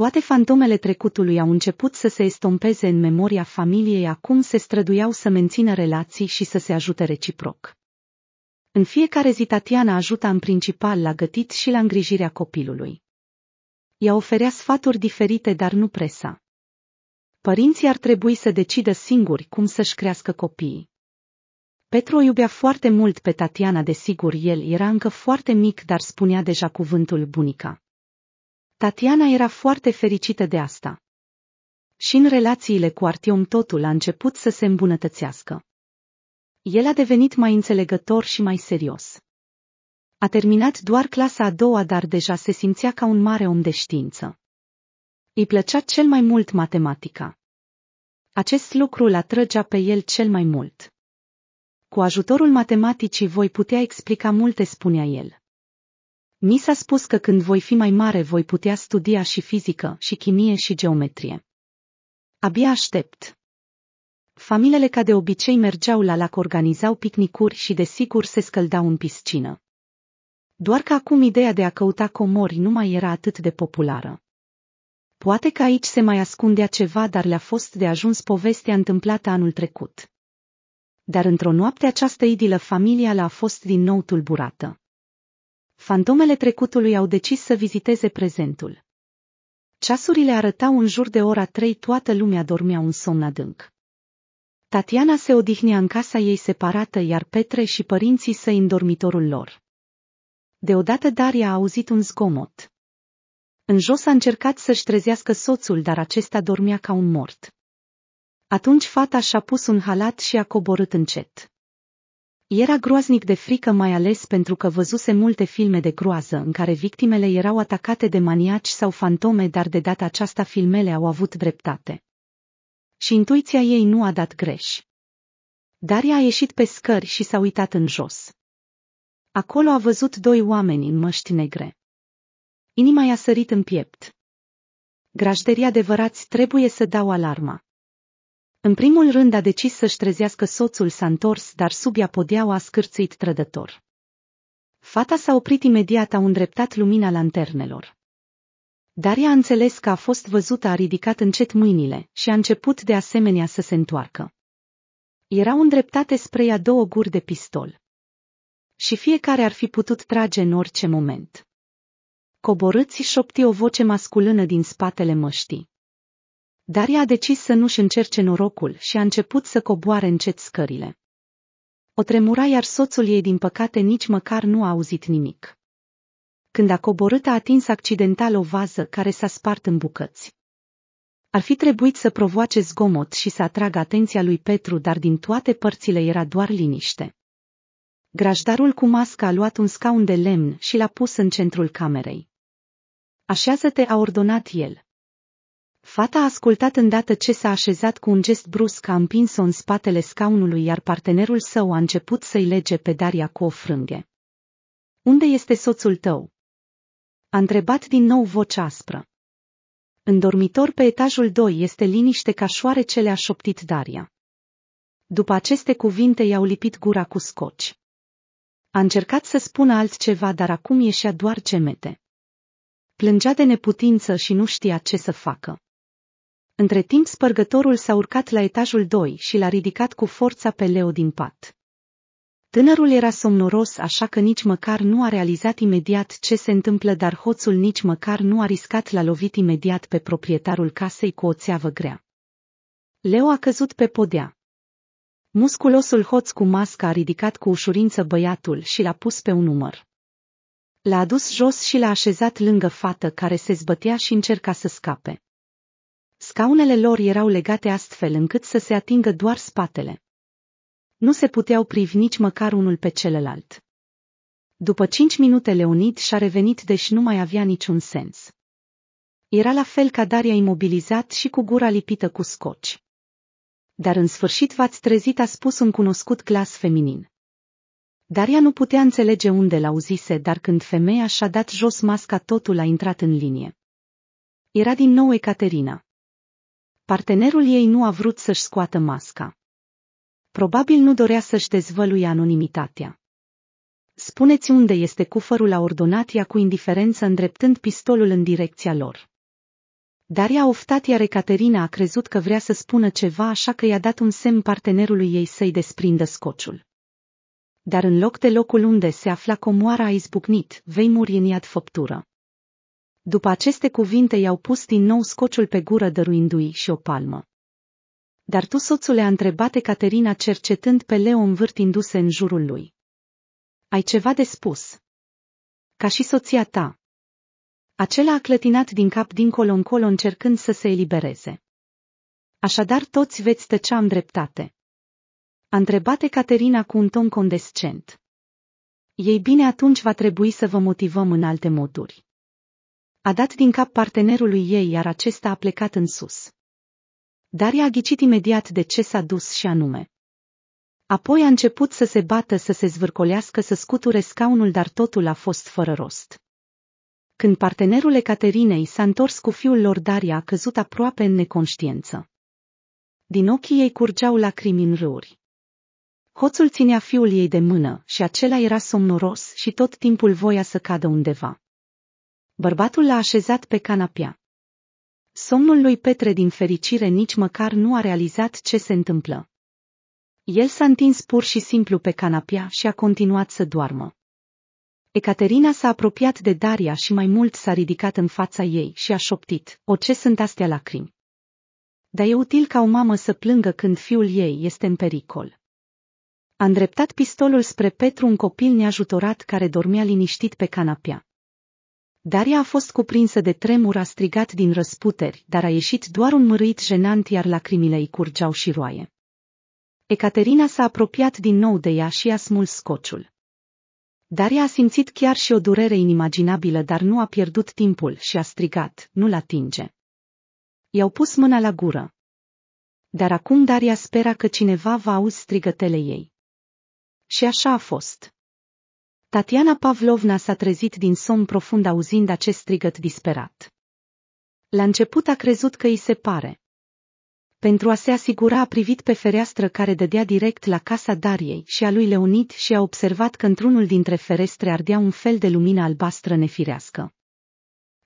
toate fantomele trecutului au început să se estompeze în memoria familiei acum se străduiau să mențină relații și să se ajute reciproc. În fiecare zi Tatiana ajuta în principal la gătit și la îngrijirea copilului. Ea oferea sfaturi diferite, dar nu presa. Părinții ar trebui să decidă singuri cum să-și crească copiii. Petru o iubea foarte mult pe Tatiana, desigur, el era încă foarte mic, dar spunea deja cuvântul bunica. Tatiana era foarte fericită de asta. Și în relațiile cu Artiom totul a început să se îmbunătățească. El a devenit mai înțelegător și mai serios. A terminat doar clasa a doua, dar deja se simțea ca un mare om de știință. Îi plăcea cel mai mult matematica. Acest lucru îl atrăgea pe el cel mai mult. Cu ajutorul matematicii voi putea explica multe, spunea el. Mi s-a spus că când voi fi mai mare voi putea studia și fizică, și chimie și geometrie. Abia aștept. Familiile ca de obicei mergeau la lac, organizau picnicuri și desigur se scăldau în piscină. Doar că acum ideea de a căuta comori nu mai era atât de populară. Poate că aici se mai ascundea ceva, dar le-a fost de ajuns povestea întâmplată anul trecut. Dar într-o noapte această idilă familia l-a fost din nou tulburată. Fantomele trecutului au decis să viziteze prezentul. Ceasurile arătau în jur de ora trei, toată lumea dormea un somn adânc. Tatiana se odihnea în casa ei separată, iar Petre și părinții săi în dormitorul lor. Deodată Daria a auzit un zgomot. În jos a încercat să-și trezească soțul, dar acesta dormea ca un mort. Atunci fata și-a pus un halat și a coborât încet. Era groaznic de frică mai ales pentru că văzuse multe filme de groază în care victimele erau atacate de maniaci sau fantome, dar de data aceasta filmele au avut dreptate. Și intuiția ei nu a dat greș. Daria a ieșit pe scări și s-a uitat în jos. Acolo a văzut doi oameni în măști negre. Inima i-a sărit în piept. Grajderii adevărați trebuie să dau alarma. În primul rând a decis să-și trezească soțul s-a întors, dar sub ea podeaua a scârțuit trădător. Fata s-a oprit imediat, a îndreptat lumina lanternelor. Dar ea a înțeles că a fost văzută, a ridicat încet mâinile și a început de asemenea să se întoarcă. Erau îndreptate spre ea două guri de pistol. Și fiecare ar fi putut trage în orice moment. Coborâți șopti o voce masculină din spatele măștii dar ea a decis să nu-și încerce norocul și a început să coboare încet scările. O tremura iar soțul ei din păcate nici măcar nu a auzit nimic. Când a coborât a atins accidental o vază care s-a spart în bucăți. Ar fi trebuit să provoace zgomot și să atragă atenția lui Petru, dar din toate părțile era doar liniște. Grajdarul cu mască a luat un scaun de lemn și l-a pus în centrul camerei. Așează-te, a ordonat el. Fata a ascultat îndată ce s-a așezat cu un gest brusc, a împins-o în spatele scaunului, iar partenerul său a început să-i lege pe Daria cu o frânghe. Unde este soțul tău? A întrebat din nou vocea aspră. În dormitor pe etajul 2 este liniște ca șoarece le-a șoptit Daria. După aceste cuvinte i-au lipit gura cu scoci. A încercat să spună altceva, dar acum ieșea doar gemete. Plângea de neputință și nu știa ce să facă. Între timp spărgătorul s-a urcat la etajul 2 și l-a ridicat cu forța pe Leo din pat. Tânărul era somnoros așa că nici măcar nu a realizat imediat ce se întâmplă, dar hoțul nici măcar nu a riscat la lovit imediat pe proprietarul casei cu o țeavă grea. Leo a căzut pe podea. Musculosul hoț cu masca a ridicat cu ușurință băiatul și l-a pus pe un umăr. L-a adus jos și l-a așezat lângă fată care se zbătea și încerca să scape. Scaunele lor erau legate astfel încât să se atingă doar spatele. Nu se puteau privi nici măcar unul pe celălalt. După cinci minute Leonid și-a revenit deși nu mai avea niciun sens. Era la fel ca Daria imobilizat și cu gura lipită cu scoci. Dar în sfârșit v-ați trezit, a spus un cunoscut glas feminin. Daria nu putea înțelege unde l-auzise, dar când femeia și-a dat jos masca totul a intrat în linie. Era din nou Ecaterina. Partenerul ei nu a vrut să-și scoată masca. Probabil nu dorea să-și dezvăluie anonimitatea. Spuneți unde este cufărul, a ordonat ea cu indiferență îndreptând pistolul în direcția lor. Dar i-a oftat iar Ecaterina a crezut că vrea să spună ceva așa că i-a dat un semn partenerului ei să-i desprindă scociul. Dar în loc de locul unde se afla comoara a izbucnit, vei muri în iad făptură. După aceste cuvinte i-au pus din nou scociul pe gură dăruindu-i și o palmă. Dar tu, soțule, a întrebat Caterina cercetând pe Leo învârtindu-se în jurul lui. Ai ceva de spus? Ca și soția ta. Acela a clătinat din cap dincolo încolo încercând să se elibereze. Așadar toți veți tăcea am dreptate. A întrebat Caterina cu un ton condescent. Ei bine atunci va trebui să vă motivăm în alte moduri. A dat din cap partenerului ei, iar acesta a plecat în sus. Daria a ghicit imediat de ce s-a dus și anume. Apoi a început să se bată, să se zvârcolească, să scuture scaunul, dar totul a fost fără rost. Când partenerul Ecaterinei s-a întors cu fiul lor, Daria a căzut aproape în neconștiență. Din ochii ei curgeau lacrimi în râuri. Hoțul ținea fiul ei de mână și acela era somnoros și tot timpul voia să cadă undeva. Bărbatul l-a așezat pe canapea. Somnul lui Petre din fericire nici măcar nu a realizat ce se întâmplă. El s-a întins pur și simplu pe canapea și a continuat să doarmă. Ecaterina s-a apropiat de Daria și mai mult s-a ridicat în fața ei și a șoptit, o ce sunt astea lacrimi. Dar e util ca o mamă să plângă când fiul ei este în pericol. A îndreptat pistolul spre Petru un copil neajutorat care dormea liniștit pe canapea. Daria a fost cuprinsă de tremur, a strigat din răsputeri, dar a ieșit doar un mărâit jenant, iar lacrimile îi curgeau și roaie. Ecaterina s-a apropiat din nou de ea și a smuls scociul. Daria a simțit chiar și o durere inimaginabilă, dar nu a pierdut timpul și a strigat, nu-l atinge. I-au pus mâna la gură. Dar acum Daria spera că cineva va auzi strigătele ei. Și așa a fost. Tatiana Pavlovna s-a trezit din somn profund auzind acest strigăt disperat. La început a crezut că îi se pare. Pentru a se asigura a privit pe fereastră care dădea direct la casa Dariei și a lui Leonid și a observat că într-unul dintre ferestre ardea un fel de lumină albastră nefirească.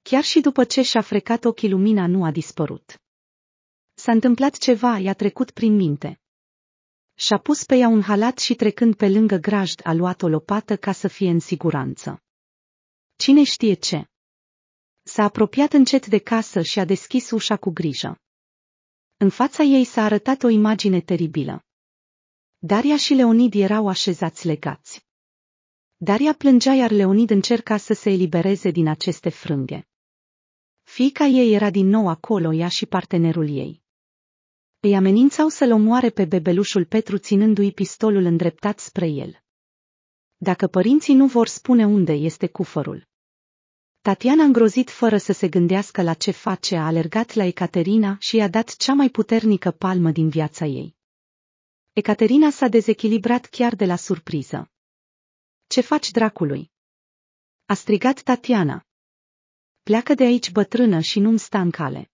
Chiar și după ce și-a frecat ochii lumina nu a dispărut. S-a întâmplat ceva, i-a trecut prin minte. Și-a pus pe ea un halat și trecând pe lângă grajd a luat o lopată ca să fie în siguranță. Cine știe ce? S-a apropiat încet de casă și a deschis ușa cu grijă. În fața ei s-a arătat o imagine teribilă. Daria și Leonid erau așezați legați. Daria plângea iar Leonid încerca să se elibereze din aceste frânghe. Fiica ei era din nou acolo, ea și partenerul ei. Îi amenințau să-l omoare pe bebelușul Petru ținându-i pistolul îndreptat spre el. Dacă părinții nu vor spune unde este cufărul. Tatiana îngrozit fără să se gândească la ce face a alergat la Ecaterina și i-a dat cea mai puternică palmă din viața ei. Ecaterina s-a dezechilibrat chiar de la surpriză. Ce faci dracului? A strigat Tatiana. Pleacă de aici bătrână și nu-mi sta în cale.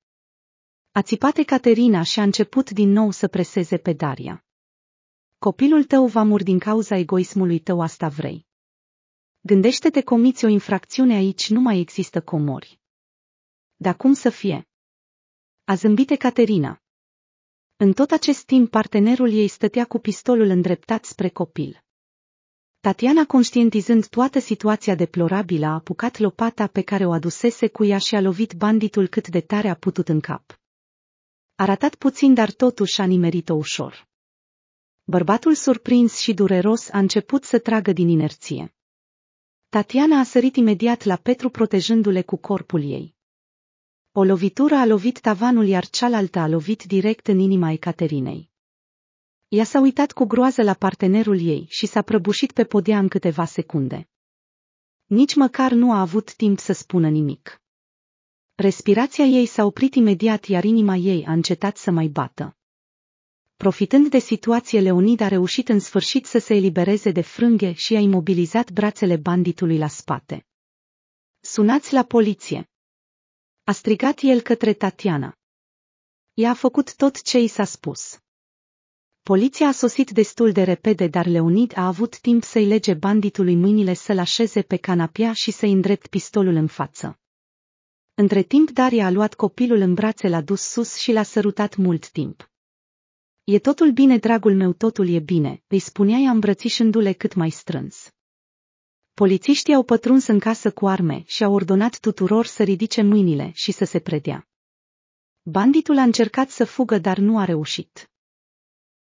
A țipat Caterina și a început din nou să preseze pe Daria. Copilul tău va muri din cauza egoismului tău, asta vrei. Gândește-te, comiți o infracțiune aici, nu mai există comori. Dar cum să fie? A zâmbit Caterina. În tot acest timp, partenerul ei stătea cu pistolul îndreptat spre copil. Tatiana, conștientizând toată situația deplorabilă, a apucat lopata pe care o adusese cu ea și a lovit banditul cât de tare a putut în cap. Arătat puțin, dar totuși a nimerit-o ușor. Bărbatul surprins și dureros a început să tragă din inerție. Tatiana a sărit imediat la Petru protejându-le cu corpul ei. O lovitură a lovit tavanul, iar cealaltă a lovit direct în inima Ecaterinei. Ea s-a uitat cu groază la partenerul ei și s-a prăbușit pe podea în câteva secunde. Nici măcar nu a avut timp să spună nimic. Respirația ei s-a oprit imediat, iar inima ei a încetat să mai bată. Profitând de situație, Leonid a reușit în sfârșit să se elibereze de frânghe și a imobilizat brațele banditului la spate. Sunați la poliție! A strigat el către Tatiana. Ea a făcut tot ce i s-a spus. Poliția a sosit destul de repede, dar Leonid a avut timp să-i lege banditului mâinile să-l așeze pe canapea și să-i îndrept pistolul în față. Între timp Daria a luat copilul în brațe, l-a dus sus și l-a sărutat mult timp. E totul bine, dragul meu, totul e bine, îi spunea ea îmbrățișându-le cât mai strâns. Polițiștii au pătruns în casă cu arme și au ordonat tuturor să ridice mâinile și să se predea. Banditul a încercat să fugă, dar nu a reușit.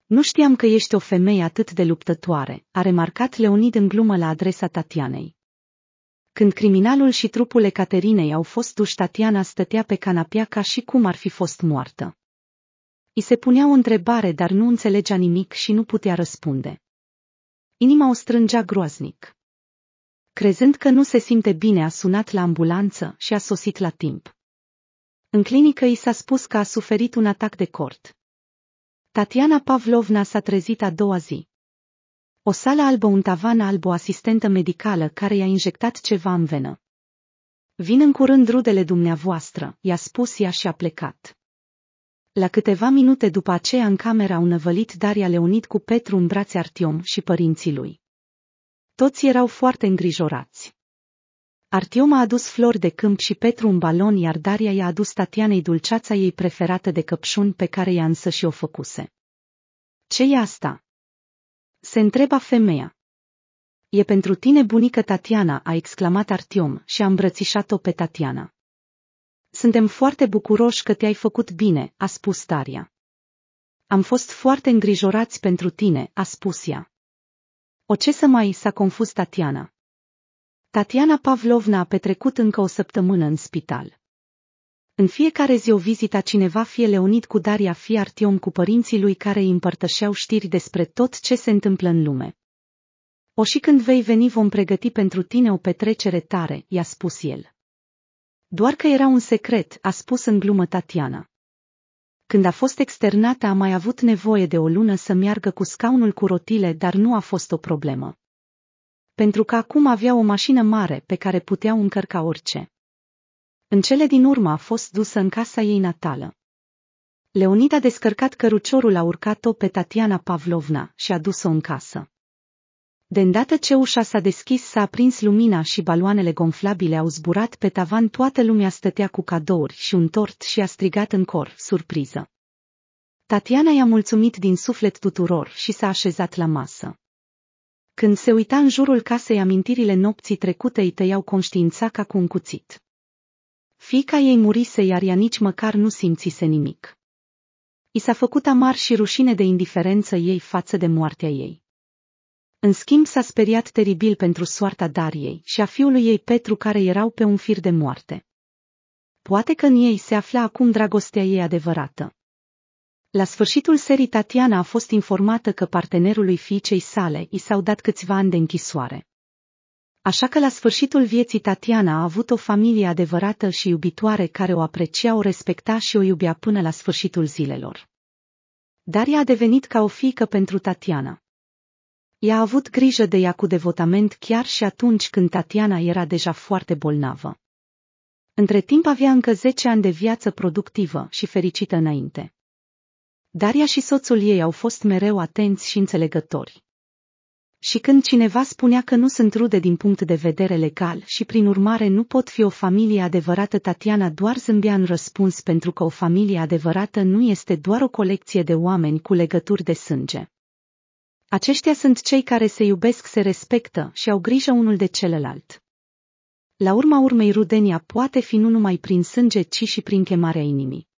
Nu știam că ești o femeie atât de luptătoare, a remarcat Leonid în glumă la adresa Tatianei. Când criminalul și trupul Ecaterinei au fost duși, Tatiana stătea pe canapea ca și cum ar fi fost moartă. I se punea o întrebare, dar nu înțelegea nimic și nu putea răspunde. Inima o strângea groaznic. Crezând că nu se simte bine, a sunat la ambulanță și a sosit la timp. În clinică i s-a spus că a suferit un atac de cort. Tatiana Pavlovna s-a trezit a doua zi. O sală albă, un tavan alb, o asistentă medicală care i-a injectat ceva în venă. Vin în curând rudele dumneavoastră, i-a spus ea și a plecat. La câteva minute după aceea în camera au năvălit Daria Leonid cu Petru în brațe Artiom și părinții lui. Toți erau foarte îngrijorați. Artiom a adus flori de câmp și Petru un balon, iar Daria i-a adus Tatianei dulceața ei preferată de căpșuni pe care i-a însă și o făcuse. ce e asta?" Se întreba femeia. E pentru tine bunică Tatiana, a exclamat Artiom și a îmbrățișat-o pe Tatiana. Suntem foarte bucuroși că te-ai făcut bine, a spus Daria. Am fost foarte îngrijorați pentru tine, a spus ea. O ce să mai s-a confuz Tatiana. Tatiana Pavlovna a petrecut încă o săptămână în spital. În fiecare zi o vizita cineva, fie Leonid cu Daria, fie Artion cu părinții lui care îi împărtășeau știri despre tot ce se întâmplă în lume. O și când vei veni vom pregăti pentru tine o petrecere tare, i-a spus el. Doar că era un secret, a spus în glumă Tatiana. Când a fost externată a mai avut nevoie de o lună să meargă cu scaunul cu rotile, dar nu a fost o problemă. Pentru că acum avea o mașină mare pe care putea încărca orice. În cele din urmă a fost dusă în casa ei natală. Leonid a descărcat căruciorul, a urcat-o pe Tatiana Pavlovna și a dus-o în casă. De îndată ce ușa s-a deschis, s-a aprins lumina și baloanele gonflabile au zburat pe tavan, toată lumea stătea cu cadouri și un tort și a strigat în cor, surpriză. Tatiana i-a mulțumit din suflet tuturor și s-a așezat la masă. Când se uita în jurul casei, amintirile nopții trecute îi tăiau conștiința ca cu un cuțit. Fica ei murise iar ea nici măcar nu simțise nimic. I s-a făcut amar și rușine de indiferență ei față de moartea ei. În schimb s-a speriat teribil pentru soarta Dariei și a fiului ei Petru care erau pe un fir de moarte. Poate că în ei se afla acum dragostea ei adevărată. La sfârșitul serii Tatiana a fost informată că partenerului fiicei sale i s-au dat câțiva ani de închisoare. Așa că la sfârșitul vieții Tatiana a avut o familie adevărată și iubitoare care o aprecia, o respecta și o iubea până la sfârșitul zilelor. Daria a devenit ca o fiică pentru Tatiana. Ea a avut grijă de ea cu devotament chiar și atunci când Tatiana era deja foarte bolnavă. Între timp avea încă 10 ani de viață productivă și fericită înainte. Daria și soțul ei au fost mereu atenți și înțelegători și când cineva spunea că nu sunt rude din punct de vedere legal și prin urmare nu pot fi o familie adevărată, Tatiana doar zâmbea în răspuns pentru că o familie adevărată nu este doar o colecție de oameni cu legături de sânge. Aceștia sunt cei care se iubesc, se respectă și au grijă unul de celălalt. La urma urmei, rudenia poate fi nu numai prin sânge, ci și prin chemarea inimii.